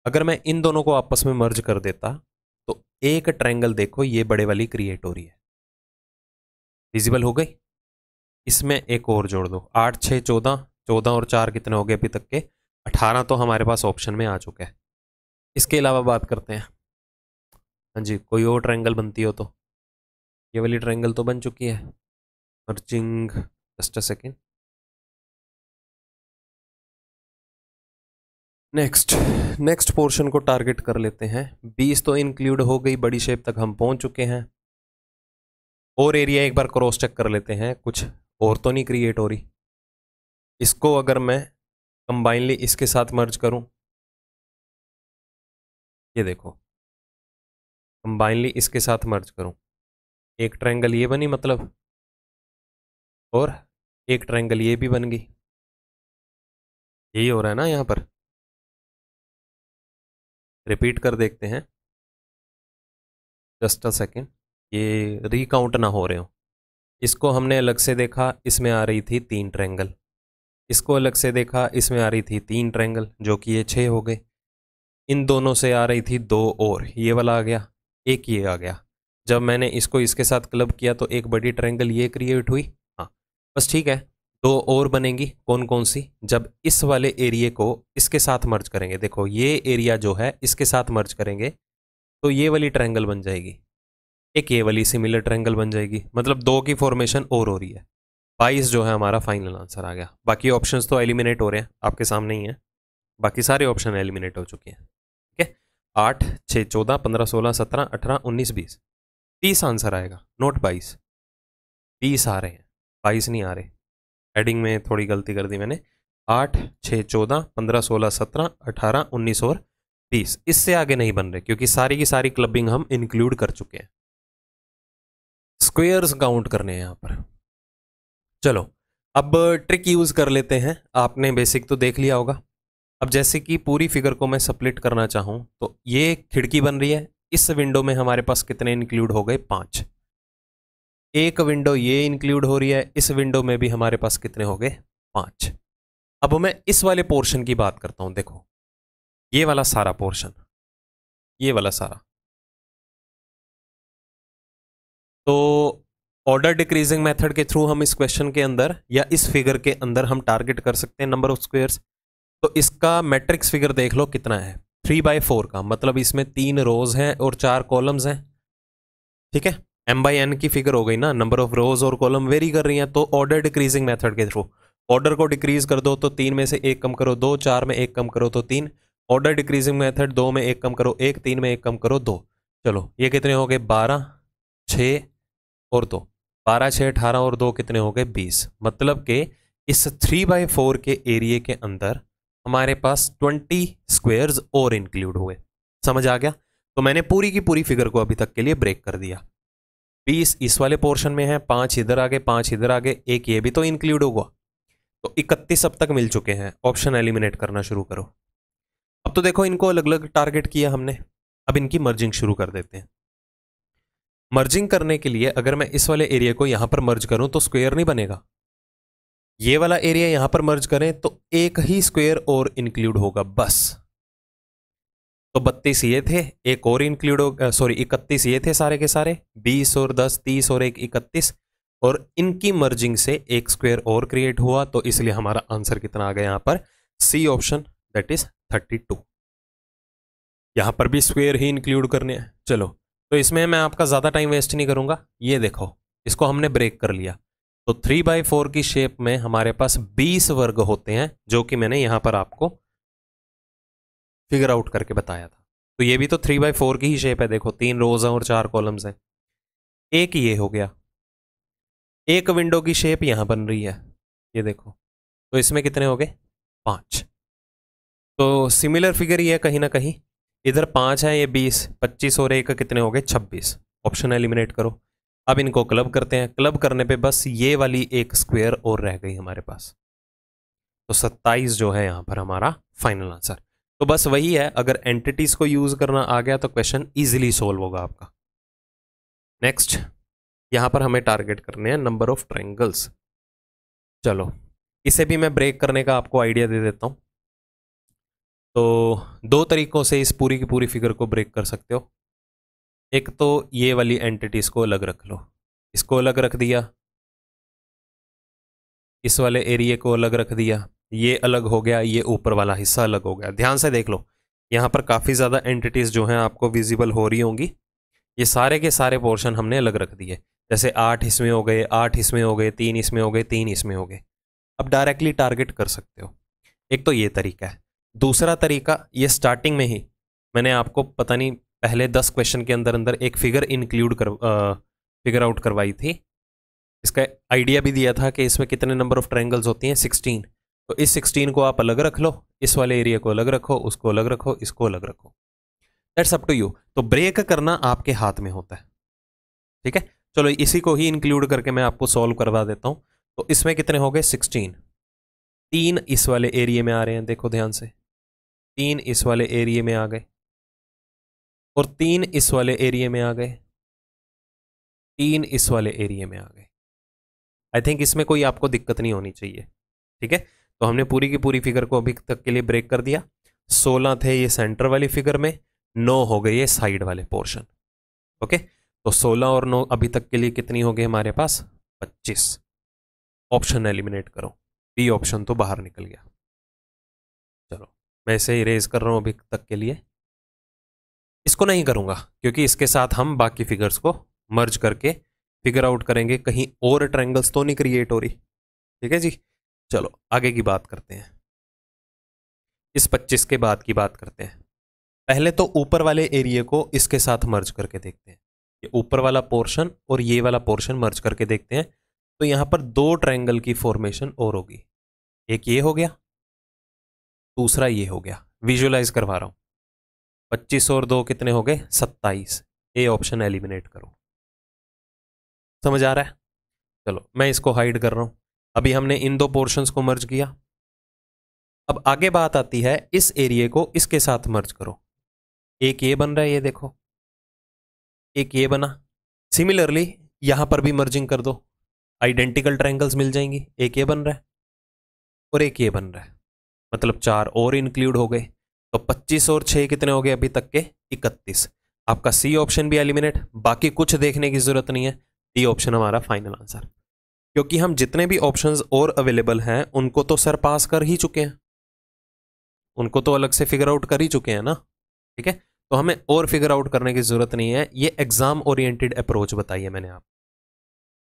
अगर मैं इन दोनों को आपस में मर्ज कर देता तो एक ट्रैंगल देखो ये बड़े वाली क्रिएट हो रही है विजिबल हो गई इसमें एक और जोड़ दो आठ छः चौदह चौदह और चार कितने हो गए अभी तक के अठारह तो हमारे पास ऑप्शन में आ चुका है इसके अलावा बात करते हैं हाँ जी कोई और ट्रैंगल बनती हो तो ये वाली ट्रैंगल तो बन चुकी है merging just a second next next portion को टारगेट कर लेते हैं बीस तो इंक्लूड हो गई बड़ी शेप तक हम पहुंच चुके हैं और एरिया एक बार क्रॉस चेक कर लेते हैं कुछ और तो नहीं क्रिएट हो रही इसको अगर मैं कंबाइनली इसके साथ मर्ज करूं ये देखो कंबाइनली इसके साथ मर्ज करूं एक ट्रायंगल ये बनी मतलब और एक ट्रायंगल ये भी बन गई यही हो रहा है ना यहाँ पर रिपीट कर देखते हैं जस्ट अ सेकेंड ये रिकाउंट ना हो रहे हो इसको हमने अलग से देखा इसमें आ रही थी तीन ट्रैंगल इसको अलग से देखा इसमें आ रही थी तीन ट्रैंगल जो कि ये छः हो गए इन दोनों से आ रही थी दो और ये वाला आ गया एक ये आ गया जब मैंने इसको इसके साथ क्लब किया तो एक बड़ी ट्रैंगल ये क्रिएट हुई हाँ बस ठीक है दो और बनेंगी कौन कौन सी जब इस वाले एरिए को इसके साथ मर्ज करेंगे देखो ये एरिया जो है इसके साथ मर्ज करेंगे तो ये वाली ट्रैंगल बन जाएगी एक ये वाली सिमिलर ट्रैंगल बन जाएगी मतलब दो की फॉर्मेशन और हो रही है बाईस जो है हमारा फाइनल आंसर आ गया बाकी ऑप्शन तो एलिमिनेट हो रहे हैं आपके सामने ही हैं बाकी सारे ऑप्शन एलिमिनेट हो चुके हैं ठीक है आठ छः चौदह पंद्रह सोलह सत्रह अठारह उन्नीस बीस तीस आंसर आएगा नोट बाईस तीस आ रहे हैं बाईस नहीं आ रहे एडिंग में थोड़ी गलती कर दी मैंने आठ छः चौदह पंद्रह सोलह सत्रह अठारह उन्नीस और बीस इससे आगे नहीं बन रहे क्योंकि सारी की सारी क्लबिंग हम इंक्लूड कर चुके हैं स्क्वेयर्स काउंट करने हैं यहाँ पर चलो अब ट्रिक यूज़ कर लेते हैं आपने बेसिक तो देख लिया होगा अब जैसे कि पूरी फिगर को मैं सप्लिट करना चाहूँ तो ये खिड़की बन रही है इस विंडो में हमारे पास कितने इंक्लूड हो गए पाँच एक विंडो ये इंक्लूड हो रही है इस विंडो में भी हमारे पास कितने हो गए पाँच अब मैं इस वाले पोर्शन की बात करता हूँ देखो ये वाला सारा पोर्शन ये वाला सारा तो ऑर्डर डिक्रीजिंग मेथड के थ्रू हम इस क्वेश्चन के अंदर या इस फिगर के अंदर हम टारगेट कर सकते हैं नंबर ऑफ स्क्वेयर्स तो इसका मैट्रिक्स फिगर देख लो कितना है थ्री बाय फोर का मतलब इसमें तीन रोज हैं और चार कॉलम्स हैं ठीक है एम बाई एन की फिगर हो गई ना नंबर ऑफ रोज और कॉलम वेरी कर रही हैं तो ऑर्डर डिक्रीजिंग मैथड के थ्रू ऑर्डर को डिक्रीज कर दो तो तीन में से एक कम करो दो चार में एक कम करो तो तीन ऑर्डर डिक्रीजिंग मैथड दो में एक कम करो एक तीन में एक कम करो दो चलो ये कितने हो गए बारह छः और दो बारह छः अठारह और दो कितने हो गए बीस मतलब के इस थ्री बाई फोर के एरिए के अंदर हमारे पास ट्वेंटी स्क्वेयर्स और इंक्लूड हुए समझ आ गया तो मैंने पूरी की पूरी फिगर को अभी तक के लिए ब्रेक कर दिया बीस इस वाले पोर्शन में है पाँच इधर आगे पाँच इधर आगे एक ये भी तो इंक्लूड होगा तो इकतीस अब तक मिल चुके हैं ऑप्शन एलिमिनेट करना शुरू करो अब तो देखो इनको अलग अलग टारगेट किया हमने अब इनकी मर्जिंग शुरू कर देते हैं मर्जिंग करने के लिए अगर मैं इस वाले एरिया को यहां पर मर्ज करूं तो स्क्वेयर नहीं बनेगा ये वाला एरिया यहां पर मर्ज करें तो एक ही स्क्वेयर और इंक्लूड होगा बस तो बत्तीस ये थे एक और इंक्लूड हो सॉरी इकतीस ये थे सारे के सारे बीस और दस तीस और एक इकतीस और इनकी मर्जिंग से एक स्क्वायर और क्रिएट हुआ तो इसलिए हमारा आंसर कितना आ गया यहां पर C option that is thirty two यहां पर भी स्क्वेयर ही इंक्लूड करने हैं चलो तो इसमें मैं आपका ज़्यादा टाइम वेस्ट नहीं करूँगा ये देखो इसको हमने ब्रेक कर लिया तो थ्री बाई फोर की शेप में हमारे पास बीस वर्ग होते हैं जो कि मैंने यहाँ पर आपको फिगर आउट करके बताया था तो ये भी तो थ्री बाई फोर की ही शेप है देखो तीन रोज हैं और चार कॉलम्स हैं एक ये हो गया एक विंडो की शेप यहाँ बन रही है ये देखो तो इसमें कितने हो गए पाँच तो सिमिलर फिगर ही है कहीं ना कहीं इधर पाँच है ये बीस पच्चीस और एक कितने हो गए छब्बीस ऑप्शन एलिमिनेट करो अब इनको क्लब करते हैं क्लब करने पे बस ये वाली एक स्क्वायर और रह गई हमारे पास तो सत्ताईस जो है यहाँ पर हमारा फाइनल आंसर तो बस वही है अगर एंटिटीज को यूज करना आ गया तो क्वेश्चन ईजिली सोल्व होगा आपका नेक्स्ट यहाँ पर हमें टारगेट करने हैं नंबर ऑफ ट्रैंगल्स चलो इसे भी मैं ब्रेक करने का आपको आइडिया दे देता हूँ तो दो तरीक़ों से इस पूरी की पूरी फिगर को ब्रेक कर सकते हो एक तो ये वाली एंटिटीज़ को अलग रख लो इसको अलग रख दिया इस वाले एरिए को अलग रख दिया ये अलग हो गया ये ऊपर वाला हिस्सा अलग हो गया ध्यान से देख लो यहाँ पर काफ़ी ज़्यादा एंटिटीज़ जो हैं आपको विजिबल हो रही होंगी ये सारे के सारे पोर्शन हमने अलग रख दिए जैसे आठ इसमें हो गए आठ इसमें हो गए तीन इसमें हो गए तीन इसमें हो गए अब डायरेक्टली टारगेट कर सकते हो एक तो ये तरीका है दूसरा तरीका ये स्टार्टिंग में ही मैंने आपको पता नहीं पहले दस क्वेश्चन के अंदर अंदर एक फिगर इंक्लूड कर फिगर आउट करवाई थी इसका आइडिया भी दिया था कि इसमें कितने नंबर ऑफ ट्रायंगल्स होती हैं सिक्सटीन तो इस सिक्सटीन को आप अलग रख लो इस वाले एरिया को अलग रखो उसको अलग रखो इसको अलग रखो दैट्स अप टू यू तो ब्रेक करना आपके हाथ में होता है ठीक है चलो इसी को ही इंक्लूड करके मैं आपको सॉल्व करवा देता हूँ तो इसमें कितने हो गए सिक्सटीन तीन इस वाले एरिया में आ रहे हैं देखो ध्यान से तीन इस वाले एरिए में आ गए और तीन इस वाले एरिए में आ गए तीन इस वाले एरिए में आ गए आई थिंक इसमें कोई आपको दिक्कत नहीं होनी चाहिए ठीक है तो हमने पूरी की पूरी फिगर को अभी तक के लिए ब्रेक कर दिया सोलह थे ये सेंटर वाली फिगर में नौ हो गए ये साइड वाले पोर्शन ओके तो सोलह और नौ अभी तक के लिए कितनी हो गई हमारे पास पच्चीस ऑप्शन एलिमिनेट करो बी ऑप्शन तो बाहर निकल गया मैं इसे इरेज कर रहा हूँ अभी तक के लिए इसको नहीं करूँगा क्योंकि इसके साथ हम बाकी फिगर्स को मर्ज करके फिगर आउट करेंगे कहीं और ट्रैंगल्स तो नहीं क्रिएट हो रही ठीक है जी चलो आगे की बात करते हैं इस 25 के बाद की बात करते हैं पहले तो ऊपर वाले एरिया को इसके साथ मर्ज करके देखते हैं ये ऊपर वाला पोर्शन और ये वाला पोर्शन मर्ज करके देखते हैं तो यहाँ पर दो ट्रैंगल की फॉर्मेशन और होगी एक ये हो गया दूसरा ये हो गया विजुअलाइज करवा रहा हूँ पच्चीस और दो कितने हो गए सत्ताईस ए ऑप्शन एलिमिनेट करो समझ आ रहा है चलो मैं इसको हाइड कर रहा हूँ अभी हमने इन दो पोर्शंस को मर्ज किया अब आगे बात आती है इस एरिए को इसके साथ मर्ज करो एक ये बन रहा है ये देखो एक ये बना सिमिलरली यहाँ पर भी मर्जिंग कर दो आइडेंटिकल ट्रैंगल्स मिल जाएंगी एक ये बन रहा है और एक ये बन रहा है मतलब चार और इंक्लूड हो गए तो 25 और 6 कितने हो गए अभी तक के 31 आपका सी ऑप्शन भी एलिमिनेट बाकी कुछ देखने की ज़रूरत नहीं है डी ऑप्शन हमारा फाइनल आंसर क्योंकि हम जितने भी ऑप्शंस और अवेलेबल हैं उनको तो सर पास कर ही चुके हैं उनको तो अलग से फिगर आउट कर ही चुके हैं ना ठीक है तो हमें और फिगर आउट करने की ज़रूरत नहीं है ये एग्ज़ाम ओरिएंटेड अप्रोच बताई है मैंने आप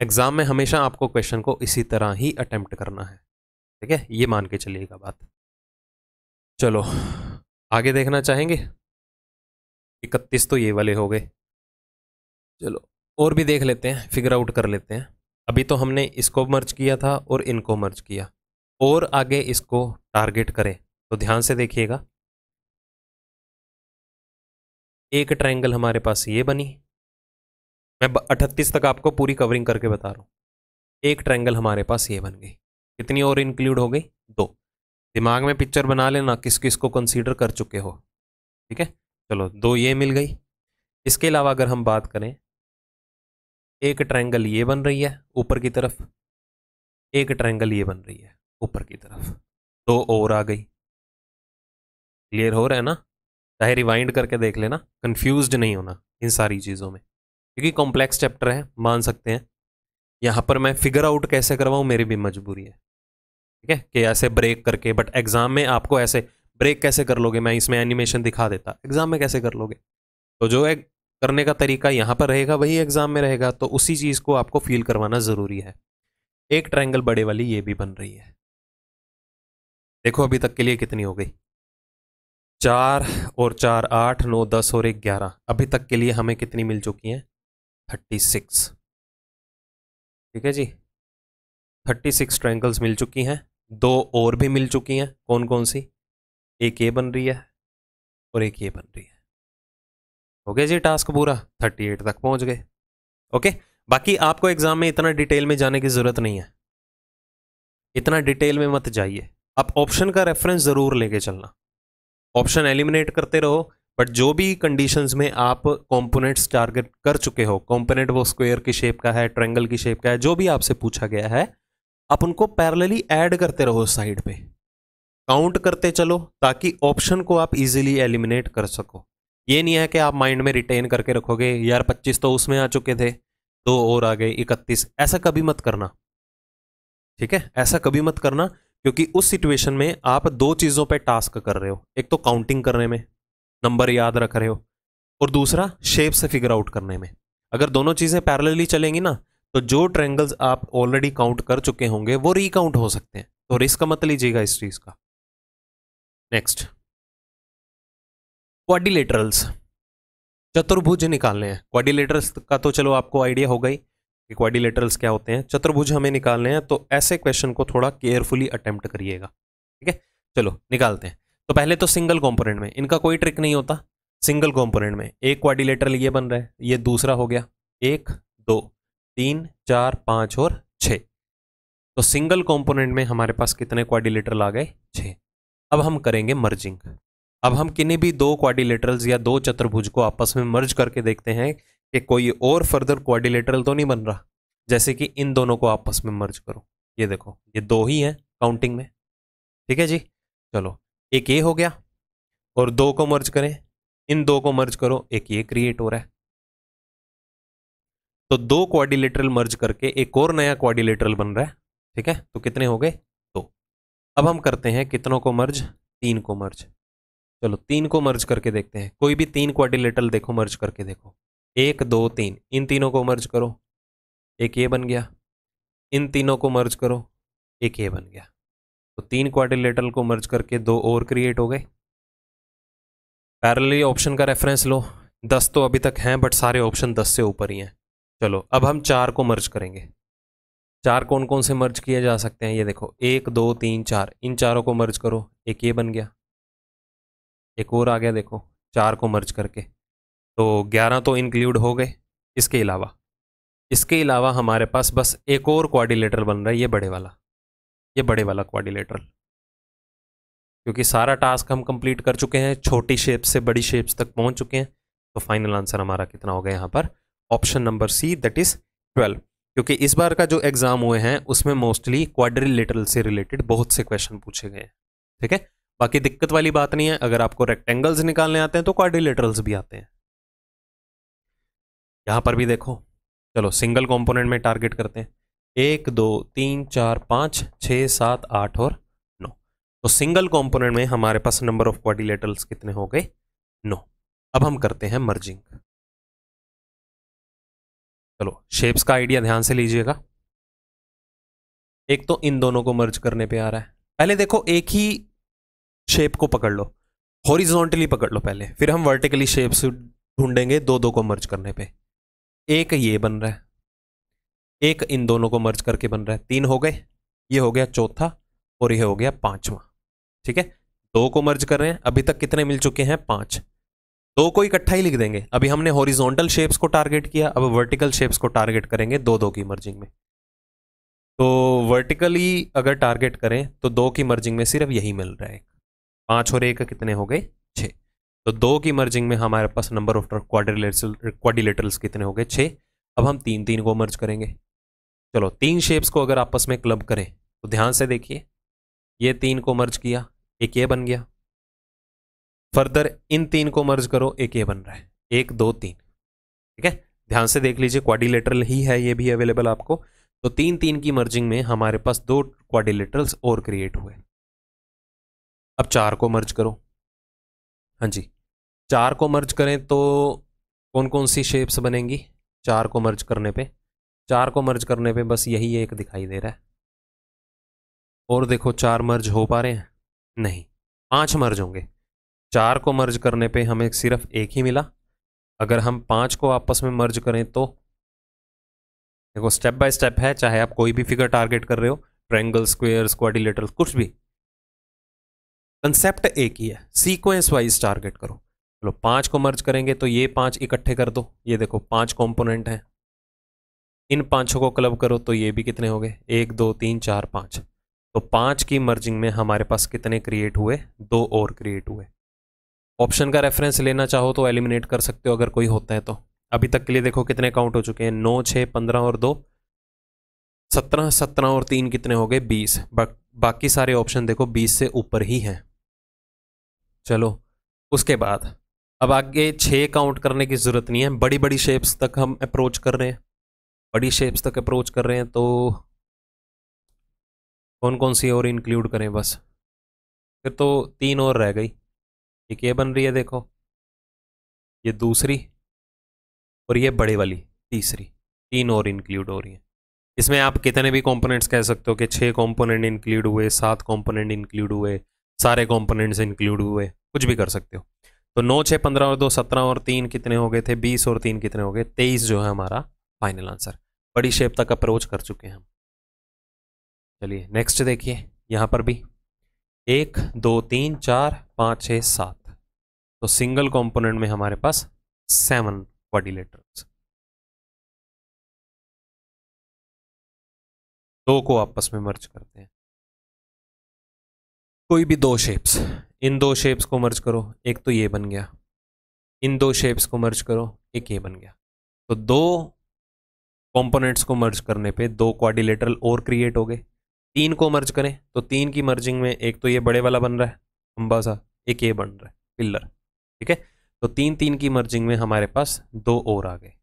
एग्ज़ाम में हमेशा आपको क्वेश्चन को इसी तरह ही अटेम्प्ट करना है ठीक है ये मान के चलिएगा बात चलो आगे देखना चाहेंगे इकतीस तो ये वाले हो गए चलो और भी देख लेते हैं फिगर आउट कर लेते हैं अभी तो हमने इसको मर्ज किया था और इनको मर्ज किया और आगे इसको टारगेट करें तो ध्यान से देखिएगा एक ट्रायंगल हमारे पास ये बनी मैं अठतीस तक आपको पूरी कवरिंग करके बता रहा हूँ एक ट्रायंगल हमारे पास ये बन गई कितनी और इंक्लूड हो गई दो दिमाग में पिक्चर बना लेना किस किस को कंसीडर कर चुके हो ठीक है चलो दो ये मिल गई इसके अलावा अगर हम बात करें एक ट्रायंगल ये बन रही है ऊपर की तरफ एक ट्रायंगल ये बन रही है ऊपर की तरफ दो और आ गई क्लियर हो रहा है ना चाहे रिवाइंड करके देख लेना कंफ्यूज्ड नहीं होना इन सारी चीज़ों में क्योंकि कॉम्प्लेक्स चैप्टर है मान सकते हैं यहाँ पर मैं फिगर आउट कैसे करवाऊँ मेरी भी मजबूरी है ठीक है कि ऐसे ब्रेक करके बट एग्ज़ाम में आपको ऐसे ब्रेक कैसे कर लोगे मैं इसमें एनिमेशन दिखा देता एग्ज़ाम में कैसे कर लोगे तो जो एक करने का तरीका यहाँ पर रहेगा वही एग्ज़ाम में रहेगा तो उसी चीज़ को आपको फील करवाना ज़रूरी है एक ट्रायंगल बड़े वाली ये भी बन रही है देखो अभी तक के लिए कितनी हो गई चार और चार आठ नौ दस और एक ग्यारह अभी तक के लिए हमें कितनी मिल चुकी हैं थर्टी सिक्स ठीक है जी थर्टी सिक्स ट्रैंगल्स मिल चुकी हैं दो और भी मिल चुकी हैं कौन कौन सी एक ये बन रही है और एक ये बन रही है हो गया जी टास्क पूरा थर्टी एट तक पहुंच गए ओके बाकी आपको एग्जाम में इतना डिटेल में जाने की ज़रूरत नहीं है इतना डिटेल में मत जाइए आप ऑप्शन का रेफरेंस ज़रूर लेके चलना ऑप्शन एलिमिनेट करते रहो बट जो भी कंडीशंस में आप कंपोनेंट्स टारगेट कर चुके हो कंपोनेंट वो स्क्वायर की शेप का है ट्रेंगल की शेप का है जो भी आपसे पूछा गया है आप उनको पैरेलली ऐड करते रहो साइड पे काउंट करते चलो ताकि ऑप्शन को आप इजीली एलिमिनेट कर सको ये नहीं है कि आप माइंड में रिटेन करके रखोगे यार 25 तो उसमें आ चुके थे दो और आ गए 31 ऐसा कभी मत करना ठीक है ऐसा कभी मत करना क्योंकि उस सिचुएशन में आप दो चीज़ों पे टास्क कर रहे हो एक तो काउंटिंग करने में नंबर याद रख रहे हो और दूसरा शेप से फिगर आउट करने में अगर दोनों चीज़ें पैरलली चलेंगी ना तो जो ट्रेंगल्स आप ऑलरेडी काउंट कर चुके होंगे वो रिकाउंट हो सकते हैं तो रिस्क मत लीजिएगा इस चीज़ का नेक्स्ट क्वाडिलेटरल्स चतुर्भुज निकालने हैं क्वाडिलेटरल्स का तो चलो आपको आइडिया हो गई कि क्वाडिलेटरल्स क्या होते हैं चतुर्भुज हमें निकालने हैं तो ऐसे क्वेश्चन को थोड़ा केयरफुली अटेम्प्ट करिएगा ठीक है चलो निकालते हैं तो पहले तो सिंगल कॉम्पोनेंट में इनका कोई ट्रिक नहीं होता सिंगल कॉम्पोनेंट में एक क्वाडिलेटरल ये बन रहा है ये दूसरा हो गया एक दो तीन चार पाँच और छः तो सिंगल कंपोनेंट में हमारे पास कितने क्वाडिलेटरल आ गए छः अब हम करेंगे मर्जिंग अब हम किन्हीं भी दो क्वाडिलेटरल्स या दो चतुर्भुज को आपस में मर्ज करके देखते हैं कि कोई और फर्दर क्वाडिलेटरल तो नहीं बन रहा जैसे कि इन दोनों को आपस में मर्ज करो ये देखो ये दो ही हैं काउंटिंग में ठीक है जी चलो एक ये हो गया और दो को मर्ज करें इन दो को मर्ज करो एक ये क्रिएट हो रहा है तो दो क्वाडिलेटरल मर्ज करके एक और नया क्वाडिलेटरल बन रहा है ठीक है तो कितने हो गए दो अब हम करते हैं कितनों को मर्ज तीन को मर्ज चलो तीन को मर्ज करके देखते हैं कोई भी तीन क्वाडिलेटरल देखो मर्ज करके देखो एक दो तीन इन तीनों को मर्ज करो एक ये बन गया इन तीनों को मर्ज करो एक ये बन गया तो तीन क्वाड्रिलेटरल को मर्ज करके दो और क्रिएट हो गए पैरेलली ऑप्शन का रेफरेंस लो दस तो अभी तक हैं बट सारे ऑप्शन दस से ऊपर ही हैं चलो अब हम चार को मर्ज करेंगे चार कौन कौन से मर्ज किए जा सकते हैं ये देखो एक दो तीन चार इन चारों को मर्ज करो एक ये बन गया एक और आ गया देखो चार को मर्ज करके तो ग्यारह तो इंक्लूड हो गए इसके अलावा इसके अलावा हमारे पास बस एक और क्वाडिलेटरल बन रहा है ये बड़े वाला ये बड़े वाला क्वाडिलेटरल क्योंकि सारा टास्क हम कंप्लीट कर चुके हैं छोटी शेप से बड़ी शेप्स तक पहुंच चुके हैं तो फाइनल आंसर हमारा कितना हो गया यहाँ पर option number C that is twelve क्योंकि इस बार का जो एग्जाम हुए हैं उसमें मोस्टली क्वाड्रिलेटरल से रिलेटेड बहुत से क्वेश्चन पूछे गए हैं ठीक है बाकी दिक्कत वाली बात नहीं है अगर आपको रेक्टेंगल्स निकालने आते हैं तो क्वाड्रिलेटरल्स भी आते हैं यहां पर भी देखो चलो सिंगल कॉम्पोनेंट में टारगेट करते हैं एक दो तीन चार पाँच छ सात आठ और नौ तो सिंगल कॉम्पोनेंट में हमारे पास नंबर ऑफ क्वाड्रिलेटरल्स कितने हो गए नौ अब हम करते हैं मर्जिंग चलो शेप्स का आइडिया ध्यान से लीजिएगा एक तो इन दोनों को मर्ज करने पे आ रहा है पहले देखो एक ही शेप को पकड़ लो हॉरिजॉन्टली पकड़ लो पहले फिर हम वर्टिकली शेप्स ढूंढेंगे दो दो को मर्ज करने पे एक ये बन रहा है एक इन दोनों को मर्ज करके बन रहा है तीन हो गए ये हो गया चौथा और यह हो गया पांचवा ठीक है दो को मर्ज कर रहे हैं अभी तक कितने मिल चुके हैं पांच दो को इकट्ठा ही लिख देंगे अभी हमने हॉरिजॉन्टल शेप्स को टारगेट किया अब वर्टिकल शेप्स को टारगेट करेंगे दो दो की मर्जिंग में तो वर्टिकली अगर टारगेट करें तो दो की मर्जिंग में सिर्फ यही मिल रहा है पाँच और एक कितने हो गए छः तो दो की मर्जिंग में हमारे पास नंबर ऑफ क्वाडिलेटल्स कितने हो गए छः अब हम तीन तीन को मर्ज करेंगे चलो तीन शेप्स को अगर आपस में क्लब करें तो ध्यान से देखिए ये तीन को मर्ज किया एक ये बन गया फर्दर इन तीन को मर्ज करो एक ये बन रहा है एक दो तीन ठीक है ध्यान से देख लीजिए क्वाडिलेटरल ही है ये भी अवेलेबल आपको तो तीन तीन की मर्जिंग में हमारे पास दो क्वाडिलेटरल्स और क्रिएट हुए अब चार को मर्ज करो हाँ जी चार को मर्ज करें तो कौन कौन सी शेप्स बनेंगी चार को मर्ज करने पे चार को मर्ज करने पे बस यही एक दिखाई दे रहा है और देखो चार मर्ज हो पा रहे हैं नहीं पांच मर्ज होंगे चार को मर्ज करने पे हमें सिर्फ एक ही मिला अगर हम पाँच को आपस में मर्ज करें तो देखो स्टेप बाय स्टेप है चाहे आप कोई भी फिगर टारगेट कर रहे हो ट्रैंगल स्क्वेयर क्वारिलेटर कुछ भी कंसेप्ट एक ही है सीक्वेंस वाइज टारगेट करो चलो पाँच को मर्ज करेंगे तो ये पाँच इकट्ठे कर दो ये देखो पाँच कॉम्पोनेंट हैं इन पाँचों को क्लब करो तो ये भी कितने हो गए एक दो तीन चार पाँच तो पाँच की मर्जिंग में हमारे पास कितने क्रिएट हुए दो और क्रिएट हुए ऑप्शन का रेफरेंस लेना चाहो तो एलिमिनेट कर सकते हो अगर कोई होता है तो अभी तक के लिए देखो कितने काउंट हो चुके हैं नौ छः पंद्रह और दो सत्रह सत्रह और तीन कितने हो गए बीस बा, बाकी सारे ऑप्शन देखो बीस से ऊपर ही हैं चलो उसके बाद अब आगे छः काउंट करने की ज़रूरत नहीं है बड़ी बड़ी शेप्स तक हम अप्रोच कर रहे हैं बड़ी शेप्स तक अप्रोच कर रहे हैं तो कौन कौन सी और इंक्लूड करें बस फिर तो तीन और रह गई एक ये बन रही है देखो ये दूसरी और ये बड़े वाली तीसरी तीन और इंक्लूड हो रही है इसमें आप कितने भी कंपोनेंट्स कह सकते हो कि छह कंपोनेंट इंक्लूड हुए सात कंपोनेंट इंक्लूड हुए सारे कंपोनेंट्स इंक्लूड हुए कुछ भी कर सकते हो तो नौ छः पंद्रह और दो सत्रह और तीन कितने हो गए थे बीस और तीन कितने हो गए तेईस जो है हमारा फाइनल आंसर बड़ी शेप तक अप्रोच कर चुके हैं हम चलिए नेक्स्ट देखिए यहाँ पर भी एक दो तीन चार पाँच छः सात तो सिंगल कंपोनेंट में हमारे पास सेवन क्वाडिलेटर दो को आपस में मर्ज करते हैं कोई भी दो शेप्स इन दो शेप्स को मर्ज करो एक तो ये बन गया इन दो शेप्स को मर्ज करो एक ये बन गया तो दो कंपोनेंट्स को मर्ज करने पे दो क्वाडिलेटरल और क्रिएट हो गए तीन को मर्ज करें तो तीन की मर्जिंग में एक तो ये बड़े वाला बन रहा है अम्बा सा एक ये बन रहा है पिल्लर ठीक है तो तीन तीन की मर्जिंग में हमारे पास दो और आ गए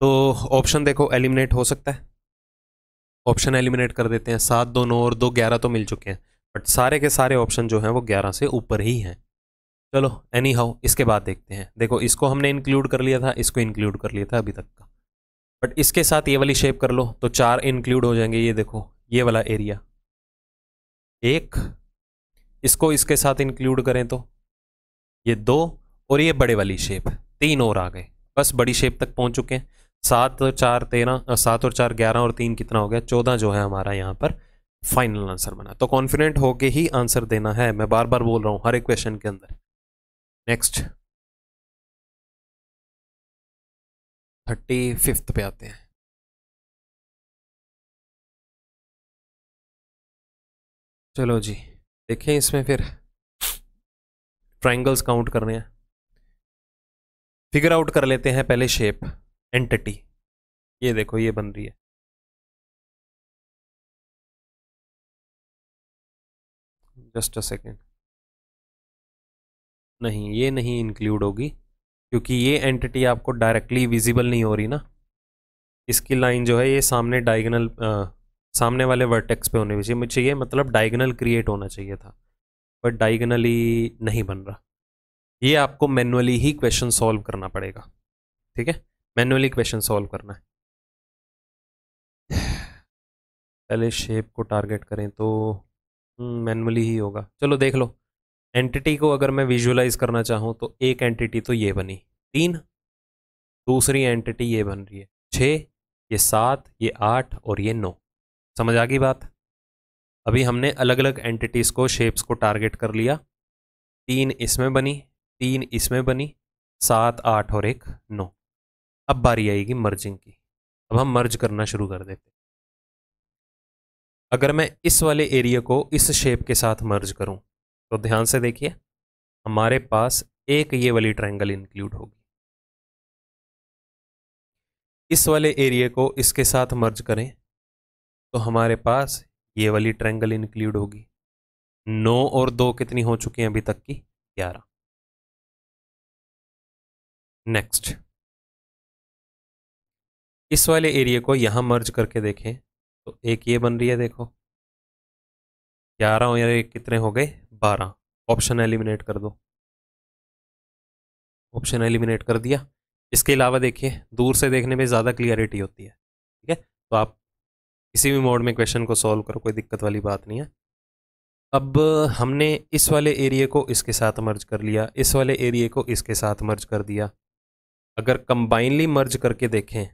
तो ऑप्शन देखो एलिमिनेट हो सकता है ऑप्शन एलिमिनेट कर देते हैं सात दो नौ और दो ग्यारह तो मिल चुके हैं बट सारे के सारे ऑप्शन जो हैं वो ग्यारह से ऊपर ही हैं चलो एनी हाउ इसके बाद देखते हैं देखो इसको हमने इंक्लूड कर लिया था इसको इंक्लूड कर लिया था अभी तक का बट इसके साथ ये वाली शेप कर लो तो चार इंक्लूड हो जाएंगे ये देखो ये वाला एरिया एक इसको इसके साथ इंक्लूड करें तो ये दो और ये बड़े वाली शेप तीन और आ गए बस बड़ी शेप तक पहुंच चुके हैं सात और चार तेरह सात और चार ग्यारह और तीन कितना हो गया चौदह जो है हमारा यहाँ पर फाइनल आंसर बना तो कॉन्फिडेंट होके ही आंसर देना है मैं बार बार बोल रहा हूँ हर एक क्वेश्चन के अंदर नेक्स्ट थर्टी फिफ्थ पे आते हैं चलो जी देखें इसमें फिर ट्राइंगल्स काउंट करने हैं फिगर आउट कर लेते हैं पहले शेप एंटिटी ये देखो ये बन रही है जस्ट अ सेकेंड नहीं ये नहीं इंक्लूड होगी क्योंकि ये एंटिटी आपको डायरेक्टली विजिबल नहीं हो रही ना इसकी लाइन जो है ये सामने डायगनल सामने वाले वर्टेक्स पे होने चाहिए मुझे चाहिए मतलब डायगनल क्रिएट होना चाहिए था बट डाइगनली नहीं बन रहा ये आपको मैनुअली ही क्वेश्चन सॉल्व करना पड़ेगा ठीक है मैनुअली क्वेश्चन सॉल्व करना है पहले शेप को टारगेट करें तो मैनुअली हम्म, ही होगा चलो देख लो एंटिटी को अगर मैं विजुअलाइज करना चाहूँ तो एक एंटिटी तो ये बनी तीन दूसरी एंटिटी ये बन रही है छः ये सात ये आठ और ये नौ समझ आ गई बात अभी हमने अलग अलग एंटिटीज़ को शेप्स को टारगेट कर लिया तीन इसमें बनी तीन इसमें बनी सात आठ और एक नौ अब बारी आएगी मर्जिंग की अब हम मर्ज करना शुरू कर देते अगर मैं इस वाले एरिया को इस शेप के साथ मर्ज करूं तो ध्यान से देखिए हमारे पास एक ये वाली ट्रायंगल इंक्लूड होगी इस वाले एरिया को इसके साथ मर्ज करें तो हमारे पास ये वाली ट्रैंगल इंक्लूड होगी नौ और दो कितनी हो चुकी हैं अभी तक की ग्यारह नेक्स्ट इस वाले एरिया को यहां मर्ज करके देखें तो एक ये बन रही है देखो ग्यारह और एक कितने हो गए बारह ऑप्शन एलिमिनेट कर दो ऑप्शन एलिमिनेट कर दिया इसके अलावा देखिए दूर से देखने में ज़्यादा क्लियरिटी होती है ठीक है तो आप किसी भी मोड में क्वेश्चन को सॉल्व करो कोई दिक्कत वाली बात नहीं है अब हमने इस वाले एरिए को इसके साथ मर्ज कर लिया इस वाले एरिए को इसके साथ मर्ज कर दिया अगर कंबाइनली मर्ज करके देखें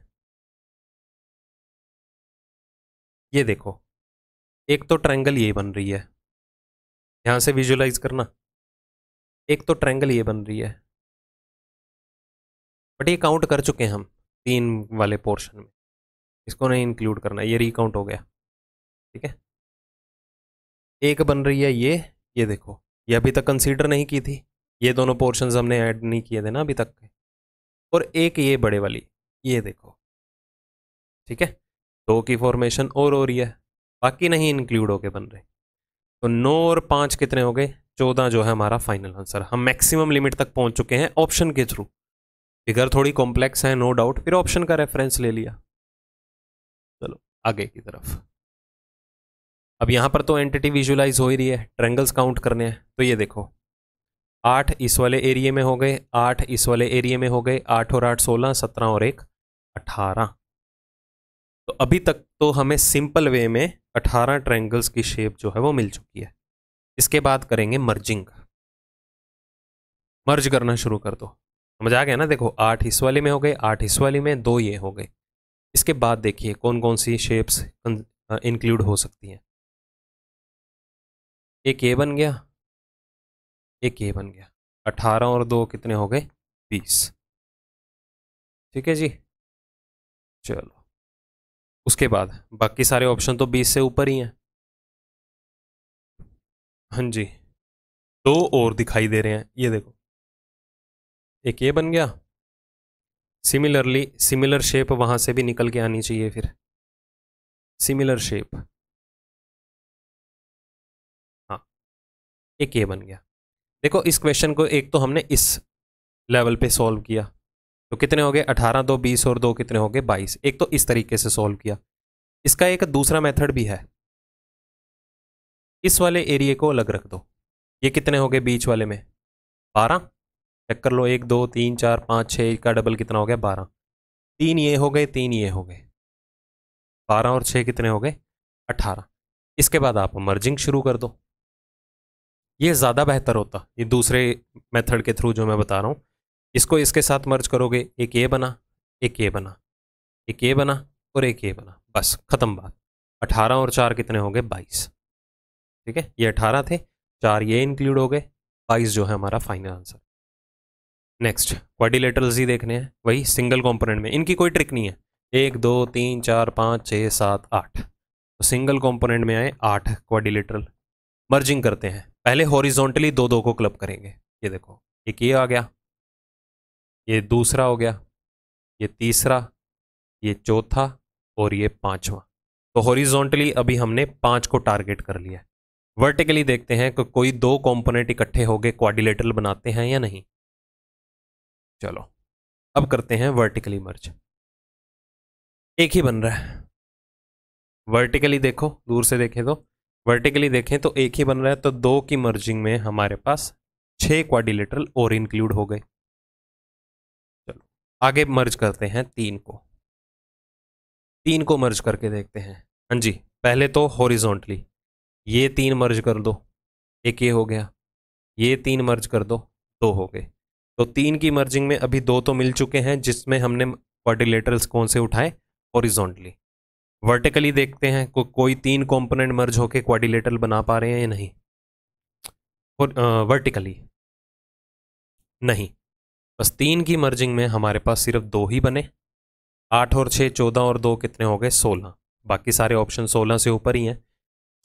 ये देखो एक तो ट्रैंगल ये बन रही है यहाँ से विजुलाइज करना एक तो ट्रैंगल ये बन रही है बट ये काउंट कर चुके हैं हम तीन वाले पोर्शन में इसको नहीं इंक्लूड करना ये रिकाउंट हो गया ठीक है एक बन रही है ये ये देखो ये अभी तक कंसीडर नहीं की थी ये दोनों पोर्शन हमने ऐड नहीं किए थे ना अभी तक के और एक ये बड़े वाली ये देखो ठीक है दो की फॉर्मेशन और हो रही है बाकी नहीं इंक्लूड होके बन रहे तो नौ और पाँच कितने हो गए चौदह जो है हमारा फाइनल आंसर हम मैक्सिमम लिमिट तक पहुंच चुके हैं ऑप्शन के थ्रू फिगर थोड़ी कॉम्प्लेक्स है नो डाउट फिर ऑप्शन का रेफरेंस ले लिया आगे की तरफ अब यहां पर तो एंटिटी विजुलाइज हो ही रही है ट्रेंगल्स काउंट करने हैं तो ये देखो आठ इस वाले एरिए में हो गए आठ इस वाले एरिए में हो गए आठ और आठ सोलह सत्रह और एक अठारह तो अभी तक तो हमें सिंपल वे में अठारह ट्रैंगल्स की शेप जो है वो मिल चुकी है इसके बाद करेंगे मर्जिंग मर्ज करना शुरू कर दो समझ आ गया ना देखो आठ इस वाले में हो गए आठ इस वाले में दो ये हो गए इसके बाद देखिए कौन कौन सी शेप्स इंक्लूड हो सकती हैं एक ए बन गया एक ए बन गया अठारह और दो कितने हो गए बीस ठीक है जी चलो उसके बाद बाकी सारे ऑप्शन तो बीस से ऊपर ही हैं हाँ जी दो और दिखाई दे रहे हैं ये देखो एक ये बन गया सिमिलरली सिमिलर शेप वहाँ से भी निकल के आनी चाहिए फिर सिमिलर शेप हाँ एक ये बन गया देखो इस क्वेश्चन को एक तो हमने इस लेवल पे सॉल्व किया तो कितने हो गए अठारह दो बीस और दो कितने हो गए बाईस एक तो इस तरीके से सॉल्व किया इसका एक दूसरा मेथड भी है इस वाले एरिए को अलग रख दो ये कितने हो गए बीच वाले में बारह चेक कर लो एक दो तीन चार पाँच छः का डबल कितना हो गया बारह तीन ये हो गए तीन ये हो गए बारह और छः कितने हो गए अट्ठारह इसके बाद आप मर्जिंग शुरू कर दो ये ज़्यादा बेहतर होता ये दूसरे मेथड के थ्रू जो मैं बता रहा हूँ इसको इसके साथ मर्ज करोगे एक ये बना एक ये बना एक ये बना और एक ये बना बस ख़त्म बात अठारह और चार कितने हो गए बाईस ठीक है ये अठारह थे चार ये इंक्लूड हो गए बाईस जो है हमारा फाइनल आंसर नेक्स्ट क्वाडिलेटरल्स ही देखने हैं वही सिंगल कंपोनेंट में इनकी कोई ट्रिक नहीं है एक दो तीन चार पाँच छः सात आठ तो सिंगल कंपोनेंट में आए आठ क्वाडिलेटरल मर्जिंग करते हैं पहले हॉरिजॉन्टली दो दो को क्लब करेंगे ये देखो एक ये आ गया ये दूसरा हो गया ये तीसरा ये चौथा और ये पांचवा तो हॉरिजॉन्टली अभी हमने पांच को टारगेट कर लिया वर्टिकली देखते हैं कि कोई दो कॉम्पोनेंट इकट्ठे हो गए क्वाडिलेटरल बनाते हैं या नहीं चलो अब करते हैं वर्टिकली मर्ज एक ही बन रहा है वर्टिकली देखो दूर से देखें तो वर्टिकली देखें तो एक ही बन रहा है तो दो की मर्जिंग में हमारे पास छह क्वाडिलेटरल और इंक्लूड हो गए चलो आगे मर्ज करते हैं तीन को तीन को मर्ज करके देखते हैं हाँ जी पहले तो हॉरिजॉन्टली ये तीन मर्ज कर दो एक ये हो गया ये तीन मर्ज कर दो दो हो गए तो तीन की मर्जिंग में अभी दो तो मिल चुके हैं जिसमें हमने क्वारिलेटरल्स कौन से उठाए ओरिजोंटली वर्टिकली देखते हैं को, कोई तीन कंपोनेंट मर्ज होके क्वारिलेटरल बना पा रहे हैं या नहीं और वर्टिकली नहीं बस तीन की मर्जिंग में हमारे पास सिर्फ दो ही बने आठ और छः चौदह और दो कितने हो गए सोलह बाकी सारे ऑप्शन सोलह से ऊपर ही हैं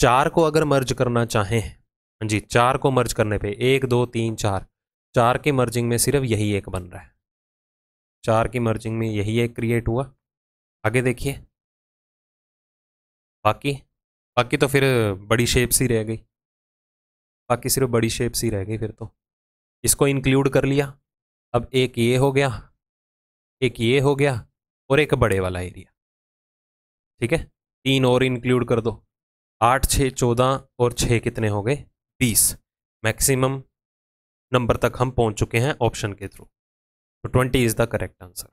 चार को अगर मर्ज करना चाहें हाँ जी चार को मर्ज करने पे एक दो तीन चार चार के मर्जिंग में सिर्फ यही एक बन रहा है चार की मर्जिंग में यही एक क्रिएट हुआ आगे देखिए बाकी बाकी तो फिर बड़ी शेप सी रह गई बाकी सिर्फ बड़ी शेप सी रह गई फिर तो इसको इंक्लूड कर लिया अब एक ये हो गया एक ये हो गया और एक बड़े वाला एरिया ठीक है तीन और इंक्लूड कर दो आठ छः चौदह और छः कितने हो गए बीस मैक्सिमम नंबर तक हम पहुंच चुके हैं ऑप्शन के थ्रू तो twenty is the correct answer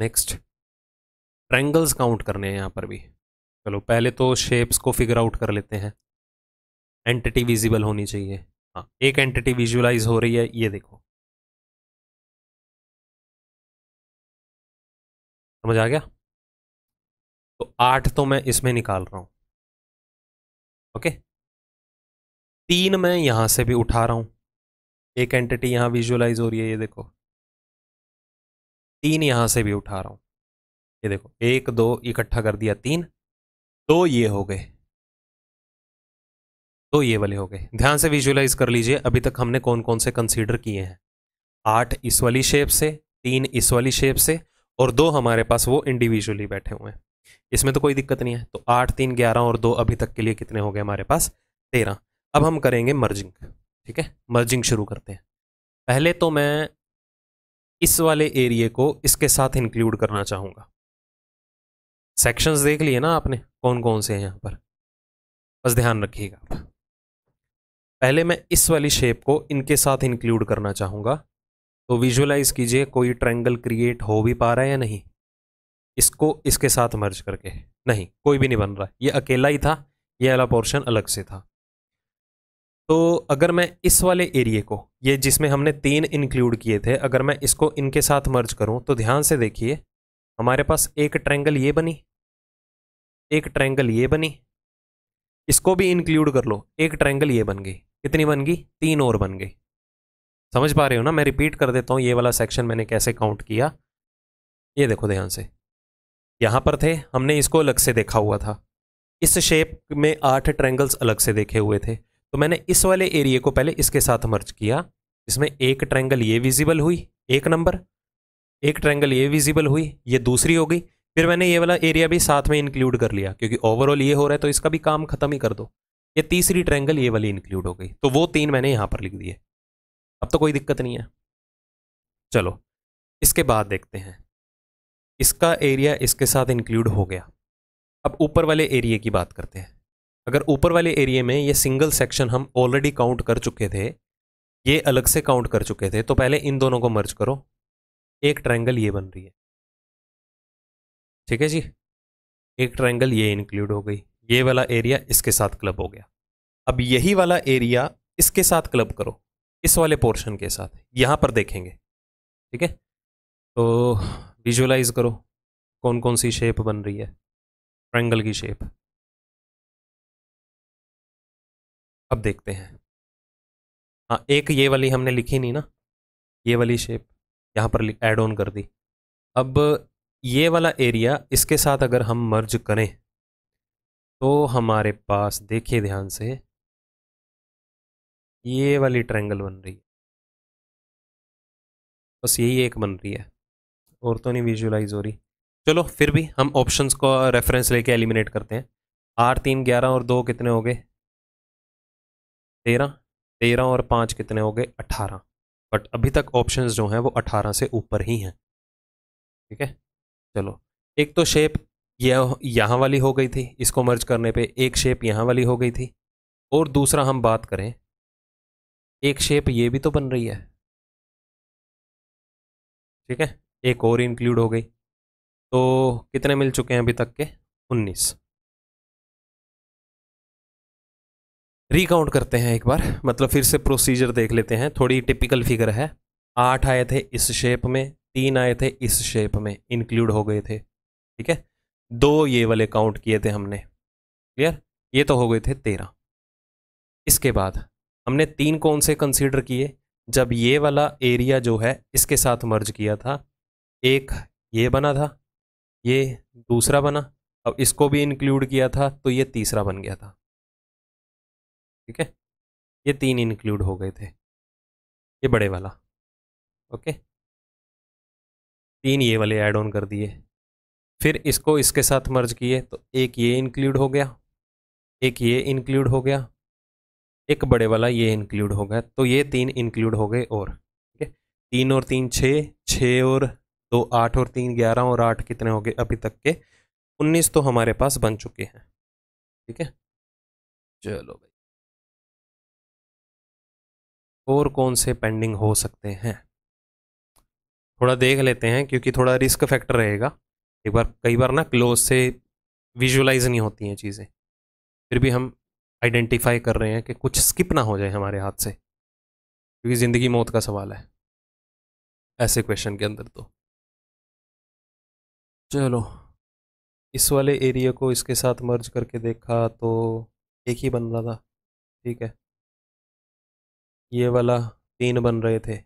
next triangles count करने हैं यहाँ पर भी चलो पहले तो शेप्स को फिगर आउट कर लेते हैं एंटिटी विजिबल होनी चाहिए हाँ एक एंटिटी विजुअलाइज हो रही है ये देखो समझ आ गया तो आठ तो मैं इसमें निकाल रहा हूँ ओके तीन मैं यहां से भी उठा रहा हूं एक एंटिटी यहां विजुअलाइज हो रही है ये देखो तीन यहां से भी उठा रहा हूं ये देखो एक दो इकट्ठा कर दिया तीन तो ये हो गए तो ये वाले हो गए ध्यान से विजुअलाइज कर लीजिए अभी तक हमने कौन कौन से कंसीडर किए हैं आठ इस वाली शेप से तीन इस वाली शेप से और दो हमारे पास वो इंडिविजुअली बैठे हुए हैं इसमें तो कोई दिक्कत नहीं है तो आठ तीन ग्यारह और दो अभी तक के लिए कितने हो गए हमारे पास तेरह अब हम करेंगे मर्जिंग ठीक है मर्जिंग शुरू करते हैं पहले तो मैं इस वाले एरिए को इसके साथ इंक्लूड करना चाहूँगा सेक्शंस देख लिए ना आपने कौन कौन से हैं यहाँ पर बस ध्यान रखिएगा आप पहले मैं इस वाली शेप को इनके साथ इंक्लूड करना चाहूँगा तो विजुअलाइज कीजिए कोई ट्रैंगल क्रिएट हो भी पा रहा है या नहीं इसको इसके साथ मर्ज करके नहीं कोई भी नहीं बन रहा ये अकेला ही था ये वाला पोर्शन अलग से था तो अगर मैं इस वाले एरिए को ये जिसमें हमने तीन इंक्लूड किए थे अगर मैं इसको इनके साथ मर्ज करूँ तो ध्यान से देखिए हमारे पास एक ट्रैंगल ये बनी एक ट्रैंगल ये बनी इसको भी इंक्लूड कर लो एक ट्रैंगल ये बन गई कितनी बन गई तीन और बन गई समझ पा रहे हो ना मैं रिपीट कर देता हूँ ये वाला सेक्शन मैंने कैसे काउंट किया ये देखो ध्यान से यहाँ पर थे हमने इसको अलग से देखा हुआ था इस शेप में आठ ट्रैंगल्स अलग से देखे हुए थे तो मैंने इस वाले एरिए को पहले इसके साथ मर्ज किया इसमें एक ट्रैंगल ये विजिबल हुई एक नंबर एक ट्रैंगल ये विजिबल हुई ये दूसरी हो गई फिर मैंने ये वाला एरिया भी साथ में इंक्लूड कर लिया क्योंकि ओवरऑल ये हो रहा है तो इसका भी काम खत्म ही कर दो ये तीसरी ट्रैंगल ये वाली इंक्लूड हो गई तो वो तीन मैंने यहाँ पर लिख दिए अब तो कोई दिक्कत नहीं है चलो इसके बाद देखते हैं इसका एरिया इसके साथ इंक्लूड हो गया अब ऊपर वाले एरिए की बात करते हैं अगर ऊपर वाले एरिए में ये सिंगल सेक्शन हम ऑलरेडी काउंट कर चुके थे ये अलग से काउंट कर चुके थे तो पहले इन दोनों को मर्ज करो एक ट्रायंगल ये बन रही है ठीक है जी एक ट्रायंगल ये इंक्लूड हो गई ये वाला एरिया इसके साथ क्लब हो गया अब यही वाला एरिया इसके साथ क्लब करो इस वाले पोर्शन के साथ यहाँ पर देखेंगे ठीक है तो विजुअलाइज करो कौन कौन सी शेप बन रही है ट्रायंगल की शेप अब देखते हैं हाँ एक ये वाली हमने लिखी नहीं ना ये वाली शेप यहाँ पर एड ऑन कर दी अब ये वाला एरिया इसके साथ अगर हम मर्ज करें तो हमारे पास देखिए ध्यान से ये वाली ट्रायंगल बन रही है बस यही एक बन रही है और तो नहीं विजुअलाइज हो रही चलो फिर भी हम ऑप्शंस को रेफरेंस लेके एलिमिनेट करते हैं आर तीन ग्यारह और दो कितने हो गए तेरह तेरह और पाँच कितने हो गए अठारह बट अभी तक ऑप्शंस जो हैं वो अठारह से ऊपर ही हैं ठीक है चलो एक तो शेप यह यहाँ वाली हो गई थी इसको मर्ज करने पे एक शेप यहाँ वाली हो गई थी और दूसरा हम बात करें एक शेप ये भी तो बन रही है ठीक है एक और इंक्लूड हो गई तो कितने मिल चुके हैं अभी तक के उन्नीस रिकाउंट करते हैं एक बार मतलब फिर से प्रोसीजर देख लेते हैं थोड़ी टिपिकल फिगर है आठ आए थे इस शेप में तीन आए थे इस शेप में इंक्लूड हो गए थे ठीक है दो ये वाले काउंट किए थे हमने क्लियर ये तो हो गए थे तेरह इसके बाद हमने तीन कौन से कंसीडर किए जब ये वाला एरिया जो है इसके साथ मर्ज किया था एक ये बना था ये दूसरा बना अब इसको भी इंक्लूड किया था तो ये तीसरा बन गया था ठीक है ये तीन इंक्लूड हो गए थे ये बड़े वाला ओके तीन ये वाले ऐड ऑन कर दिए फिर इसको इसके साथ मर्ज किए तो एक ये इंक्लूड हो गया एक ये इंक्लूड हो गया एक बड़े वाला ये इंक्लूड हो गया तो ये तीन इंक्लूड हो गए और ठीक है तीन और तीन छः छः और दो आठ और तीन ग्यारह और आठ कितने हो गए अभी तक के उन्नीस तो हमारे पास बन चुके हैं ठीक है चलो और कौन से पेंडिंग हो सकते हैं थोड़ा देख लेते हैं क्योंकि थोड़ा रिस्क फैक्टर रहेगा एक बार कई बार ना क्लोज से विजुलाइज नहीं होती हैं चीज़ें फिर भी हम आइडेंटिफाई कर रहे हैं कि कुछ स्किप ना हो जाए हमारे हाथ से क्योंकि ज़िंदगी मौत का सवाल है ऐसे क्वेश्चन के अंदर तो चलो इस वाले एरिया को इसके साथ मर्ज करके देखा तो एक ही बन रहा था ठीक है ये वाला तीन बन रहे थे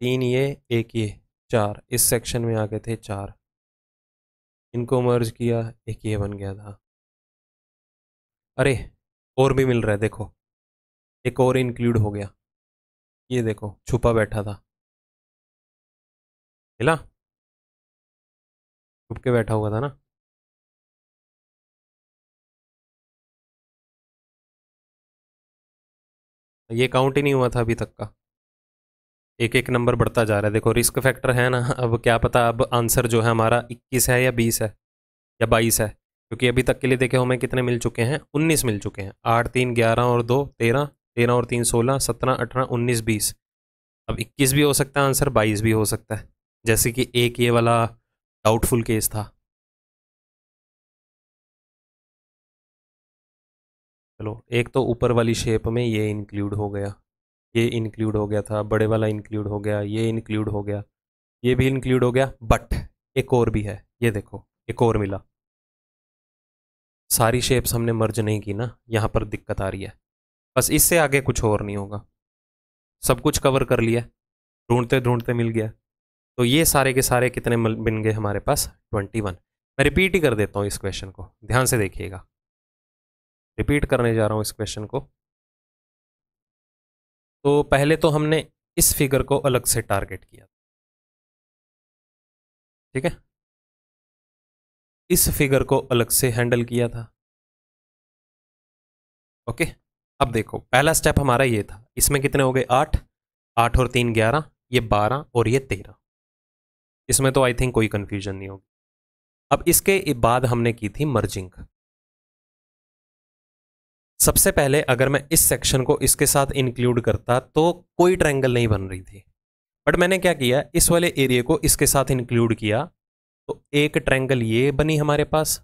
तीन ये एक ये चार इस सेक्शन में आ गए थे चार इनको मर्ज किया एक ये बन गया था अरे और भी मिल रहा है देखो एक और इंक्लूड हो गया ये देखो छुपा बैठा था मिला छुप के बैठा हुआ था ना ये काउंट ही नहीं हुआ था अभी तक का एक एक नंबर बढ़ता जा रहा है देखो रिस्क फैक्टर है ना अब क्या पता अब आंसर जो है हमारा 21 है या 20 है या 22 है क्योंकि अभी तक के लिए देखे हमें कितने मिल चुके हैं 19 मिल चुके हैं आठ तीन ग्यारह और दो तेरह तेरह और तीन सोलह सत्रह अठारह उन्नीस बीस अब इक्कीस भी हो सकता है आंसर बाईस भी हो सकता है जैसे कि एक ये वाला डाउटफुल केस था चलो एक तो ऊपर वाली शेप में ये इंक्लूड हो गया ये इंक्लूड हो गया था बड़े वाला इंक्लूड हो गया ये इंक्लूड हो गया ये भी इंक्लूड हो गया बट एक और भी है ये देखो एक और मिला सारी शेप्स हमने मर्ज नहीं की ना यहाँ पर दिक्कत आ रही है बस इससे आगे कुछ और नहीं होगा सब कुछ कवर कर लिया ढूंढते ढूंढते मिल गया तो ये सारे के सारे कितने बन गए हमारे पास ट्वेंटी वन मैं रिपीट ही कर देता हूँ इस क्वेश्चन को ध्यान से देखिएगा रिपीट करने जा रहा हूँ इस क्वेश्चन को तो पहले तो हमने इस फिगर को अलग से टारगेट किया ठीक है इस फिगर को अलग से हैंडल किया था ओके अब देखो पहला स्टेप हमारा ये था इसमें कितने हो गए आठ आठ और तीन ग्यारह ये बारह और ये तेरह इसमें तो आई थिंक कोई कंफ्यूजन नहीं होगी अब इसके बाद हमने की थी मर्जिंग सबसे पहले अगर मैं इस सेक्शन को इसके साथ इंक्लूड करता तो कोई ट्रायंगल नहीं बन रही थी बट मैंने क्या किया इस वाले एरिया को इसके साथ इंक्लूड किया तो एक ट्रायंगल ये बनी हमारे पास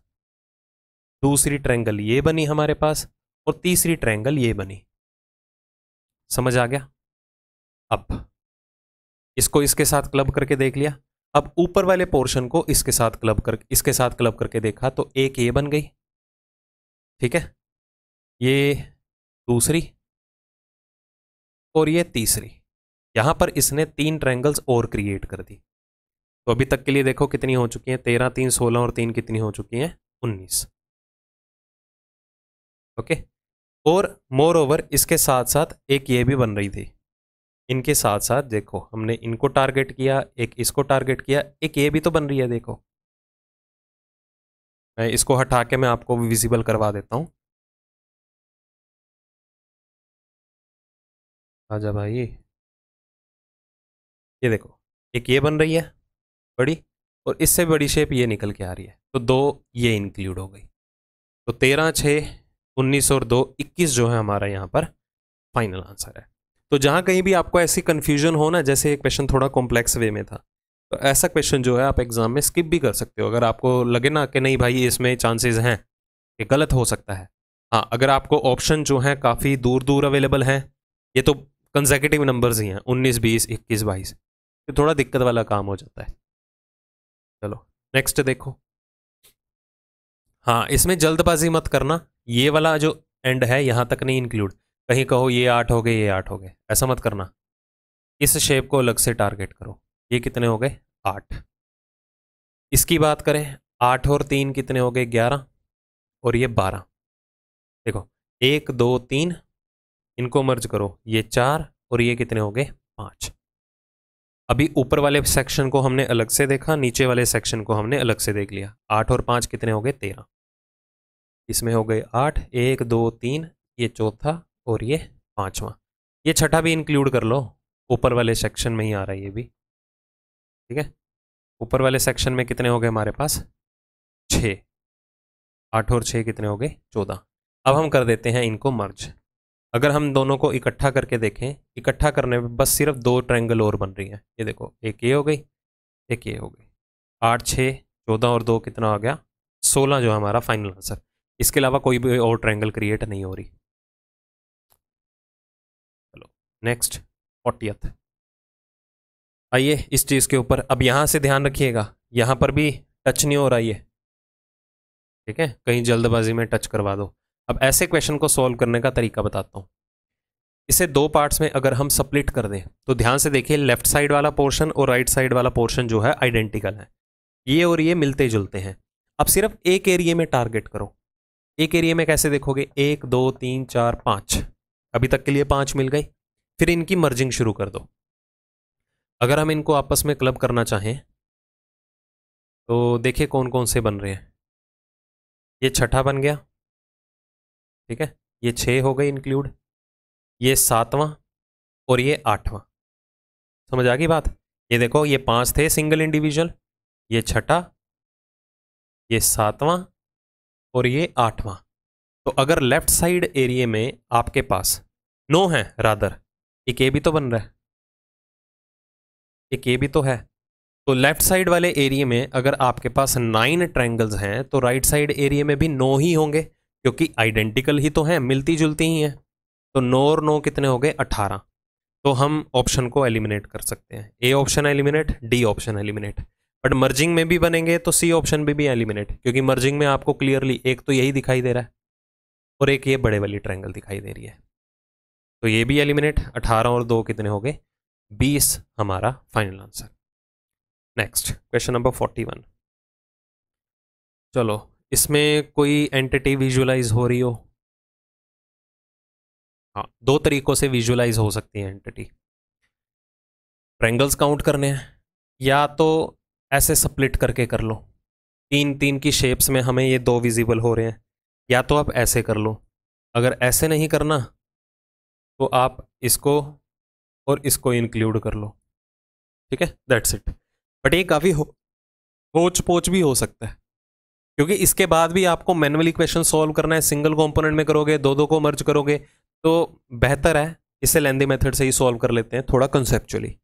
दूसरी ट्रायंगल ये बनी हमारे पास और तीसरी ट्रायंगल ये बनी समझ आ गया अब इसको इसके साथ क्लब करके देख लिया अब ऊपर वाले पोर्शन को इसके साथ क्लब कर इसके साथ क्लब करके देखा तो एक ये बन गई ठीक है ये दूसरी और ये तीसरी यहाँ पर इसने तीन ट्रैंगल्स और क्रिएट कर दी तो अभी तक के लिए देखो कितनी हो चुकी हैं तेरह तीन सोलह और तीन कितनी हो चुकी हैं उन्नीस ओके और मोर ओवर इसके साथ साथ एक ये भी बन रही थी इनके साथ साथ देखो हमने इनको टारगेट किया एक इसको टारगेट किया एक ये भी तो बन रही है देखो मैं इसको हटा के मैं आपको विजिबल करवा देता हूँ आजा हाँ हाँ भाई ये देखो एक ये बन रही है बड़ी और इससे बड़ी शेप ये निकल के आ रही है तो दो ये इंक्लूड हो गई तो तेरह छः उन्नीस और दो इक्कीस जो है हमारा यहाँ पर फाइनल आंसर है तो जहाँ कहीं भी आपको ऐसी कन्फ्यूजन हो ना जैसे एक क्वेश्चन थोड़ा कॉम्प्लेक्स वे में था तो ऐसा क्वेश्चन जो है आप एग्ज़ाम में स्किप भी कर सकते हो अगर आपको लगे ना कि नहीं भाई इसमें चांसेस हैं कि गलत हो सकता है हाँ अगर आपको ऑप्शन जो हैं काफ़ी दूर दूर अवेलेबल हैं ये तो कंजेकेटिव नंबर्स ही हैं उन्नीस बीस इक्कीस बाईस तो थोड़ा दिक्कत वाला काम हो जाता है चलो नेक्स्ट देखो हाँ इसमें जल्दबाजी मत करना ये वाला जो एंड है यहाँ तक नहीं इंक्लूड कहीं कहो ये आठ हो गए ये आठ हो गए ऐसा मत करना इस शेप को अलग से टारगेट करो ये कितने हो गए आठ इसकी बात करें आठ और तीन कितने हो गए ग्यारह और ये बारह देखो एक दो तीन इनको मर्ज करो ये चार और ये कितने हो गए पाँच अभी ऊपर वाले सेक्शन को हमने अलग से देखा नीचे वाले सेक्शन को हमने अलग से देख लिया आठ और पाँच कितने हो गए तेरह इसमें हो गए आठ एक दो तीन ये चौथा और ये पाँचवा ये छठा भी इंक्लूड कर लो ऊपर वाले सेक्शन में ही आ रहा है ये भी ठीक है ऊपर वाले सेक्शन में कितने हो गए हमारे पास छ आठ और छः कितने हो गए चौदह अब हम कर देते हैं इनको मर्ज अगर हम दोनों को इकट्ठा करके देखें इकट्ठा करने में बस सिर्फ दो ट्रैंगल और बन रही है ये देखो एक ये हो गई एक ये हो गई आठ छः चौदह और दो कितना आ गया सोलह जो हमारा फाइनल आंसर इसके अलावा कोई भी और ट्रैंगल क्रिएट नहीं हो रही चलो नेक्स्ट फोर्टियथ आइए इस चीज़ के ऊपर अब यहाँ से ध्यान रखिएगा यहाँ पर भी टच नहीं हो रहा ये ठीक है कहीं जल्दबाजी में टच करवा दो अब ऐसे क्वेश्चन को सॉल्व करने का तरीका बताता हूँ इसे दो पार्ट्स में अगर हम सप्लिट कर दें तो ध्यान से देखिए लेफ्ट साइड वाला पोर्शन और राइट right साइड वाला पोर्शन जो है आइडेंटिकल है ये और ये मिलते जुलते हैं अब सिर्फ एक एरिए में टारगेट करो एक एरिए में कैसे देखोगे एक दो तीन चार पाँच अभी तक के लिए पाँच मिल गई फिर इनकी मर्जिंग शुरू कर दो अगर हम इनको आपस में क्लब करना चाहें तो देखिए कौन कौन से बन रहे हैं ये छठा बन गया ठीक है ये छः हो गई इंक्लूड ये सातवां और ये आठवां समझ आ गई बात ये देखो ये पांच थे सिंगल इंडिविजुअल ये छठा ये सातवां और ये आठवां तो अगर लेफ्ट साइड एरिए में आपके पास नो है रादर एक ए भी तो बन रहा है एक ए भी तो है तो लेफ्ट साइड वाले एरिए में अगर आपके पास नाइन ट्रायंगल्स हैं तो राइट साइड एरिए में भी नो ही होंगे क्योंकि आइडेंटिकल ही तो हैं मिलती जुलती ही हैं तो नो और नो कितने हो गए अठारह तो हम ऑप्शन को एलिमिनेट कर सकते हैं A option eliminate D option eliminate but merging में भी बनेंगे तो सी ऑप्शन भी भी एलिमिनेट क्योंकि मर्जिंग में आपको क्लियरली एक तो यही दिखाई दे रहा है और एक ये बड़े वाली ट्रायंगल दिखाई दे रही है तो ये भी एलिमिनेट अठारह और दो कितने हो गए बीस हमारा final answer next question number forty one चलो इसमें कोई एंटिटी विजुअलाइज हो रही हो हाँ दो तरीक़ों से विजुअलाइज हो सकती है एंटिटी ट्रैंगल्स काउंट करने हैं या तो ऐसे स्प्लिट करके कर लो तीन तीन की शेप्स में हमें ये दो विजिबल हो रहे हैं या तो आप ऐसे कर लो अगर ऐसे नहीं करना तो आप इसको और इसको इंक्लूड कर लो ठीक है दैट्स इट बट ये काफ़ी हो पोच पोच भी हो सकता है क्योंकि इसके बाद भी आपको मैनुअली क्वेश्चन सॉल्व करना है सिंगल कंपोनेंट में करोगे दो दो को मर्ज करोगे तो बेहतर है इसे लेंदी मेथड से ही सॉल्व कर लेते हैं थोड़ा कंसेप्चुअली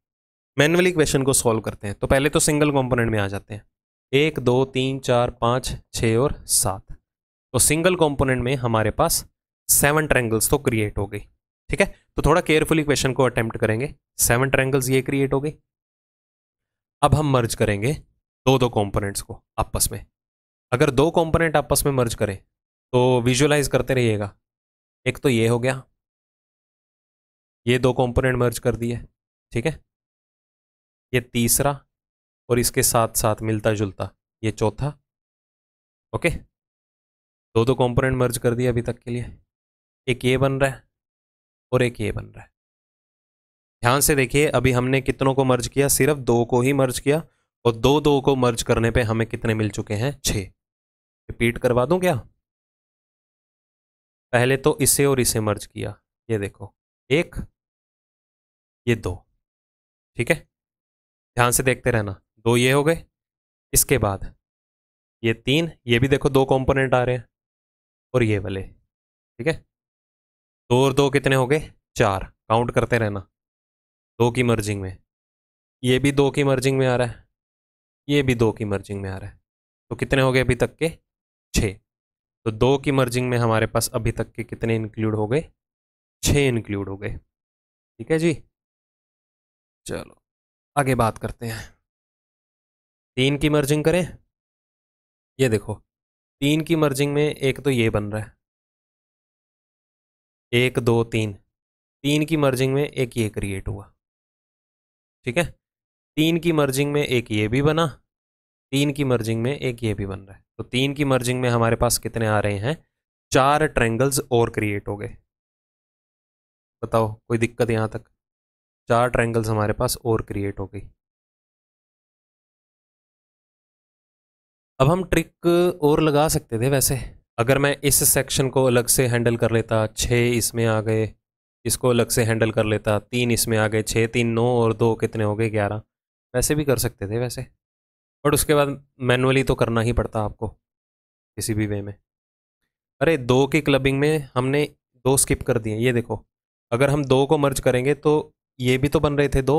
मैनुअली क्वेश्चन को सॉल्व करते हैं तो पहले तो सिंगल कंपोनेंट में आ जाते हैं एक दो तीन चार पाँच छः और सात तो सिंगल कॉम्पोनेंट में हमारे पास सेवन ट्रैंगल्स तो क्रिएट हो गई ठीक है तो थोड़ा केयरफुली क्वेश्चन को अटेम्प्ट करेंगे सेवन ट्रैंगल्स ये क्रिएट हो गई अब हम मर्ज करेंगे दो दो कॉम्पोनेंट्स को आपस में अगर दो कंपोनेंट आपस में मर्ज करें तो विजुअलाइज करते रहिएगा एक तो ये हो गया ये दो कंपोनेंट मर्ज कर दिए ठीक है ये तीसरा और इसके साथ साथ मिलता जुलता ये चौथा ओके दो दो कंपोनेंट मर्ज कर दिए अभी तक के लिए एक ये बन रहा है और एक ये बन रहा है ध्यान से देखिए अभी हमने कितनों को मर्ज किया सिर्फ दो को ही मर्ज किया और दो दो को मर्ज करने पे हमें कितने मिल चुके हैं छः रिपीट करवा दूं क्या पहले तो इसे और इसे मर्ज किया ये देखो एक ये दो ठीक है ध्यान से देखते रहना दो ये हो गए इसके बाद ये तीन ये भी देखो दो कंपोनेंट आ रहे हैं और ये वाले ठीक है दो और दो कितने हो गए चार काउंट करते रहना दो की मर्जिंग में ये भी दो की मर्जिंग में आ रहा है ये भी दो की मर्जिंग में आ रहा है तो कितने हो गए अभी तक के छः तो दो की मर्जिंग में हमारे पास अभी तक के कितने इंक्लूड हो गए छः इंक्लूड हो गए ठीक है जी चलो आगे बात करते हैं तीन की मर्जिंग करें ये देखो तीन की मर्जिंग में एक तो ये बन रहा है एक दो तीन तीन की मर्जिंग में एक ये क्रिएट हुआ ठीक है तीन की मर्जिंग में एक ये भी बना तीन की मर्जिंग में एक ये भी बन रहा है तो तीन की मर्जिंग में हमारे पास कितने आ रहे हैं चार ट्रेंगल्स और क्रिएट हो गए बताओ कोई दिक्कत यहाँ तक चार ट्रैंगल्स हमारे पास और क्रिएट हो गई अब हम ट्रिक और लगा सकते थे वैसे अगर मैं इस सेक्शन को अलग से हैंडल कर लेता छः इसमें आ गए इसको अलग से हैंडल कर लेता तीन इसमें आ गए छः तीन नौ और दो कितने हो गए ग्यारह वैसे भी कर सकते थे वैसे बट उसके बाद मैनुअली तो करना ही पड़ता आपको किसी भी वे में अरे दो की क्लबिंग में हमने दो स्किप कर दिए ये देखो अगर हम दो को मर्ज करेंगे तो ये भी तो बन रहे थे दो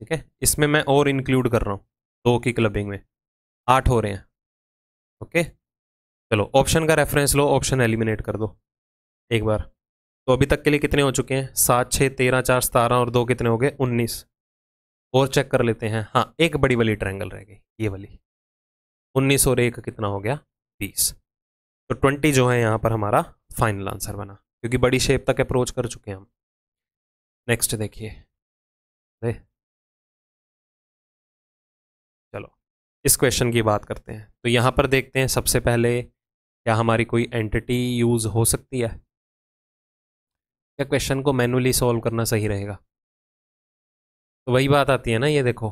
ठीक है इसमें मैं और इंक्लूड कर रहा हूँ दो की क्लबिंग में आठ हो रहे हैं ओके चलो ऑप्शन का रेफरेंस लो ऑप्शन एलिमिनेट कर दो एक बार तो अभी तक के लिए कितने हो चुके हैं सात छः तेरह चार सतारह और दो कितने हो गए उन्नीस और चेक कर लेते हैं हाँ एक बड़ी वाली ट्रायंगल रह गई ये वाली उन्नीस और एक कितना हो गया बीस तो ट्वेंटी जो है यहाँ पर हमारा फाइनल आंसर बना क्योंकि बड़ी शेप तक अप्रोच कर चुके हैं हम नेक्स्ट देखिए अरे चलो इस क्वेश्चन की बात करते हैं तो यहाँ पर देखते हैं सबसे पहले क्या हमारी कोई एंटिटी यूज़ हो सकती है क्या क्वेश्चन को मैनुअली सॉल्व करना सही रहेगा वही बात आती है ना ये देखो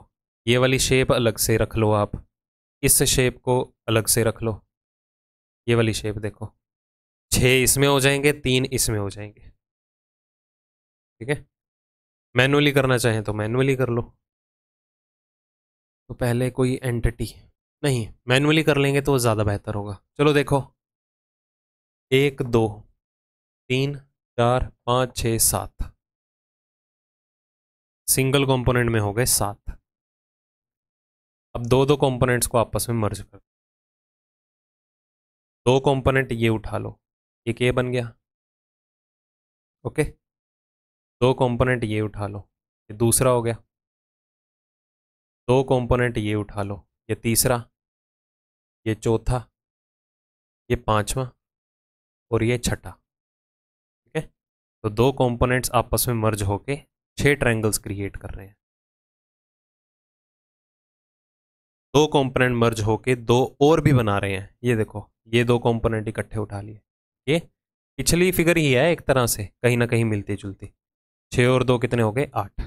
ये वाली शेप अलग से रख लो आप इस शेप को अलग से रख लो ये वाली शेप देखो छः इसमें हो जाएंगे तीन इसमें हो जाएंगे ठीक है मैनुअली करना चाहें तो मैनुअली कर लो तो पहले कोई एंटिटी नहीं मैनुअली कर लेंगे तो ज़्यादा बेहतर होगा चलो देखो एक दो तीन चार पाँच छः सात सिंगल कंपोनेंट में हो गए सात अब दो दो कंपोनेंट्स को आपस में मर्ज कर दो कंपोनेंट ये उठा लो ये के बन गया ओके दो कंपोनेंट ये उठा लो ये दूसरा हो गया दो कंपोनेंट ये उठा लो ये तीसरा ये चौथा ये पांचवा और ये छठा ठीक है तो दो कंपोनेंट्स आपस में मर्ज होके छह ट्रायंगल्स क्रिएट कर रहे हैं दो कंपोनेंट मर्ज होके दो और भी बना रहे हैं ये देखो ये दो कंपोनेंट इकट्ठे उठा लिए ये पिछली फिगर ही है एक तरह से कहीं ना कहीं मिलती जुलती छः और दो कितने हो गए आठ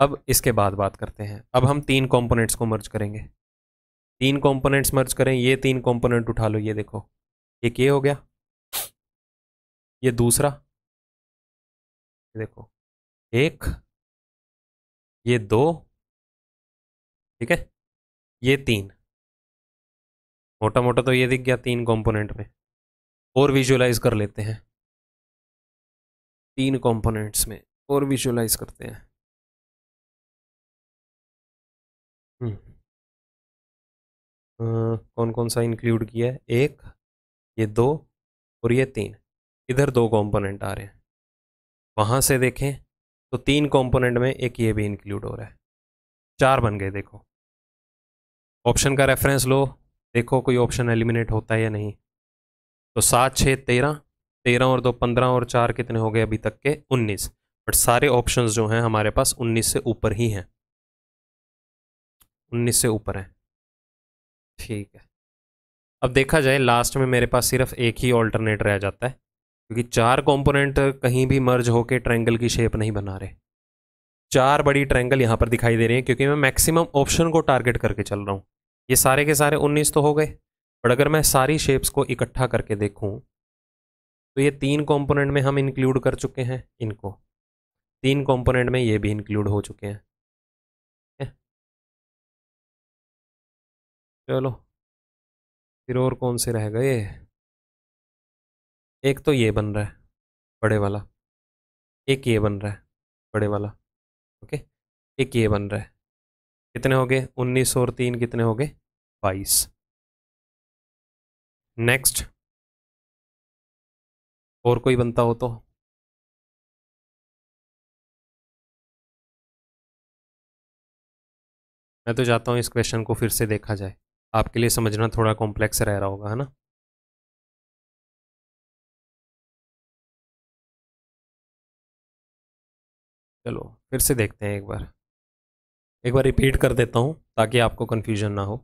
अब इसके बाद बात करते हैं अब हम तीन कंपोनेंट्स को मर्ज करेंगे तीन कंपोनेंट्स मर्ज करें ये तीन कंपोनेंट उठा लो ये देखो एक ये हो गया ये दूसरा देखो एक ये दो ठीक है ये तीन मोटा मोटा तो ये दिख गया तीन कंपोनेंट में और विजुअलाइज कर लेते हैं तीन कंपोनेंट्स में और विजुअलाइज करते हैं हम्म। कौन कौन सा इंक्लूड किया है एक ये दो और ये तीन इधर दो कंपोनेंट आ रहे हैं वहां से देखें तो तीन कंपोनेंट में एक ये भी इंक्लूड हो रहा है चार बन गए देखो ऑप्शन का रेफरेंस लो देखो कोई ऑप्शन एलिमिनेट होता है या नहीं तो सात छः तेरह तेरह और दो पंद्रह और चार कितने हो गए अभी तक के उन्नीस बट सारे ऑप्शन जो हैं हमारे पास उन्नीस से ऊपर ही हैं उन्नीस से ऊपर हैं ठीक है अब देखा जाए लास्ट में मेरे पास सिर्फ एक ही ऑल्टरनेट रह जाता है क्योंकि चार कंपोनेंट कहीं भी मर्ज होकर ट्रायंगल की शेप नहीं बना रहे चार बड़ी ट्रायंगल यहाँ पर दिखाई दे रही है क्योंकि मैं मैक्सिमम ऑप्शन को टारगेट करके चल रहा हूँ ये सारे के सारे उन्नीस तो हो गए बट अगर मैं सारी शेप्स को इकट्ठा करके देखूँ तो ये तीन कॉम्पोनेंट में हम इंक्लूड कर चुके हैं इनको तीन कॉम्पोनेंट में ये भी इंक्लूड हो चुके हैं चलो फिर और कौन से रह गए एक तो ये बन रहा है बड़े वाला एक ये बन रहा है बड़े वाला ओके एक ये बन रहा है कितने हो गए उन्नीस और तीन कितने हो गए बाईस नेक्स्ट और कोई बनता हो तो मैं तो चाहता हूँ इस क्वेश्चन को फिर से देखा जाए आपके लिए समझना थोड़ा कॉम्प्लेक्स रह रहा होगा है ना चलो फिर से देखते हैं एक बार एक बार रिपीट कर देता हूँ ताकि आपको कन्फ्यूजन ना हो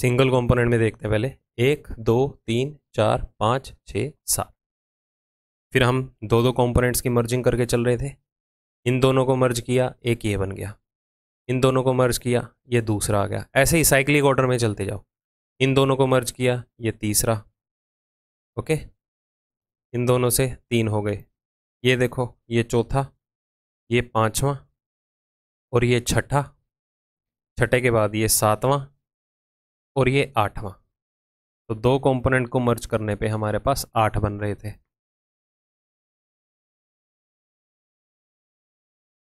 सिंगल कंपोनेंट में देखते हैं पहले एक दो तीन चार पाँच छः सात फिर हम दो दो कंपोनेंट्स की मर्जिंग करके चल रहे थे इन दोनों को मर्ज किया एक ये बन गया इन दोनों को मर्ज किया ये दूसरा आ गया ऐसे ही साइक्लिक ऑर्डर में चलते जाओ इन दोनों को मर्ज किया ये तीसरा ओके इन दोनों से तीन हो गए ये देखो ये चौथा ये पाँचवा और ये छठा छठे के बाद ये सातवां और ये आठवां तो दो कंपोनेंट को मर्ज करने पे हमारे पास आठ बन रहे थे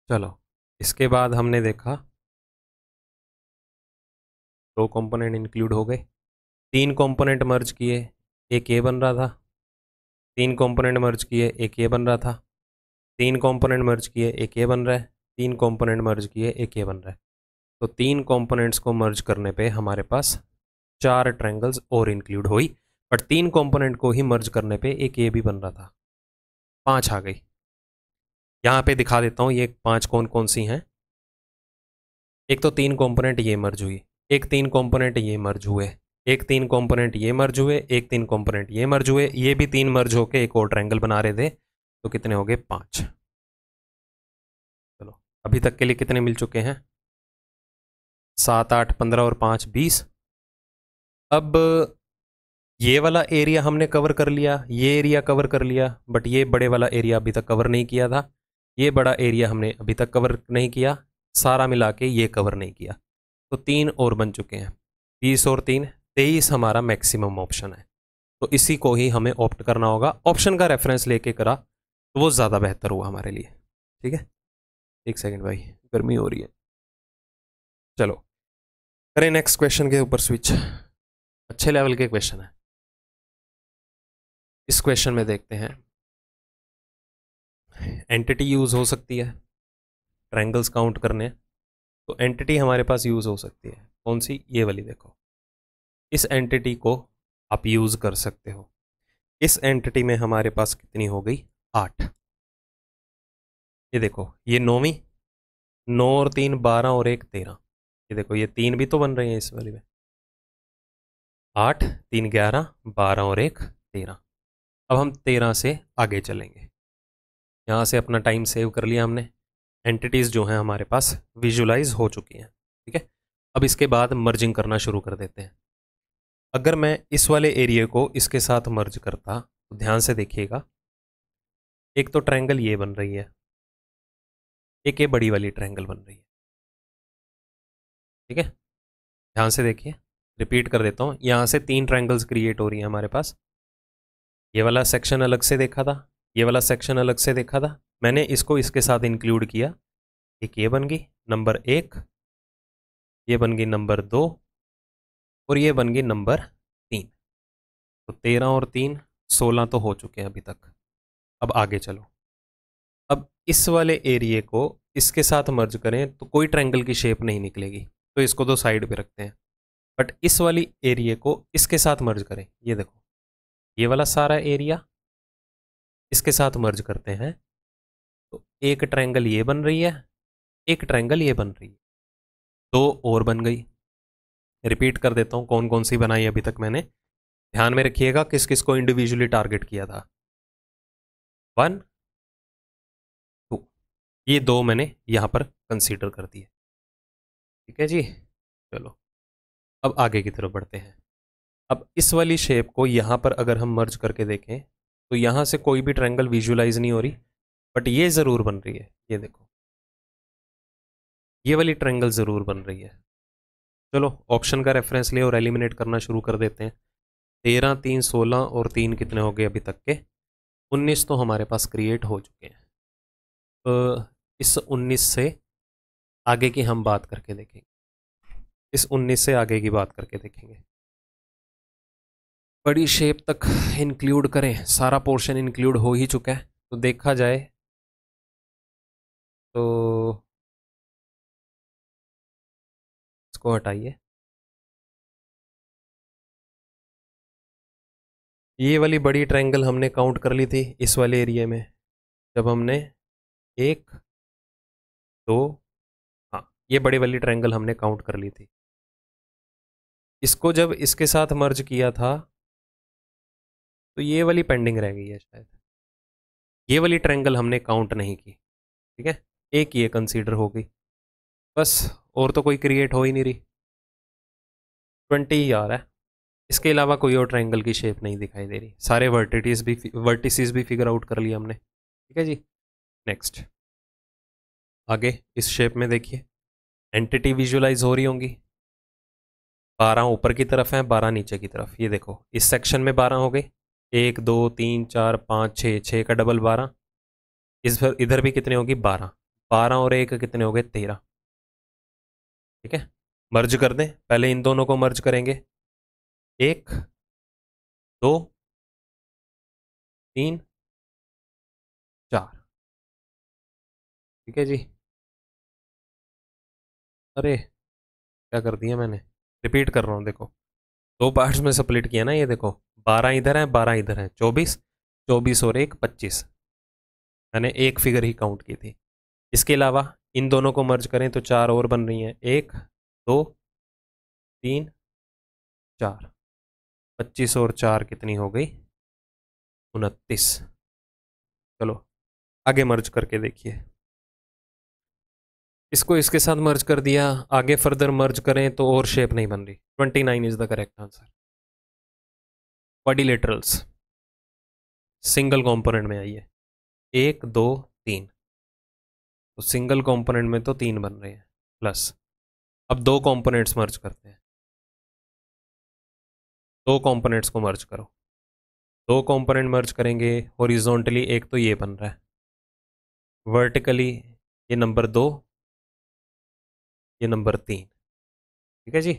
चलो इसके बाद हमने देखा दो कंपोनेंट इंक्लूड हो गए तीन कंपोनेंट मर्ज किए एक ये बन रहा था तीन कंपोनेंट मर्ज किए एक ये बन रहा था तीन कंपोनेंट मर्ज किए एक ए बन रहा है तीन कंपोनेंट मर्ज किए एक ए बन रहा है तो तीन कंपोनेंट्स को मर्ज करने पे हमारे पास चार ट्रैंगल्स और इंक्लूड हुई बट तीन कंपोनेंट को ही मर्ज करने पे एक ए भी बन रहा था पांच आ गई यहाँ पे दिखा देता हूँ ये पांच कौन कौन सी हैं एक तो तीन कॉम्पोनेंट ये मर्ज हुई एक तीन कॉम्पोनेंट ये मर्ज हुए एक तीन कॉम्पोनेंट ये मर्ज हुए एक तीन कॉम्पोनेंट ये मर्ज हुए ये भी तीन मर्ज होके एक और ट्रैंगल बना रहे थे तो कितने हो गए पाँच चलो अभी तक के लिए कितने मिल चुके हैं सात आठ पंद्रह और पाँच बीस अब ये वाला एरिया हमने कवर कर लिया ये एरिया कवर कर लिया बट ये बड़े वाला एरिया अभी तक कवर नहीं किया था ये बड़ा एरिया हमने अभी तक कवर नहीं किया सारा मिला के ये कवर नहीं किया तो तीन और बन चुके हैं बीस और तीन तेईस हमारा मैक्सिमम ऑप्शन है तो इसी को ही हमें ऑप्ट करना होगा ऑप्शन का रेफरेंस लेके करा तो वो ज़्यादा बेहतर हुआ हमारे लिए ठीक है एक सेकेंड भाई गर्मी हो रही है चलो करें नेक्स्ट क्वेश्चन के ऊपर स्विच अच्छे लेवल के क्वेश्चन है इस क्वेश्चन में देखते हैं एंटिटी यूज़ हो सकती है ट्रैंगल्स काउंट करने तो एंटिटी हमारे पास यूज़ हो सकती है कौन सी ये वाली देखो इस एंटिटी को आप यूज़ कर सकते हो इस एंटिटी में हमारे पास कितनी हो गई आठ ये देखो ये नौवीं नौ और तीन बारह और एक तेरह ये देखो ये तीन भी तो बन रहे हैं इस वाली में आठ तीन ग्यारह बारह और एक तेरह अब हम तेरह से आगे चलेंगे यहाँ से अपना टाइम सेव कर लिया हमने एंटिटीज़ जो हैं हमारे पास विजुलाइज हो चुकी हैं ठीक है अब इसके बाद मर्जिंग करना शुरू कर देते हैं अगर मैं इस वाले एरिए को इसके साथ मर्ज करता तो ध्यान से देखिएगा एक तो ट्रायंगल ये बन रही है एक ये बड़ी वाली ट्रायंगल बन रही है ठीक है ध्यान से देखिए रिपीट कर देता हूँ यहाँ से तीन ट्रायंगल्स क्रिएट हो रही हैं हमारे पास ये वाला सेक्शन अलग से देखा था ये वाला सेक्शन अलग से देखा था मैंने इसको इसके साथ इंक्लूड किया एक ये बन गई नंबर एक ये बन गई नंबर दो और ये बन गई नंबर तीन तो तेरह और तीन सोलह तो हो चुके हैं अभी तक अब आगे चलो अब इस वाले एरिए को इसके साथ मर्ज करें तो कोई ट्रैंगल की शेप नहीं निकलेगी तो इसको तो साइड पे रखते हैं बट इस वाली एरिए को इसके साथ मर्ज करें ये देखो ये वाला सारा एरिया इसके साथ मर्ज करते हैं तो एक ट्रैंगल ये बन रही है एक ट्रैंगल ये बन रही है दो और बन गई रिपीट कर देता हूँ कौन कौन सी बनाई अभी तक मैंने ध्यान में रखिएगा किस किस को इंडिविजुअली टारगेट किया था वन टू ये दो मैंने यहाँ पर कंसीडर कर दिए ठीक है जी चलो अब आगे की तरफ बढ़ते हैं अब इस वाली शेप को यहाँ पर अगर हम मर्ज करके देखें तो यहाँ से कोई भी ट्रायंगल विजुलाइज नहीं हो रही बट ये ज़रूर बन रही है ये देखो ये वाली ट्रायंगल ज़रूर बन रही है चलो ऑप्शन का रेफरेंस ले और एलिमिनेट करना शुरू कर देते हैं तेरह तीन सोलह और तीन कितने हो गए अभी तक के उन्नीस तो हमारे पास क्रिएट हो चुके हैं तो इस उन्नीस से आगे की हम बात करके देखेंगे इस उन्नीस से आगे की बात करके देखेंगे बड़ी शेप तक इंक्लूड करें सारा पोर्शन इंक्लूड हो ही चुका है तो देखा जाए तो इसको हटाइए ये वाली बड़ी ट्रायंगल हमने काउंट कर ली थी इस वाले एरिया में जब हमने एक दो हाँ ये बड़ी वाली ट्रायंगल हमने काउंट कर ली थी इसको जब इसके साथ मर्ज किया था तो ये वाली पेंडिंग रह गई है शायद ये वाली ट्रायंगल हमने काउंट नहीं की ठीक है एक ये कंसीडर हो गई बस और तो कोई क्रिएट हो ही नहीं रही ट्वेंटी ही आ रहा है इसके अलावा कोई और ट्रायंगल की शेप नहीं दिखाई दे रही सारे वर्टिटीज भी वर्टिसज भी फिगर आउट कर लिए हमने ठीक है जी नेक्स्ट आगे इस शेप में देखिए एंटिटी विजुअलाइज हो रही होंगी बारह ऊपर की तरफ हैं बारह नीचे की तरफ ये देखो इस सेक्शन में बारह हो गए एक दो तीन चार पाँच छः छः का डबल बारह इस इधर भी कितने होगी बारह बारह और एक कितने हो गए तेरह ठीक है मर्ज कर दें पहले इन दोनों को मर्ज करेंगे एक दो तीन चार ठीक है जी अरे क्या कर दिया मैंने रिपीट कर रहा हूँ देखो दो पार्ट्स में स्प्लिट किया ना ये देखो बारह इधर हैं बारह इधर हैं चौबीस चौबीस और एक पच्चीस मैंने एक फिगर ही काउंट की थी इसके अलावा इन दोनों को मर्ज करें तो चार और बन रही हैं एक दो तीन चार पच्चीस और चार कितनी हो गई उनतीस चलो आगे मर्ज करके देखिए इसको इसके साथ मर्ज कर दिया आगे फर्दर मर्ज करें तो और शेप नहीं बन रही twenty nine is the correct answer quadrilaterals single component में आइए एक दो तीन तो सिंगल कंपोनेंट में तो तीन बन रहे हैं प्लस अब दो कंपोनेंट्स मर्ज करते हैं दो कंपोनेंट्स को मर्ज करो दो कंपोनेंट मर्ज करेंगे हॉरिजॉन्टली एक तो ये बन रहा है वर्टिकली ये नंबर दो ये नंबर तीन ठीक है जी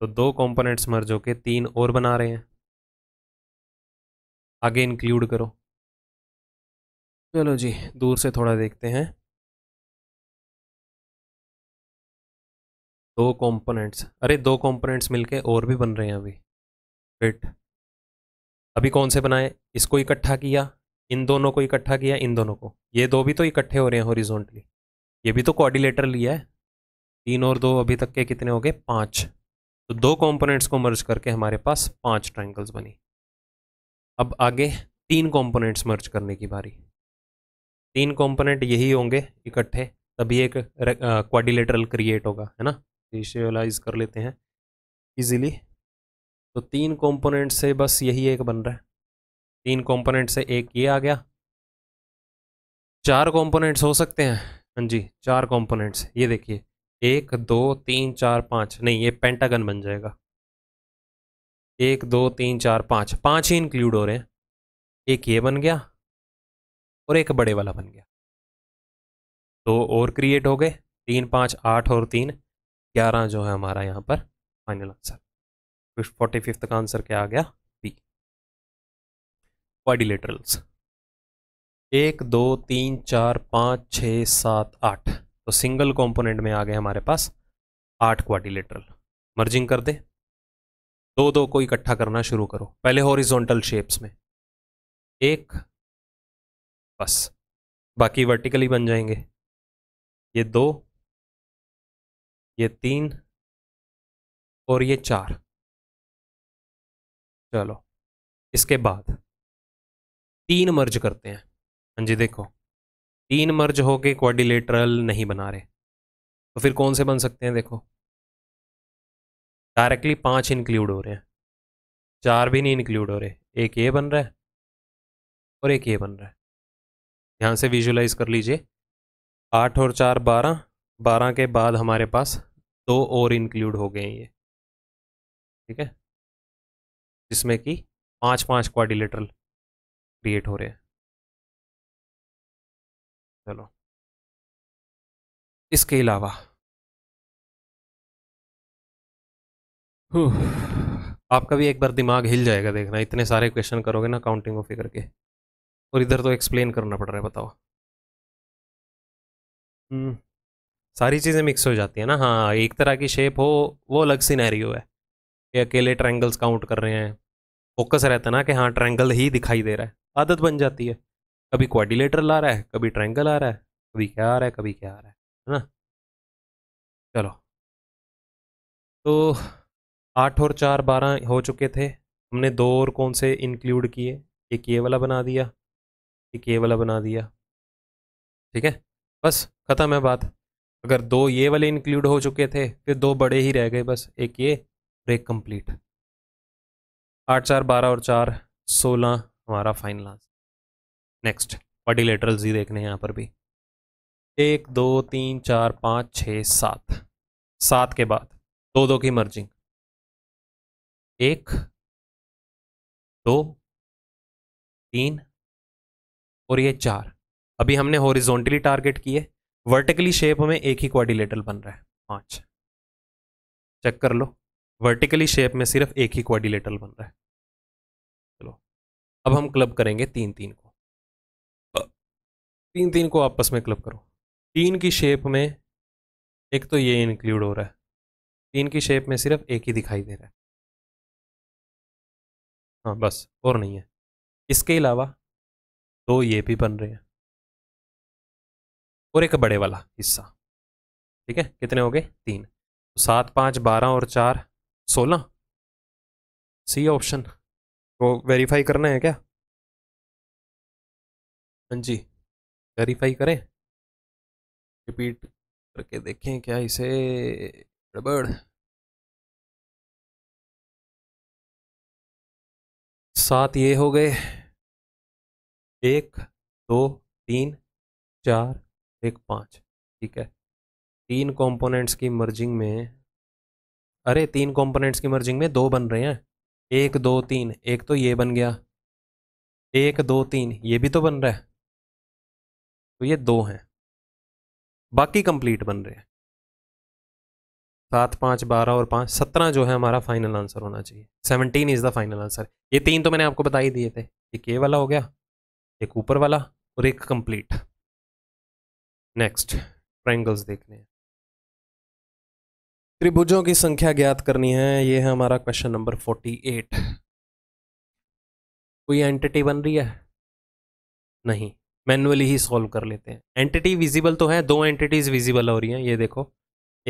तो दो कंपोनेंट्स मर्ज होके तीन और बना रहे हैं आगे इंक्लूड करो चलो जी दूर से थोड़ा देखते हैं दो कंपोनेंट्स अरे दो कंपोनेंट्स मिलके और भी बन रहे हैं अभी फिट अभी कौन से बनाए इसको इकट्ठा किया इन दोनों को इकट्ठा किया इन दोनों को ये दो भी तो इकट्ठे हो रहे हैं हॉरिजॉन्टली ये भी तो कोऑर्डिनेटर लिया है तीन और दो अभी तक के कितने हो गए पाँच तो दो कंपोनेंट्स को मर्ज करके हमारे पास पांच ट्रायंगल्स बनी अब आगे तीन कंपोनेंट्स मर्ज करने की बारी तीन कंपोनेंट यही होंगे इकट्ठे तभी एक क्वाडिलेटरल क्रिएट होगा है ना इसे कर लेते हैं इजीली तो तीन कंपोनेंट से बस यही एक बन रहा है तीन कंपोनेंट से एक ये आ गया चार कंपोनेंट्स हो सकते हैं हाँ जी चार कंपोनेंट्स ये देखिए एक दो तीन चार पाँच नहीं ये पेंटागन बन जाएगा एक दो तीन चार पाँच पाँच ही इंक्लूड हो रहे हैं एक ये बन गया और एक बड़े वाला बन गया दो और क्रिएट हो गए तीन पाँच आठ और तीन ग्यारह जो है हमारा यहाँ पर फाइनल आंसर फोर्टी फिफ्थ का आंसर क्या आ गया बी क्वाडिलेटरल्स एक दो तीन चार पाँच छ सात आठ तो सिंगल कंपोनेंट में आ गए हमारे पास आठ क्वाडिलेटरल मर्जिंग कर दे दो दो को इकट्ठा करना शुरू करो पहले हॉरिजॉन्टल शेप्स में एक बस बाकी वर्टिकली बन जाएंगे ये दो ये तीन और ये चार चलो इसके बाद तीन मर्ज करते हैं हाँ जी देखो तीन मर्ज होके क्वाडिलेटरल नहीं बना रहे तो फिर कौन से बन सकते हैं देखो डायरेक्टली पांच इंक्लूड हो रहे हैं चार भी नहीं इंक्लूड हो रहे एक ये बन रहा है और एक ये बन रहा है ध्यान से विजुलाइज कर लीजिए आठ और चार बारह बारह के बाद हमारे पास दो और इंक्लूड हो गए हैं ये ठीक है जिसमें कि पांच पांच क्वारिलेटरल क्रिएट हो रहे हैं चलो इसके अलावा आपका भी एक बार दिमाग हिल जाएगा देखना इतने सारे क्वेश्चन करोगे ना काउंटिंग ऑफ फिगर के और इधर तो एक्सप्लेन करना पड़ रहा है बताओ हम्म, सारी चीज़ें मिक्स हो जाती है ना हाँ एक तरह की शेप हो वो अलग सिनेरियो है कि अकेले ट्रैंगल्स काउंट कर रहे हैं फोकस रहता है ना कि हाँ ट्रैंगल ही दिखाई दे रहा है आदत बन जाती है कभी क्वाडिलेटर ला रहा है कभी ट्रैंगल आ रहा है कभी क्या आ रहा है कभी क्या आ रहा है है ना चलो तो आठ और चार बारह हो चुके थे हमने दो और कौन से इंक्लूड किए एक ये वाला बना दिया एक ये वाला बना दिया ठीक है बस ख़त्म है बात अगर दो ये वाले इंक्लूड हो चुके थे फिर दो बड़े ही रह गए बस एक ये ब्रेक कंप्लीट आठ चार बारह और चार सोलह हमारा final answer next quadrilaterals देखने हैं यहाँ पर भी एक दो तीन चार पाँच छ सात सात के बाद दो दो की मर्जिंग एक दो तीन और ये चार अभी हमने हॉरिजॉन्टली टारगेट किए वर्टिकली शेप में एक ही क्वाडिलेटर बन रहा है पांच चेक कर लो वर्टिकली शेप में सिर्फ एक ही क्वाडिलेटल बन रहा है चलो अब हम क्लब करेंगे तीन तीन को तीन तीन को आपस में क्लब करो तीन की शेप में एक तो ये इंक्लूड हो रहा है तीन की शेप में सिर्फ एक ही दिखाई दे रहा है हाँ बस और नहीं है इसके अलावा दो ये भी बन रहे हैं और एक बड़े वाला हिस्सा ठीक है कितने हो गए तीन तो सात पाँच बारह और चार सोलह सी ऑप्शन वो वेरीफाई करना है क्या हाँ जी वेरीफाई करें रिपीट करके देखें क्या इसे गड़बड़ सात ये हो गए एक दो तीन चार एक पाँच ठीक है तीन कंपोनेंट्स की मर्जिंग में अरे तीन कंपोनेंट्स की मर्जिंग में दो बन रहे हैं एक दो तीन एक तो ये बन गया एक दो तीन ये भी तो बन रहा है तो ये दो हैं बाकी कंप्लीट बन रहे हैं सात पाँच बारह और पाँच सत्रह जो है हमारा फाइनल आंसर होना चाहिए seventeen is the final answer ये तीन तो मैंने आपको बता ही दिए थे एक ये वाला हो गया एक ऊपर वाला और एक कंप्लीट नेक्स्ट ट्रायंगल्स देखने हैं त्रिभुजों की संख्या ज्ञात करनी है ये है हमारा क्वेश्चन नंबर फोर्टी एट कोई एंटिटी बन रही है नहीं मैनुअली ही सॉल्व कर लेते हैं एंटिटी विजिबल तो है दो एंटिटीज विजिबल हो रही हैं ये देखो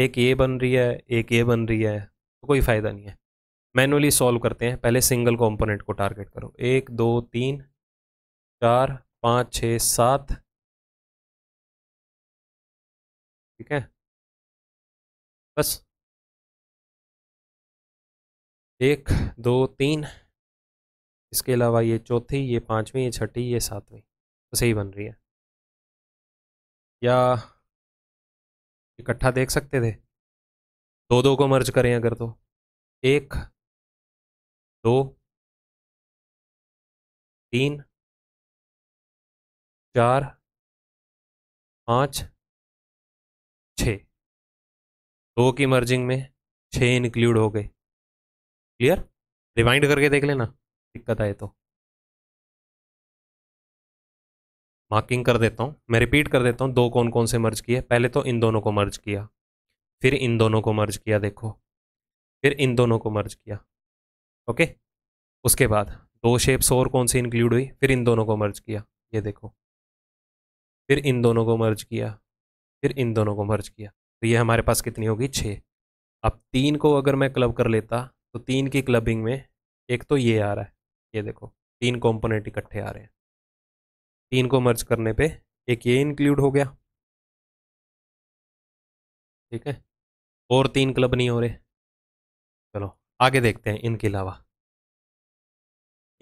एक ये बन रही है एक ये बन रही है तो कोई फ़ायदा नहीं है मैनुअली सॉल्व करते हैं पहले सिंगल कॉम्पोनेंट को टारगेट करो एक दो तीन चार पाँच छ सात ठीक है बस एक दो तीन इसके अलावा ये चौथी ये पांचवी ये छठी ये सातवीं तो सही बन रही है या इकट्ठा देख सकते थे दो दो को मर्ज करें अगर तो एक दो तीन चार पाँच छ दो की मर्जिंग में छः इंक्लूड हो गए क्लियर रिवाइंड करके देख लेना दिक्कत आए तो मार्किंग कर देता हूँ मैं रिपीट कर देता हूँ दो कौन कौन से मर्ज किए पहले तो इन दोनों को मर्ज किया फिर इन दोनों को मर्ज किया देखो फिर इन दोनों को मर्ज किया ओके उसके बाद दो शेप्स और कौन सी इंक्लूड हुई फिर इन दोनों को मर्ज किया ये देखो फिर इन दोनों को मर्ज किया फिर इन दोनों को मर्ज किया तो ये हमारे पास कितनी होगी छः अब तीन को अगर मैं क्लब कर लेता तो तीन की क्लबिंग में एक तो ये आ रहा है ये देखो तीन कंपोनेंट इकट्ठे आ रहे हैं तीन को मर्ज करने पे एक ये इंक्लूड हो गया ठीक है और तीन क्लब नहीं हो रहे चलो आगे देखते हैं इनके अलावा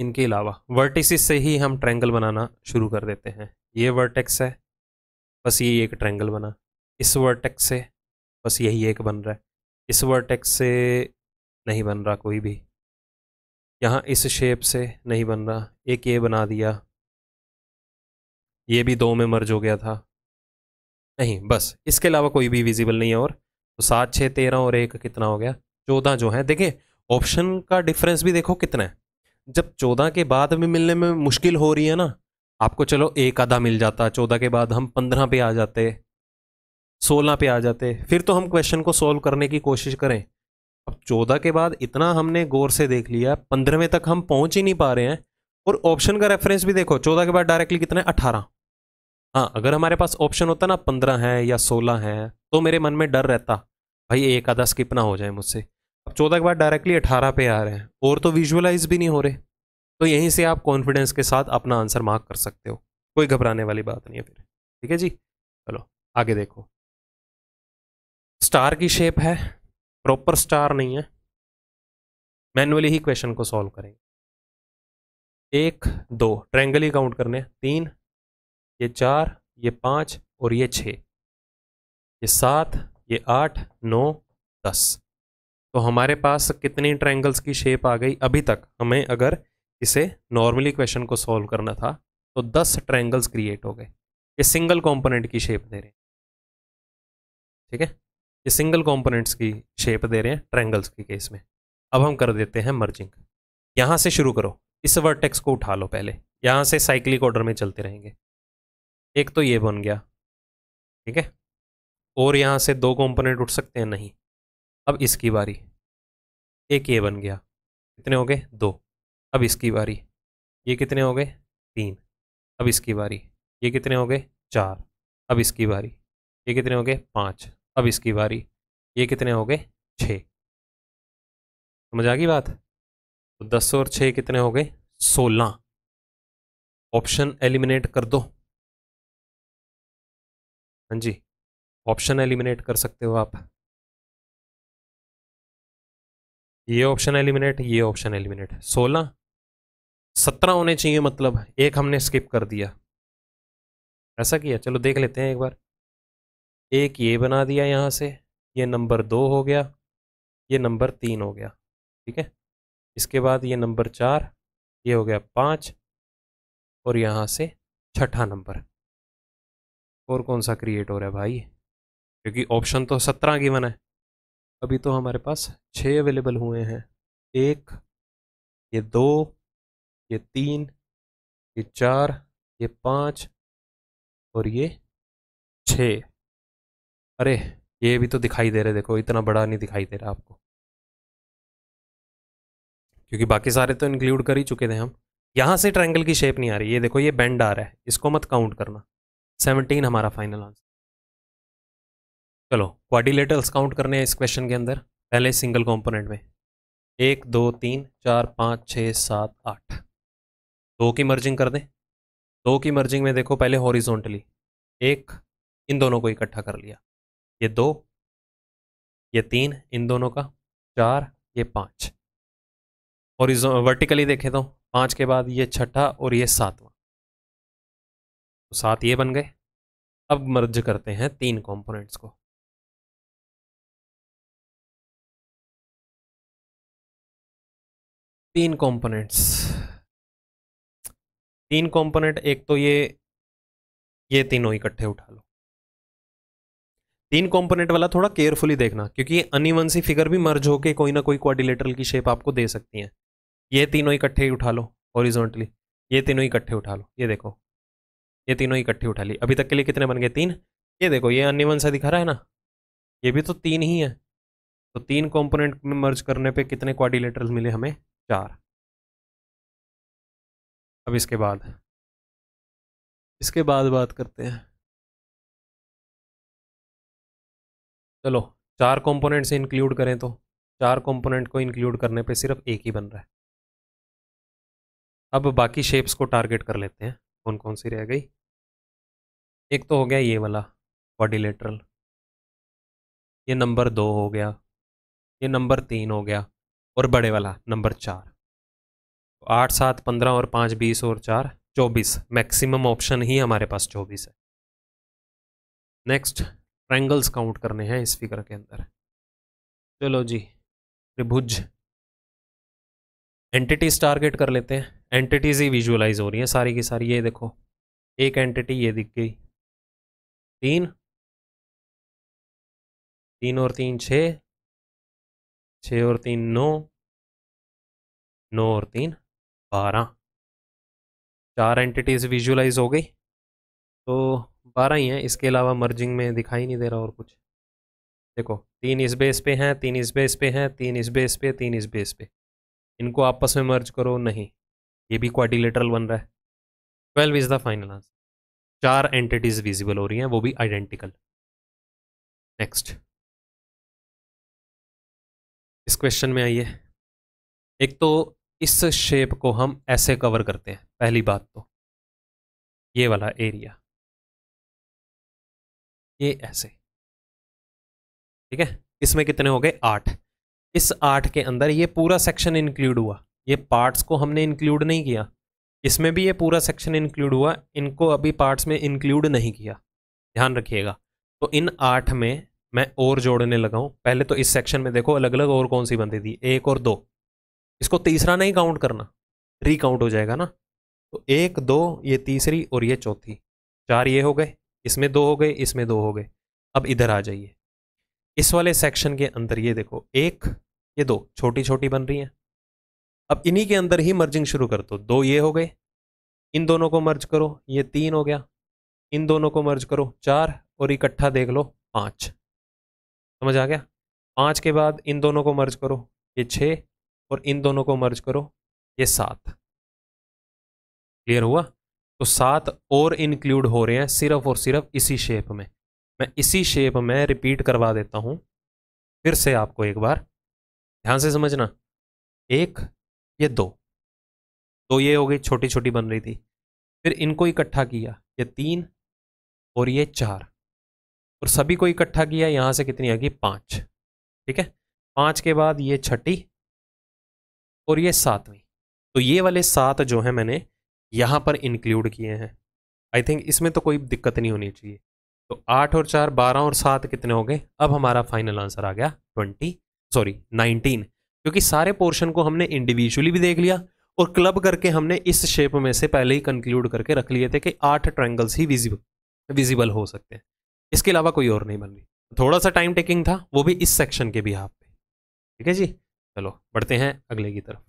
इनके अलावा वर्टिसिस से ही हम ट्रैंगल बनाना शुरू कर देते हैं ये वर्टेक्स है बस ये एक ट्रैंगल बना इस वर्टेक्स से बस यही एक बन रहा है इस वर्टेक्स से नहीं बन रहा कोई भी यहाँ इस शेप से नहीं बन रहा एक ये बना दिया ये भी दो में मर्ज हो गया था नहीं बस इसके अलावा कोई भी विजिबल नहीं है और तो सात छः तेरह और एक कितना हो गया चौदह जो है देखें ऑप्शन का डिफरेंस भी देखो कितना है जब चौदह के बाद में मिलने में मुश्किल हो रही है ना आपको चलो एक आधा मिल जाता चौदह के बाद हम पंद्रह पे आ जाते सोलह पे आ जाते फिर तो हम क्वेश्चन को सॉल्व करने की कोशिश करें अब चौदह के बाद इतना हमने गौर से देख लिया पंद्रहवें तक हम पहुंच ही नहीं पा रहे हैं और ऑप्शन का रेफरेंस भी देखो चौदह के बाद डायरेक्टली कितना है अठारह हाँ अगर हमारे पास ऑप्शन होता ना पंद्रह है या सोलह है तो मेरे मन में डर रहता भाई एक आधा स्किप ना हो जाए मुझसे अब चौदह के बाद डायरेक्टली अठारह पे आ रहे हैं और तो विजुअलाइज भी नहीं हो रहे तो यहीं से आप कॉन्फिडेंस के साथ अपना आंसर मार्क कर सकते हो कोई घबराने वाली बात नहीं है फिर ठीक है जी चलो आगे देखो स्टार की शेप है प्रॉपर स्टार नहीं है मैनुअली ही क्वेश्चन को सॉल्व करेंगे एक दो ट्रैंगल ही काउंट करने तीन ये चार ये पाँच और ये छः ये सात ये आठ नौ दस तो हमारे पास कितनी ट्रैंगल्स की शेप आ गई अभी तक हमें अगर इसे नॉर्मली क्वेश्चन को सॉल्व करना था तो दस ट्रैंगल्स क्रिएट हो गए ये सिंगल कंपोनेंट की शेप दे रहे हैं ठीक है ये सिंगल कंपोनेंट्स की शेप दे रहे हैं ट्रैंगल्स के केस में अब हम कर देते हैं मर्जिंग यहाँ से शुरू करो इस वर्टेक्स को उठा लो पहले यहाँ से साइक्लिक ऑर्डर में चलते रहेंगे एक तो ये बन गया ठीक है और यहाँ से दो कंपोनेंट उठ सकते हैं नहीं अब इसकी बारी एक ये बन गया कितने हो गए दो अब इसकी बारी ये कितने हो गए तीन अब इसकी बारी ये कितने हो गए चार अब इसकी बारी ये कितने हो गए पाँच अब इसकी बारी ये कितने हो गए छः समझ आ गई बात तो दस और छः कितने हो गए सोलह ऑप्शन एलिमिनेट कर दो हाँ जी ऑप्शन एलिमिनेट कर सकते हो आप ये ऑप्शन एलिमिनेट ये ऑप्शन एलिमिनेट सोलह सत्रह होने चाहिए मतलब एक हमने स्किप कर दिया ऐसा किया चलो देख लेते हैं एक बार एक ये बना दिया यहाँ से ये नंबर दो हो गया ये नंबर तीन हो गया ठीक है इसके बाद ये नंबर चार ये हो गया पाँच और यहाँ से छठा नंबर और कौन सा क्रिएट हो रहा है भाई क्योंकि ऑप्शन तो सत्रह की गिवन है अभी तो हमारे पास छः अवेलेबल हुए हैं एक ये दो ये तीन ये चार ये पाँच और ये छः अरे ये भी तो दिखाई दे रहे देखो इतना बड़ा नहीं दिखाई दे रहा आपको क्योंकि बाकी सारे तो इंक्लूड कर ही चुके थे हम यहाँ से ट्रायंगल की शेप नहीं आ रही ये देखो ये बेंड आ रहा है इसको मत काउंट करना सेवनटीन हमारा फाइनल आंसर चलो क्वाडिलेटर्स काउंट करने हैं इस क्वेश्चन के अंदर पहले सिंगल कॉम्पोनेंट में एक दो तीन चार पाँच छः सात आठ दो की मर्जिंग कर दें दो की मर्जिंग में देखो पहले हॉरिजोंटली एक इन दोनों को इकट्ठा कर लिया ये दो ये तीन इन दोनों का चार ये पाँच और इस वर्टिकली देखे तो पाँच के बाद ये छठा और ये सातवां तो सात ये बन गए अब मर्ज करते हैं तीन कंपोनेंट्स को तीन कंपोनेंट्स तीन कंपोनेंट एक तो ये ये तीनों इकट्ठे उठा लो तीन कंपोनेंट वाला थोड़ा केयरफुली देखना क्योंकि अनिवन सी फिगर भी मर्ज होके कोई ना कोई क्वारिलेटरल की शेप आपको दे सकती है ये तीनों इकट्ठे उठा लो ओरिजोनटली ये तीनों इकट्ठे उठा लो ये देखो ये तीनों इकट्ठे उठा ली अभी तक के लिए कितने बन गए तीन ये देखो ये अनिवन सा दिखा रहा है ना ये भी तो तीन ही है तो तीन कंपोनेंट में मर्ज करने पे कितने क्वाडिलेटरल मिले हमें चार अब इसके बाद इसके बाद बात करते हैं चलो चार कंपोनेंट से इंक्लूड करें तो चार कंपोनेंट को इंक्लूड करने पे सिर्फ एक ही बन रहा है अब बाकी शेप्स को टारगेट कर लेते हैं कौन कौन सी रह गई एक तो हो गया ये वाला क्वाडिलेटरल ये नंबर दो हो गया ये नंबर तीन हो गया और बड़े वाला नंबर चार तो आठ सात पंद्रह और पाँच बीस और चार चौबीस मैक्सिमम ऑप्शन ही हमारे पास चौबीस है नेक्स्ट ट्रैंगल्स काउंट करने हैं इस फिगर के अंदर चलो जी त्रिभुज एंटिटीज टारगेट कर लेते हैं एंटिटीज ही विजुअलाइज हो रही हैं सारी की सारी ये देखो एक एंटिटी ये दिख गई तीन तीन और तीन छ छ और तीन नौ नौ और तीन बारह चार एंटिटीज विजुअलाइज हो गई तो बारह ही हैं इसके अलावा मर्जिंग में दिखाई नहीं दे रहा और कुछ देखो तीन इस बेस पे हैं तीन इस बेस पे हैं तीन इस बेस पे तीन इस बेस पे इनको आपस में मर्ज करो नहीं ये भी क्वाडिलेटरल बन रहा है twelve is the final answer चार एंटिटीज़ विजिबल हो रही हैं वो भी आइडेंटिकल नेक्स्ट इस क्वेश्चन में आइए एक तो इस शेप को हम ऐसे कवर करते हैं पहली बात तो ये वाला एरिया ये ऐसे ठीक है इसमें कितने हो गए आठ इस आठ के अंदर ये पूरा सेक्शन इंक्लूड हुआ ये पार्ट्स को हमने इंक्लूड नहीं किया इसमें भी ये पूरा सेक्शन इंक्लूड हुआ इनको अभी पार्ट्स में इंक्लूड नहीं किया ध्यान रखिएगा तो इन आठ में मैं और जोड़ने लगा पहले तो इस सेक्शन में देखो अलग अलग और कौन सी बनती थी एक और दो इसको तीसरा नहीं काउंट करना रिकाउंट हो जाएगा ना तो एक दो ये तीसरी और ये चौथी चार ये हो गए इसमें दो हो गए इसमें दो हो गए अब इधर आ जाइए इस वाले सेक्शन के अंदर ये देखो एक ये दो छोटी छोटी बन रही हैं अब इन्हीं के अंदर ही मर्जिंग शुरू कर दो दो ये हो गए इन दोनों को मर्ज करो ये तीन हो गया इन दोनों को मर्ज करो चार और इकट्ठा देख लो पाँच समझ आ गया पाँच के बाद इन दोनों को मर्ज करो ये छः और इन दोनों को मर्ज करो ये सात क्लियर हुआ तो सात और इंक्लूड हो रहे हैं सिर्फ और सिर्फ इसी शेप में मैं इसी शेप में रिपीट करवा देता हूँ फिर से आपको एक बार ध्यान से समझना एक ये दो तो ये हो गई छोटी छोटी बन रही थी फिर इनको इकट्ठा किया ये तीन और ये चार और सभी को इकट्ठा किया यहाँ से कितनी आ गई पाँच ठीक है पाँच के बाद ये छठी और ये सातवीं तो ये वाले सात जो हैं मैंने यहाँ पर इंक्लूड किए हैं आई थिंक इसमें तो कोई दिक्कत नहीं होनी चाहिए तो आठ और चार बारह और सात कितने हो गए अब हमारा फाइनल आंसर आ गया ट्वेंटी सॉरी नाइनटीन क्योंकि सारे पोर्शन को हमने इंडिविजुअली भी देख लिया और क्लब करके हमने इस शेप में से पहले ही कंक्लूड करके रख लिए थे कि आठ ट्रैंगल्स ही विजिबल विजिबल हो सकते हैं इसके अलावा कोई और नहीं बन रही थोड़ा सा टाइम टेकिंग था वो भी इस सेक्शन के भी आप पे ठीक है जी चलो बढ़ते हैं अगले की तरफ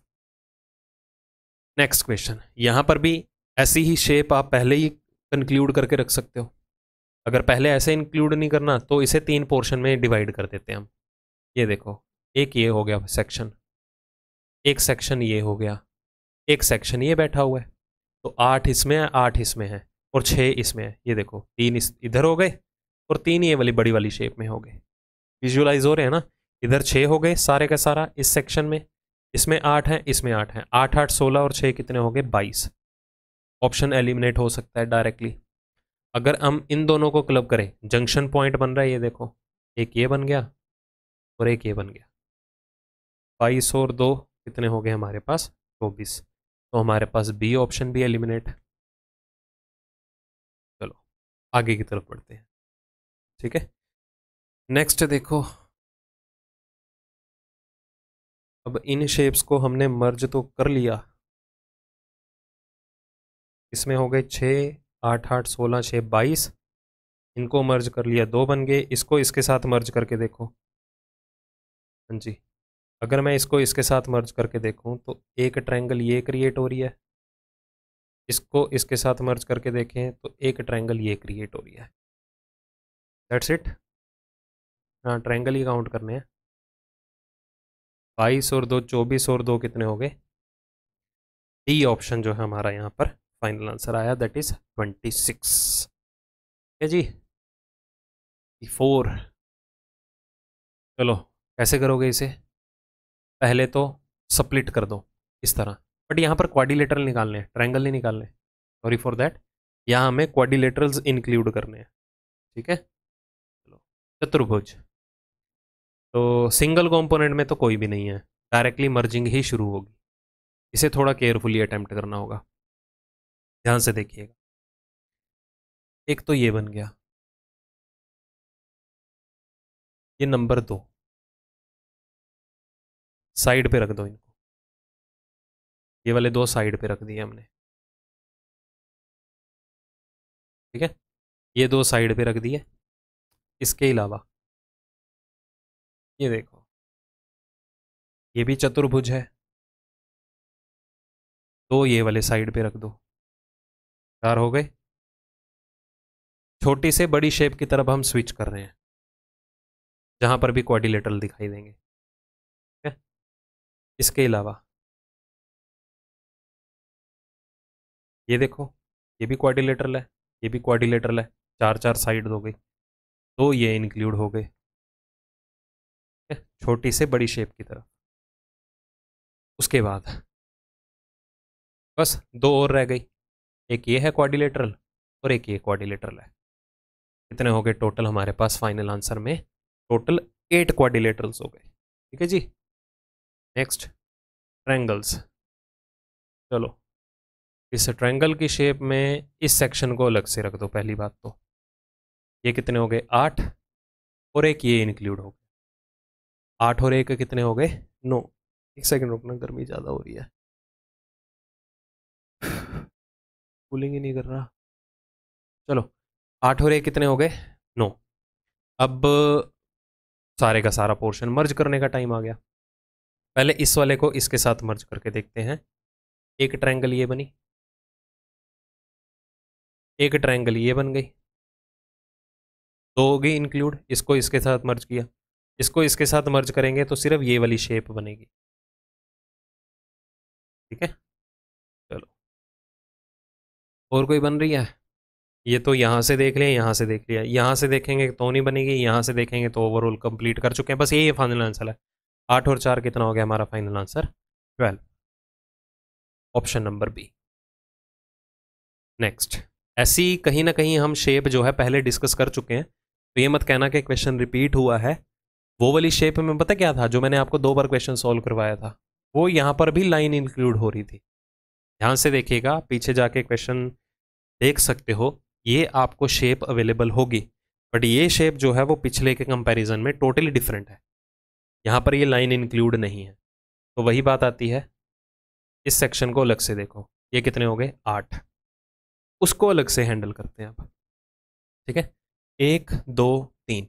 नेक्स्ट क्वेश्चन यहाँ पर भी ऐसी ही शेप आप पहले ही कंक्लूड करके रख सकते हो अगर पहले ऐसे इंक्लूड नहीं करना तो इसे तीन पोर्शन में डिवाइड कर देते हैं हम ये देखो एक ये हो गया सेक्शन एक सेक्शन ये हो गया एक सेक्शन ये बैठा हुआ है तो आठ इसमें है आठ इसमें है और छः इसमें है ये देखो तीन इस इधर हो गए और तीन ये वाली बड़ी वाली शेप में हो गए विजुअलाइज हो रहे हैं ना इधर छः हो गए सारे का सारा इस सेक्शन में इसमें आठ है इसमें आठ है आठ आठ सोलह और छः कितने हो गए बाईस ऑप्शन एलिमिनेट हो सकता है डायरेक्टली अगर हम इन दोनों को क्लब करें जंक्शन पॉइंट बन रहा है ये देखो एक ये बन गया और एक ये बन गया बाईस और दो कितने हो गए हमारे पास चौबीस तो हमारे पास बी ऑप्शन भी एलिमिनेट चलो आगे की तरफ बढ़ते हैं ठीक है नेक्स्ट देखो अब इन शेप्स को हमने मर्ज तो कर लिया इसमें हो गए छः आठ आठ सोलह छः बाईस इनको मर्ज कर लिया दो बन गए इसको इसके साथ मर्ज करके देखो हाँ जी अगर मैं इसको इसके साथ मर्ज करके देखूं तो एक ट्रायंगल ये क्रिएट हो रही है इसको इसके साथ मर्ज करके देखें तो एक ट्रायंगल ये क्रिएट हो रही है दैट्स इट हाँ ट्रायंगल ही काउंट करने हैं बाईस और दो चौबीस और दो कितने हो गए डी ऑप्शन जो है हमारा यहाँ पर फाइनल आंसर आया दैट इज ट्वेंटी सिक्स ठीक है जी फोर चलो कैसे करोगे इसे पहले तो सप्लिट कर दो इस तरह बट यहाँ पर क्वाडिलेटरल निकालने हैं ट्रैंगल नहीं निकालने सॉरी फॉर दैट यहाँ हमें क्वाडिलेटरल्स इंक्लूड करने हैं ठीक है चलो चतुर्भुज तो सिंगल कंपोनेंट में तो कोई भी नहीं है डायरेक्टली मर्जिंग ही शुरू होगी इसे थोड़ा केयरफुली अटैम्प्ट करना होगा ध्यान से देखिएगा एक तो ये बन गया ये नंबर दो साइड पे रख दो इनको ये वाले दो साइड पे रख दिए हमने ठीक है ये दो साइड पे रख दिए इसके अलावा ये देखो ये भी चतुर्भुज है तो ये वाले साइड पे रख दो चार हो गए छोटी से बड़ी शेप की तरफ हम स्विच कर रहे हैं जहां पर भी क्वाडिलेटरल दिखाई देंगे ठीक है इसके अलावा ये देखो ये भी क्वाडिलेटरल है ये भी क्वाडिलेटरल है चार चार साइड हो गई तो ये इंक्लूड हो गए छोटी से बड़ी शेप की तरफ उसके बाद बस दो और रह गई एक ये है क्वाडिलेटरल और एक ये क्वाडिलेटरल है कितने हो गए टोटल हमारे पास फाइनल आंसर में टोटल एट क्वाडिलेटरल्स हो गए ठीक है जी नेक्स्ट ट्रैंगल्स चलो इस ट्रैंगल की शेप में इस सेक्शन को अलग से रख दो पहली बात तो ये कितने हो गए आठ और एक ये इंक्लूड हो गए आठ और एक कितने हो गए नौ एक सेकंड रुकना गर्मी ज़्यादा हो रही है कूलिंग ही नहीं कर रहा चलो आठ और एक कितने हो गए नौ अब सारे का सारा पोर्शन मर्ज करने का टाइम आ गया पहले इस वाले को इसके साथ मर्ज करके देखते हैं एक ट्रायंगल ये बनी एक ट्रायंगल ये बन गई दो हो गई इंक्लूड इसको इसके साथ मर्ज किया इसको इसके साथ मर्ज करेंगे तो सिर्फ ये वाली शेप बनेगी ठीक है चलो और कोई बन रही है ये तो यहाँ से देख लिया यहाँ से देख लिया यहाँ से देखेंगे तो नहीं बनेगी यहाँ से देखेंगे तो ओवरऑल कंप्लीट कर चुके हैं बस यही फाइनल आंसर है आठ और चार कितना हो गया हमारा final answer twelve option number B next ऐसी कहीं ना कहीं हम शेप जो है पहले डिस्कस कर चुके हैं तो ये मत कहना कि क्वेश्चन रिपीट हुआ है वो वाली शेप में पता क्या था जो मैंने आपको दो बार क्वेश्चन सॉल्व करवाया था वो यहाँ पर भी लाइन इंक्लूड हो रही थी ध्यान से देखिएगा पीछे जाके क्वेश्चन देख सकते हो ये आपको शेप अवेलेबल होगी बट ये शेप जो है वो पिछले के कंपैरिजन में टोटली डिफरेंट है यहाँ पर ये लाइन इंक्लूड नहीं है तो वही बात आती है इस सेक्शन को अलग से देखो ये कितने हो गए आठ उसको अलग से हैंडल करते हैं आप ठीक है एक दो तीन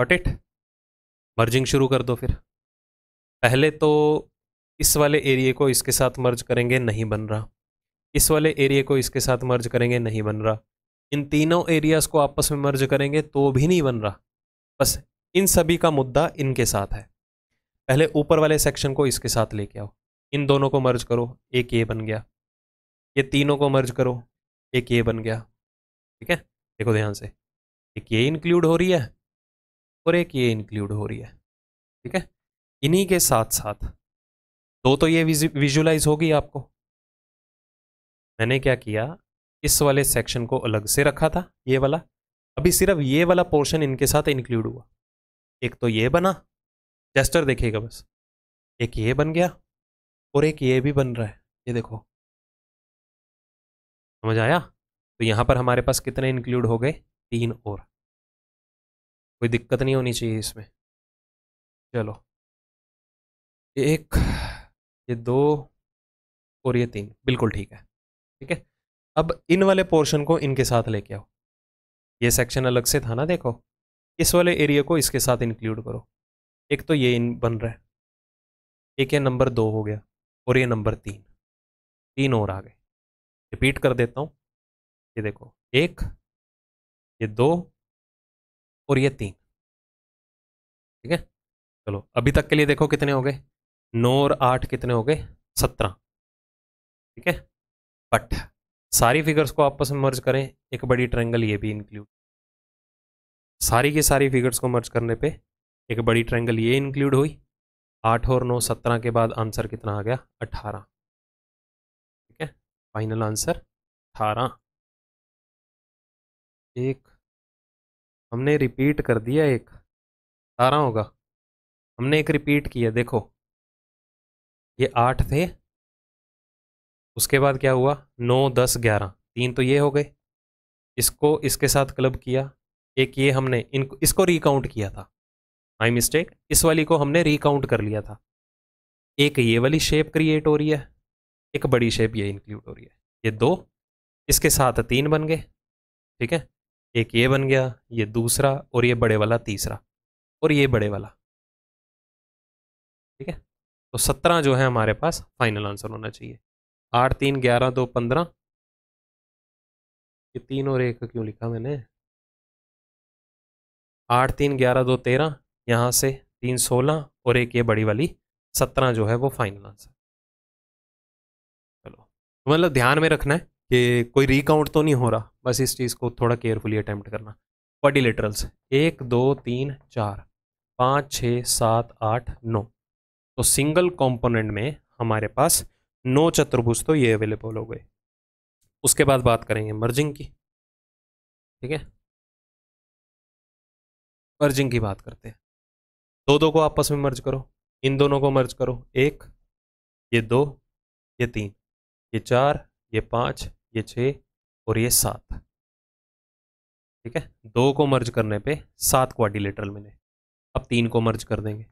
नॉट इट मर्जिंग शुरू कर दो फिर पहले तो इस वाले एरिए को इसके साथ मर्ज करेंगे नहीं बन रहा इस वाले एरिए को इसके साथ मर्ज करेंगे नहीं बन रहा इन तीनों एरियाज को आपस में मर्ज करेंगे तो भी नहीं बन रहा बस इन सभी का मुद्दा इनके साथ है पहले ऊपर वाले सेक्शन को इसके साथ लेके आओ इन दोनों को मर्ज करो एक ये बन गया ये तीनों को मर्ज करो एक ये बन गया ठीक है देखो ध्यान से एक ये इंक्लूड हो रही है और एक ये इंक्लूड हो रही है ठीक है इन्हीं के साथ साथ दो तो ये विजुलाइज होगी आपको मैंने क्या किया इस वाले सेक्शन को अलग से रखा था ये वाला अभी सिर्फ ये वाला पोर्शन इनके साथ इंक्लूड हुआ एक तो ये बना जेस्टर देखिएगा बस एक ये बन गया और एक ये भी बन रहा है ये देखो समझ आया तो यहाँ पर हमारे पास कितने इंक्लूड हो गए तीन और कोई दिक्कत नहीं होनी चाहिए इसमें चलो ये एक ये दो और ये तीन बिल्कुल ठीक है ठीक है अब इन वाले पोर्शन को इनके साथ लेके आओ ये सेक्शन अलग से था ना देखो इस वाले एरिया को इसके साथ इंक्लूड करो एक तो ये इन बन रहा है एक ये नंबर दो हो गया और ये नंबर तीन तीन और आ गए रिपीट कर देता हूँ ये देखो एक ये दो और ये तीन ठीक है चलो अभी तक के लिए देखो कितने हो गए नौ और आठ कितने हो गए सत्रह ठीक है बट सारी फिगर्स को आपस में मर्ज करें एक बड़ी ट्रैंगल ये भी इंक्लूड सारी की सारी फिगर्स को मर्ज करने पे एक बड़ी ट्रैंगल ये इंक्लूड हुई आठ और नौ सत्रह के बाद आंसर कितना आ गया अठारह ठीक है फाइनल आंसर अठारह एक हमने रिपीट कर दिया एक सारा होगा हमने एक रिपीट किया देखो ये आठ थे उसके बाद क्या हुआ नौ दस ग्यारह तीन तो ये हो गए इसको इसके साथ क्लब किया एक ये हमने इनको इसको रिकाउंट किया था माई मिस्टेक इस वाली को हमने रिकाउंट कर लिया था एक ये वाली शेप क्रिएट हो रही है एक बड़ी शेप ये इंक्लूड हो रही है ये दो इसके साथ तीन बन गए ठीक है एक ये बन गया ये दूसरा और ये बड़े वाला तीसरा और ये बड़े वाला ठीक है तो सत्रह जो है हमारे पास फाइनल आंसर होना चाहिए आठ तीन ग्यारह दो पंद्रह ये तीन और एक क्यों लिखा मैंने आठ तीन ग्यारह दो तेरह यहाँ से तीन सोलह और एक ये बड़ी वाली सत्रह जो है वो फाइनल आंसर चलो तो मतलब ध्यान में रखना है कि कोई रिकाउंट तो नहीं हो रहा बस इस चीज़ को थोड़ा केयरफुली अटैम्प्ट करना लिटरल्स एक दो तीन चार पाँच छः सात आठ नौ तो सिंगल कंपोनेंट में हमारे पास नौ चतुर्भुज तो ये अवेलेबल हो गए उसके बाद बात करेंगे मर्जिंग की ठीक है मर्जिंग की बात करते हैं दो दो को आपस में मर्ज करो इन दोनों को मर्ज करो एक ये दो ये तीन ये चार ये पाँच ये छ और ये सात ठीक है दो को मर्ज करने पे सात क्वाड्रिलेटरल मिले अब तीन को मर्ज कर देंगे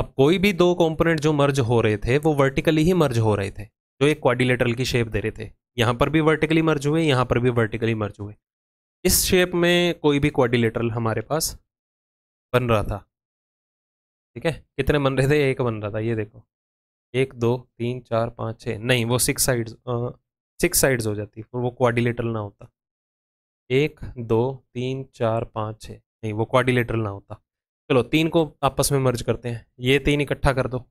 अब कोई भी दो कंपोनेंट जो मर्ज हो रहे थे वो वर्टिकली ही मर्ज हो रहे थे जो एक क्वाड्रिलेटरल की शेप दे रहे थे यहां पर भी वर्टिकली मर्ज हुए यहां पर भी वर्टिकली मर्ज हुए इस शेप में कोई भी क्वाड्रिलेटरल हमारे पास बन रहा था ठीक है कितने बन रहे थे एक बन रहा था ये देखो एक दो तीन चार पाँच छः नहीं वो सिक्स साइड्स सिक्स साइड्स हो जाती है वो क्वाडिलेटरल ना होता एक दो तीन चार पाँच छः नहीं वो क्वाडिलेटरल ना होता चलो तीन को आपस में मर्ज करते हैं ये तीन इकट्ठा कर दो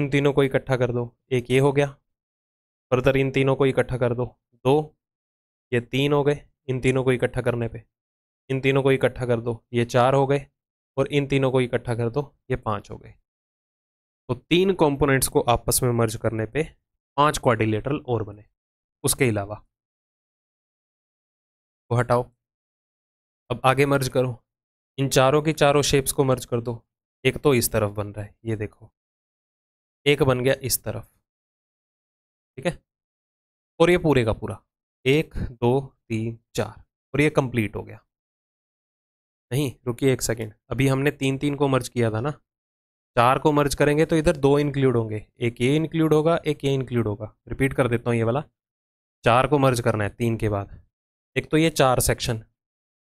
इन तीनों को इकट्ठा कर दो एक ये हो गया फर्दर इन तीनों को इकट्ठा कर दो दो ये तीन हो गए इन तीनों को इकट्ठा करने पे इन तीनों को इकट्ठा कर दो ये चार हो गए और इन तीनों को इकट्ठा कर दो ये पाँच हो गए तो तीन कंपोनेंट्स को आपस में मर्ज करने पे पांच क्वाड्रिलेटरल और बने उसके अलावा को तो हटाओ अब आगे मर्ज करो इन चारों की चारों शेप्स को मर्ज कर दो एक तो इस तरफ बन रहा है ये देखो एक बन गया इस तरफ ठीक है और ये पूरे का पूरा एक दो तीन चार और ये कंप्लीट हो गया नहीं रुकिए एक सेकेंड अभी हमने तीन तीन को मर्ज किया था ना चार को मर्ज करेंगे तो इधर दो इंक्लूड होंगे एक ये इंक्लूड होगा एक ये इंक्लूड होगा रिपीट कर देता हूँ ये वाला चार को मर्ज करना है तीन के बाद एक तो ये चार सेक्शन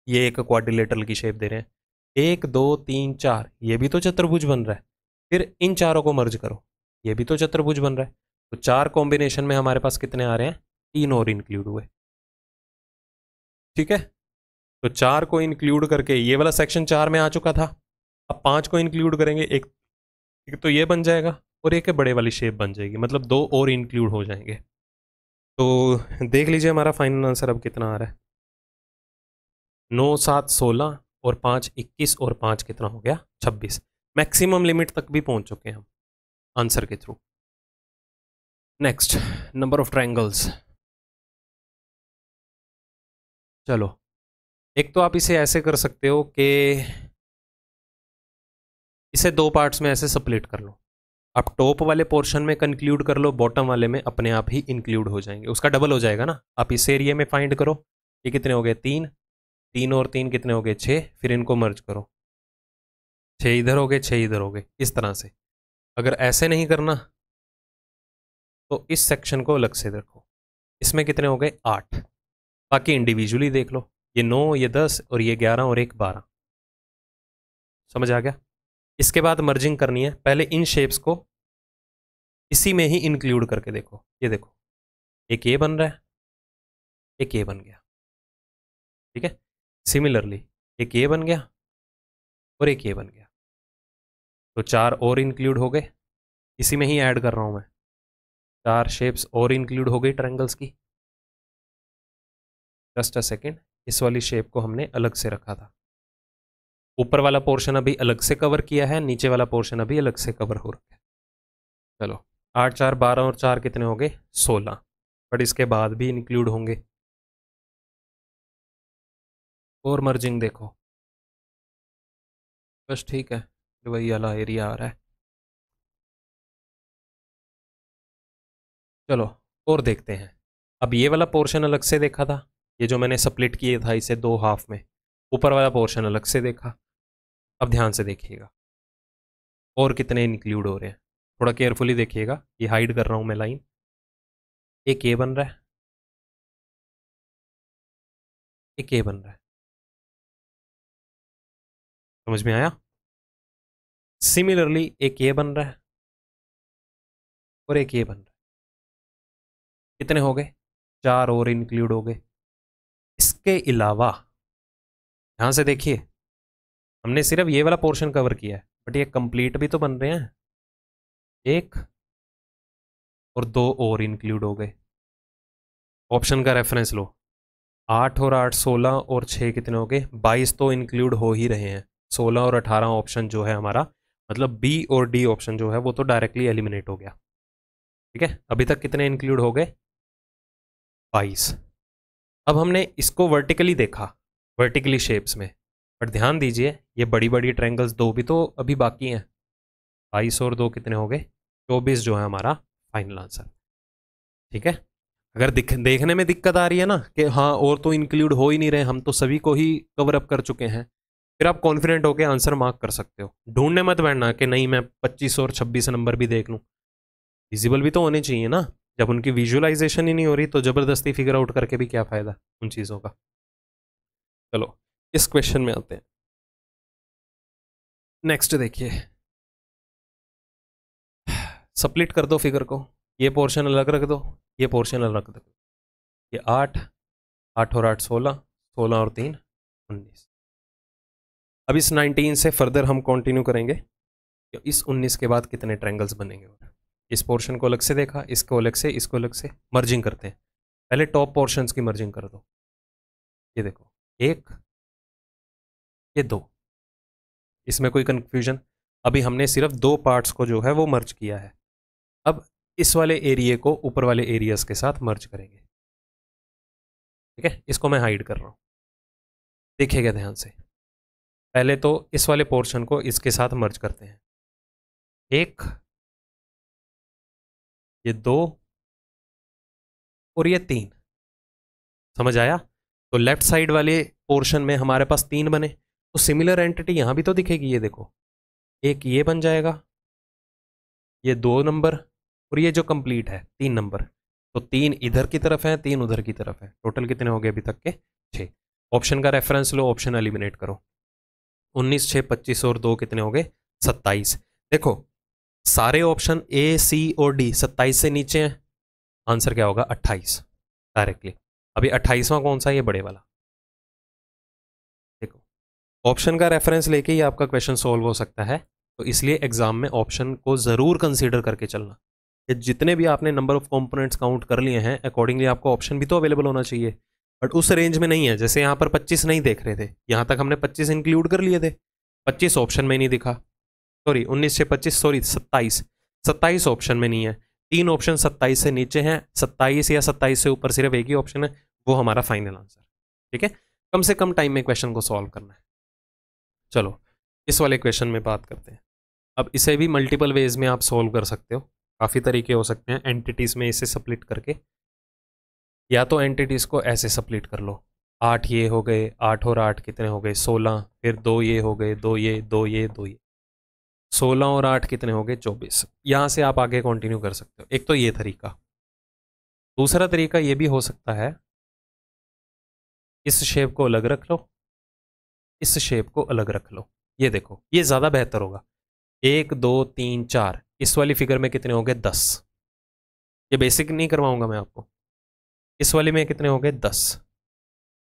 ये एक क्वाड्रिलेटरल की शेप दे रहे हैं एक दो तीन चार ये भी तो चतुर्भुज बन रहा है फिर इन चारों को मर्ज करो ये भी तो चतुर्भुज बन रहा है तो चार कॉम्बिनेशन में हमारे पास कितने आ रहे हैं तीन और इंक्लूड हुए ठीक है तो चार को इंक्लूड करके ये वाला सेक्शन चार में आ चुका था अब पांच को इंक्लूड करेंगे एक एक तो ये बन जाएगा और एक बड़े वाली शेप बन जाएगी मतलब दो और इंक्लूड हो जाएंगे तो देख लीजिए हमारा फाइनल आंसर अब कितना आ रहा है नौ सात सोलह और पाँच इक्कीस और पाँच कितना हो गया छब्बीस मैक्सिमम लिमिट तक भी पहुंच चुके हैं हम आंसर के through next number of triangles चलो एक तो आप इसे ऐसे कर सकते हो कि इसे दो पार्ट्स में ऐसे सप्लेट कर लो आप टॉप वाले पोर्शन में कंक्लूड कर लो बॉटम वाले में अपने आप ही इंक्लूड हो जाएंगे उसका डबल हो जाएगा ना आप इस एरिए में फाइंड करो ये कितने हो गए तीन तीन और तीन कितने हो गए छः फिर इनको मर्ज करो छः इधर हो गए छः इधर हो गए इस तरह से अगर ऐसे नहीं करना तो इस सेक्शन को अलग से देखो इसमें कितने हो गए आठ बाकी इंडिविजुअली देख लो ये नौ ये दस और ये ग्यारह और एक बारह समझ आ गया इसके बाद मर्जिंग करनी है पहले इन शेप्स को इसी में ही इंक्लूड करके देखो ये देखो एक ये बन रहा है एक ये बन गया ठीक है सिमिलरली एक ये बन गया और एक ये बन गया तो चार और इंक्लूड हो गए इसी में ही ऐड कर रहा हूँ मैं चार शेप्स और इंक्लूड हो गई ट्रायंगल्स की जस्ट अ सेकेंड इस वाली शेप को हमने अलग से रखा था ऊपर वाला पोर्शन अभी अलग से कवर किया है नीचे वाला पोर्शन अभी अलग से कवर हो रखा है चलो आठ चार बारह और चार कितने हो गए सोलह बट इसके बाद भी इंक्लूड होंगे और मर्जिंग देखो बस ठीक है वही वाला एरिया आ रहा है चलो और देखते हैं अब ये वाला पोर्शन अलग से देखा था ये जो मैंने सप्लिट किया था इसे दो हाफ में ऊपर वाला पोर्शन अलग से देखा अब ध्यान से देखिएगा और कितने इंक्लूड हो रहे हैं थोड़ा केयरफुली देखिएगा ये हाइड कर रहा हूँ मैं लाइन एक ए बन रहा है एक ए बन रहा है समझ में आया सिमिलरली एक ए बन रहा है और एक ए बन रहा है कितने हो गए चार और इंक्लूड हो गए इसके अलावा ध्यान से देखिए हमने सिर्फ ये वाला पोर्शन कवर किया है बट ये कंप्लीट भी तो बन रहे हैं एक और दो और इंक्लूड हो गए ऑप्शन का रेफरेंस लो आठ और आठ सोलह और छः कितने हो गए बाईस तो इंक्लूड हो ही रहे हैं सोलह और अठारह ऑप्शन जो है हमारा मतलब बी और डी ऑप्शन जो है वो तो डायरेक्टली एलिमिनेट हो गया ठीक है अभी तक कितने इंक्लूड हो गए बाईस अब हमने इसको वर्टिकली देखा वर्टिकली शेप्स में बट ध्यान दीजिए ये बड़ी बड़ी ट्रैंगल्स दो भी तो अभी बाकी हैं बाईस और दो कितने हो गए चौबीस जो है हमारा फाइनल आंसर ठीक है अगर दिख देखने में दिक्कत आ रही है ना कि हाँ और तो इंक्लूड हो ही नहीं रहे हम तो सभी को ही कवर अप कर चुके हैं फिर आप कॉन्फिडेंट होकर आंसर मार्क कर सकते हो ढूंढने मत बैठना कि नहीं मैं 25 और 26 नंबर भी देख लूँ विजिबल भी तो होने चाहिए ना जब उनकी विजुअलाइजेशन ही नहीं हो रही तो ज़बरदस्ती फिगर आउट करके भी क्या फ़ायदा उन चीज़ों का चलो इस क्वेश्चन में आते हैं नेक्स्ट देखिए सप्लिट कर दो फिगर को ये पोर्शन अलग रख दो ये पोर्शन अलग रख दो ये आठ आठ और आठ सोलह सोलह और तीन उन्नीस अब इस नाइनटीन से फर्दर हम कंटिन्यू करेंगे इस उन्नीस के बाद कितने ट्रैंगल्स बनेंगे इस पोर्शन को अलग से देखा इसको अलग से इसको अलग से मर्जिंग करते हैं पहले टॉप पोर्शन की मर्जिंग कर दो ये देखो एक ये दो इसमें कोई कन्फ्यूजन अभी हमने सिर्फ दो पार्ट्स को जो है वो मर्ज किया है अब इस वाले एरिए को ऊपर वाले एरियाज के साथ मर्ज करेंगे ठीक है इसको मैं हाइड कर रहा हूँ देखिएगा ध्यान से पहले तो इस वाले पोर्शन को इसके साथ मर्ज करते हैं एक ये दो और ये तीन समझ आया तो लेफ्ट साइड वाले पोर्शन में हमारे पास तीन बने तो सिमिलर एंटिटी यहाँ भी तो दिखेगी ये देखो एक ये बन जाएगा ये दो नंबर और ये जो कंप्लीट है तीन नंबर तो तीन इधर की तरफ है तीन उधर की तरफ है टोटल कितने हो गए अभी तक के छः ऑप्शन का रेफरेंस लो ऑप्शन एलिमिनेट करो उन्नीस छः पच्चीस और दो कितने हो गए सत्ताईस देखो सारे ऑप्शन ए सी और डी सत्ताईस से नीचे हैं आंसर क्या होगा अट्ठाईस डायरेक्टली अभी अट्ठाईसवां कौन सा ये बड़े वाला ऑप्शन का रेफरेंस लेके ही आपका क्वेश्चन सॉल्व हो सकता है तो इसलिए एग्ज़ाम में ऑप्शन को ज़रूर कंसिडर करके चलना कि जितने भी आपने नंबर ऑफ कंपोनेंट्स काउंट कर लिए हैं अकॉर्डिंगली आपको ऑप्शन भी तो अवेलेबल होना चाहिए बट उस रेंज में नहीं है जैसे यहाँ पर 25 नहीं देख रहे थे यहाँ तक हमने 25 इंक्लूड कर लिए थे 25 ऑप्शन में नहीं दिखा सॉरी 19 से 25 सॉरी 27 27 ऑप्शन में नहीं है तीन ऑप्शन 27 से नीचे हैं 27 या 27 से ऊपर सिर्फ एक ही ऑप्शन है वो हमारा फाइनल आंसर ठीक है कम से कम टाइम में क्वेश्चन को सॉल्व करना है चलो इस वाले क्वेश्चन में बात करते हैं अब इसे भी मल्टीपल वेज में आप सॉल्व कर सकते हो काफ़ी तरीके हो सकते हैं एंटिटीज़ में इसे सप्लिट करके या तो एंटिटीज़ को ऐसे सप्लिट कर लो आठ ये हो गए आठ और आठ कितने हो गए सोलह फिर दो ये हो गए दो ये दो ये दो ये सोलह और आठ कितने हो गए चौबीस यहाँ से आप आगे कंटिन्यू कर सकते हो एक तो ये तरीका दूसरा तरीका ये भी हो सकता है इस शेप को अलग रख लो इस शेप को अलग रख लो ये देखो ये ज़्यादा बेहतर होगा एक दो तीन चार इस वाली फिगर में कितने हो गए दस ये बेसिक नहीं करवाऊंगा मैं आपको इस वाली में कितने हो गए दस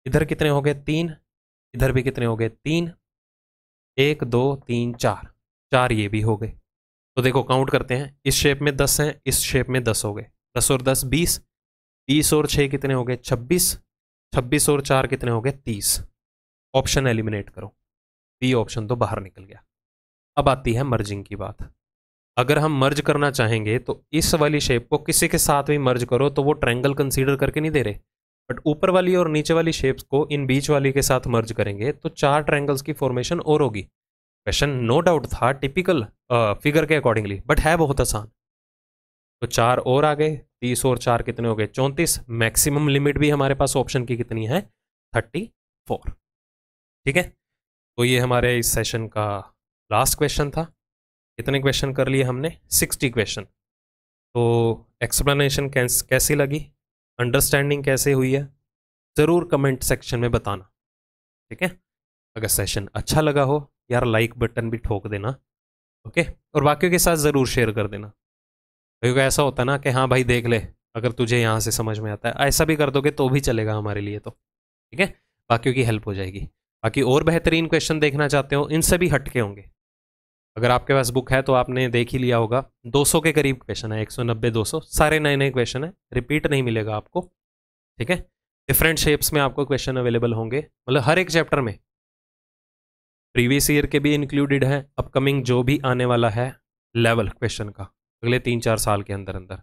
इधर कितने हो गए तीन इधर भी कितने हो गए तीन एक दो तीन चार चार ये भी हो गए तो देखो काउंट करते हैं इस शेप में दस हैं इस शेप में दस हो गए दस और दस बीस बीस और छः कितने हो गए छब्बीस छब्बीस और चार कितने हो गए तीस ऑप्शन एलिमिनेट करो बी ऑप्शन तो बाहर निकल गया अब आती है मर्जिंग की बात अगर हम मर्ज करना चाहेंगे तो इस वाली शेप को किसी के साथ भी मर्ज करो तो वो ट्रैंगल कंसीडर करके नहीं दे रहे बट ऊपर वाली और नीचे वाली शेप्स को इन बीच वाली के साथ मर्ज करेंगे तो चार ट्रैंगल्स की फॉर्मेशन और होगी क्वेश्चन नो डाउट था टिपिकल फिगर के अकॉर्डिंगली बट है बहुत आसान तो चार और आ गए तीस और चार कितने हो गए चौंतीस मैक्सिमम लिमिट भी हमारे पास ऑप्शन की कितनी है थर्टी फोर ठीक है तो ये हमारे इस सेशन का लास्ट क्वेश्चन था कितने क्वेश्चन कर लिए हमने सिक्सटी क्वेश्चन तो एक्सप्लेनेशन कैसी लगी अंडरस्टैंडिंग कैसे हुई है ज़रूर कमेंट सेक्शन में बताना ठीक है अगर सेशन अच्छा लगा हो यार लाइक बटन भी ठोक देना ओके और बाकियों के साथ ज़रूर शेयर कर देना क्योंकि ऐसा होता है ना कि हाँ भाई देख ले अगर तुझे यहाँ से समझ में आता है ऐसा भी कर दोगे तो भी चलेगा हमारे लिए तो ठीक है बाकियों की हेल्प हो जाएगी बाकी और बेहतरीन क्वेश्चन देखना चाहते हो इनसे भी हटके होंगे अगर आपके पास बुक है तो आपने देख ही लिया होगा 200 के करीब क्वेश्चन है 190 200 सारे नए नए क्वेश्चन है रिपीट नहीं मिलेगा आपको ठीक है डिफरेंट शेप्स में आपको क्वेश्चन अवेलेबल होंगे मतलब हर एक चैप्टर में प्रीवियस ईयर के भी इंक्लूडेड हैं अपकमिंग जो भी आने वाला है लेवल क्वेश्चन का अगले तीन चार साल के अंदर अंदर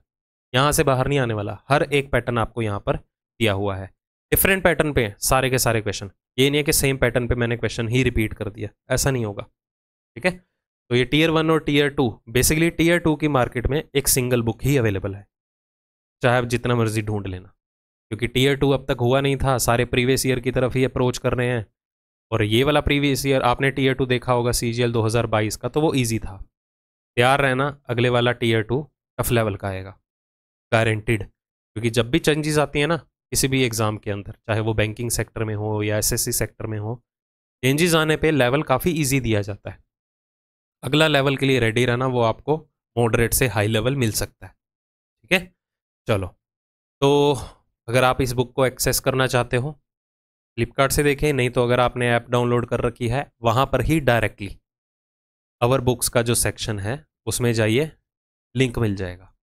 यहाँ से बाहर नहीं आने वाला हर एक पैटर्न आपको यहाँ पर दिया हुआ है डिफरेंट पैटर्न पे सारे के सारे क्वेश्चन ये नहीं है कि सेम पैटर्न पे मैंने क्वेश्चन ही रिपीट कर दिया ऐसा नहीं होगा ठीक है तो ये टीयर वन और tier two basically tier two की मार्केट में एक सिंगल बुक ही अवेलेबल है चाहे आप जितना मर्जी ढूंढ लेना क्योंकि टीयर टू अब तक हुआ नहीं था सारे प्रीवियस ईयर की तरफ ही अप्रोच कर रहे हैं और ये वाला प्रीवियस ईयर आपने टीयर टू देखा होगा सी जी का तो वो ईजी था तैयार रहना अगले वाला टीयर टू टफ लेवल का आएगा गारंटिड क्योंकि जब भी चेंजेस आती है ना किसी भी एग्ज़ाम के अंदर चाहे वो बैंकिंग सेक्टर में हो या एसएससी सेक्टर में हो चेंजेस आने पे लेवल काफ़ी इजी दिया जाता है अगला लेवल के लिए रेडी रहना वो आपको मॉडरेट से हाई लेवल मिल सकता है ठीक है चलो तो अगर आप इस बुक को एक्सेस करना चाहते हो फ्लिपकार्ट से देखें नहीं तो अगर आपने ऐप डाउनलोड कर रखी है वहाँ पर ही डायरेक्टली अवर बुक्स का जो सेक्शन है उसमें जाइए लिंक मिल जाएगा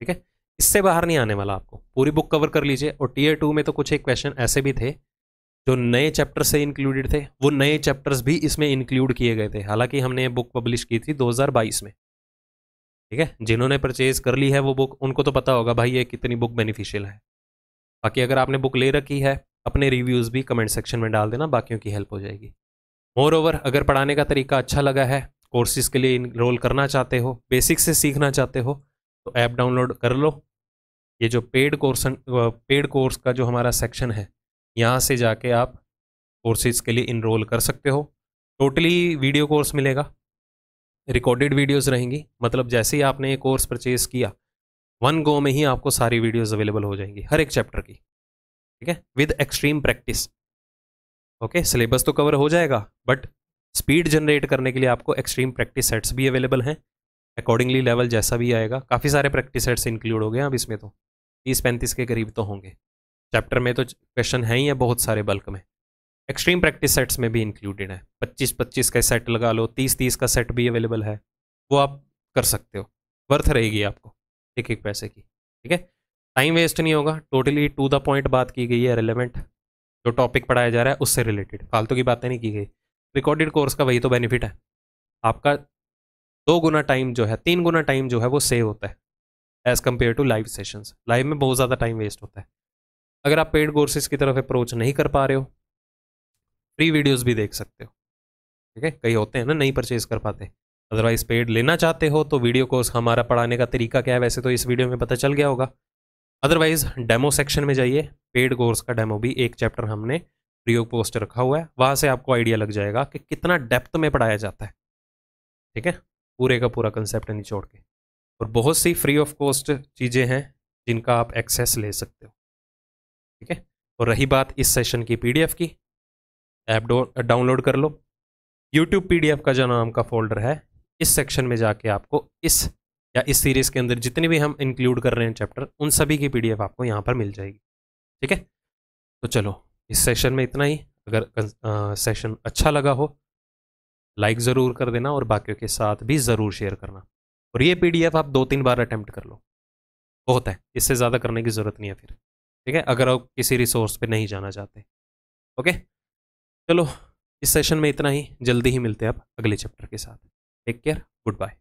ठीक है इससे बाहर नहीं आने वाला आपको पूरी बुक कवर कर लीजिए और टीयर टू में तो कुछ एक क्वेश्चन ऐसे भी थे जो नए चैप्टर से इंक्लूडेड थे वो नए चैप्टर्स भी इसमें इंक्लूड किए गए थे हालांकि हमने बुक पब्लिश की थी 2022 में ठीक है जिन्होंने परचेज कर ली है वो बुक उनको तो पता होगा भाई ये कितनी बुक बेनिफिशियल है बाकी अगर आपने बुक ले रखी है अपने रिव्यूज़ भी कमेंट सेक्शन में डाल देना बाकियों की हेल्प हो जाएगी मोर ओवर अगर पढ़ाने का तरीका अच्छा लगा है कोर्सेज़ के लिए इनरोल करना चाहते हो बेसिक से सीखना चाहते हो तो ऐप डाउनलोड कर लो ये जो पेड कोर्स पेड कोर्स का जो हमारा सेक्शन है यहाँ से जाके आप कोर्सेज के लिए इनरोल कर सकते हो टोटली वीडियो कोर्स मिलेगा रिकॉर्डेड वीडियोस रहेंगी मतलब जैसे ही आपने ये कोर्स परचेज किया वन गो में ही आपको सारी वीडियोस अवेलेबल हो जाएंगी हर एक चैप्टर की ठीक है with extreme practice okay syllabus तो कवर हो जाएगा बट स्पीड जनरेट करने के लिए आपको एक्सट्रीम प्रैक्टिस सेट्स भी अवेलेबल हैं अकॉर्डिंगली लेवल जैसा भी आएगा काफ़ी सारे प्रैक्टिस सेट्स इंक्लूड हो गए अब इसमें तो तीस पैंतीस के करीब तो होंगे चैप्टर में तो क्वेश्चन है ही है बहुत सारे बल्क में एक्सट्रीम प्रैक्टिस सेट्स में भी इंक्लूडेड है पच्चीस पच्चीस का सेट लगा लो तीस तीस का सेट भी अवेलेबल है वो आप कर सकते हो वर्थ रहेगी आपको एक एक पैसे की ठीक है टाइम वेस्ट नहीं होगा टोटली टू द पॉइंट बात की गई है रेलिवेंट जो टॉपिक पढ़ाया जा रहा है उससे रिलेटेड फालतू की बातें नहीं की गई रिकॉर्डेड कोर्स का वही तो बेनिफिट है आपका दो गुना टाइम जो है तीन गुना टाइम जो है वो सेव होता है as compare to live sessions live में बहुत ज़्यादा टाइम वेस्ट होता है अगर आप पेड कोर्सेज की तरफ अप्रोच नहीं कर पा रहे हो फ्री वीडियोज़ भी देख सकते हो ठीक है कई होते हैं ना नहीं परचेज कर पाते अदरवाइज़ पेड लेना चाहते हो तो वीडियो कोर्स हमारा पढ़ाने का तरीका क्या है वैसे तो इस वीडियो में पता चल गया होगा अदरवाइज़ डेमो सेक्शन में जाइए पेड कोर्स का डेमो भी एक चैप्टर हमने प्रयोग पोस्ट रखा हुआ है वहाँ से आपको आइडिया लग जाएगा कि कितना डेप्थ में पढ़ाया जाता है ठीक है पूरे का पूरा कंसेप्ट निचोड़ के और बहुत सी फ्री ऑफ कॉस्ट चीज़ें हैं जिनका आप एक्सेस ले सकते हो ठीक है और रही बात इस सेशन की पीडीएफ की ऐप डाउनलोड कर लो यूट्यूब पीडीएफ का जो नाम का फोल्डर है इस सेक्शन में जाके आपको इस या इस सीरीज़ के अंदर जितने भी हम इंक्लूड कर रहे हैं चैप्टर उन सभी की पीडीएफ आपको यहाँ पर मिल जाएगी ठीक है तो चलो इस सेशन में इतना ही अगर सेशन अच्छा लगा हो लाइक ज़रूर कर देना और बाकियों के साथ भी ज़रूर शेयर करना और ये पीडीएफ आप दो तीन बार अटैम्प्ट कर लो बहुत है इससे ज़्यादा करने की ज़रूरत नहीं है फिर ठीक है अगर आप किसी रिसोर्स पे नहीं जाना चाहते ओके चलो इस सेशन में इतना ही जल्दी ही मिलते हैं आप अगले चैप्टर के साथ टेक केयर गुड बाय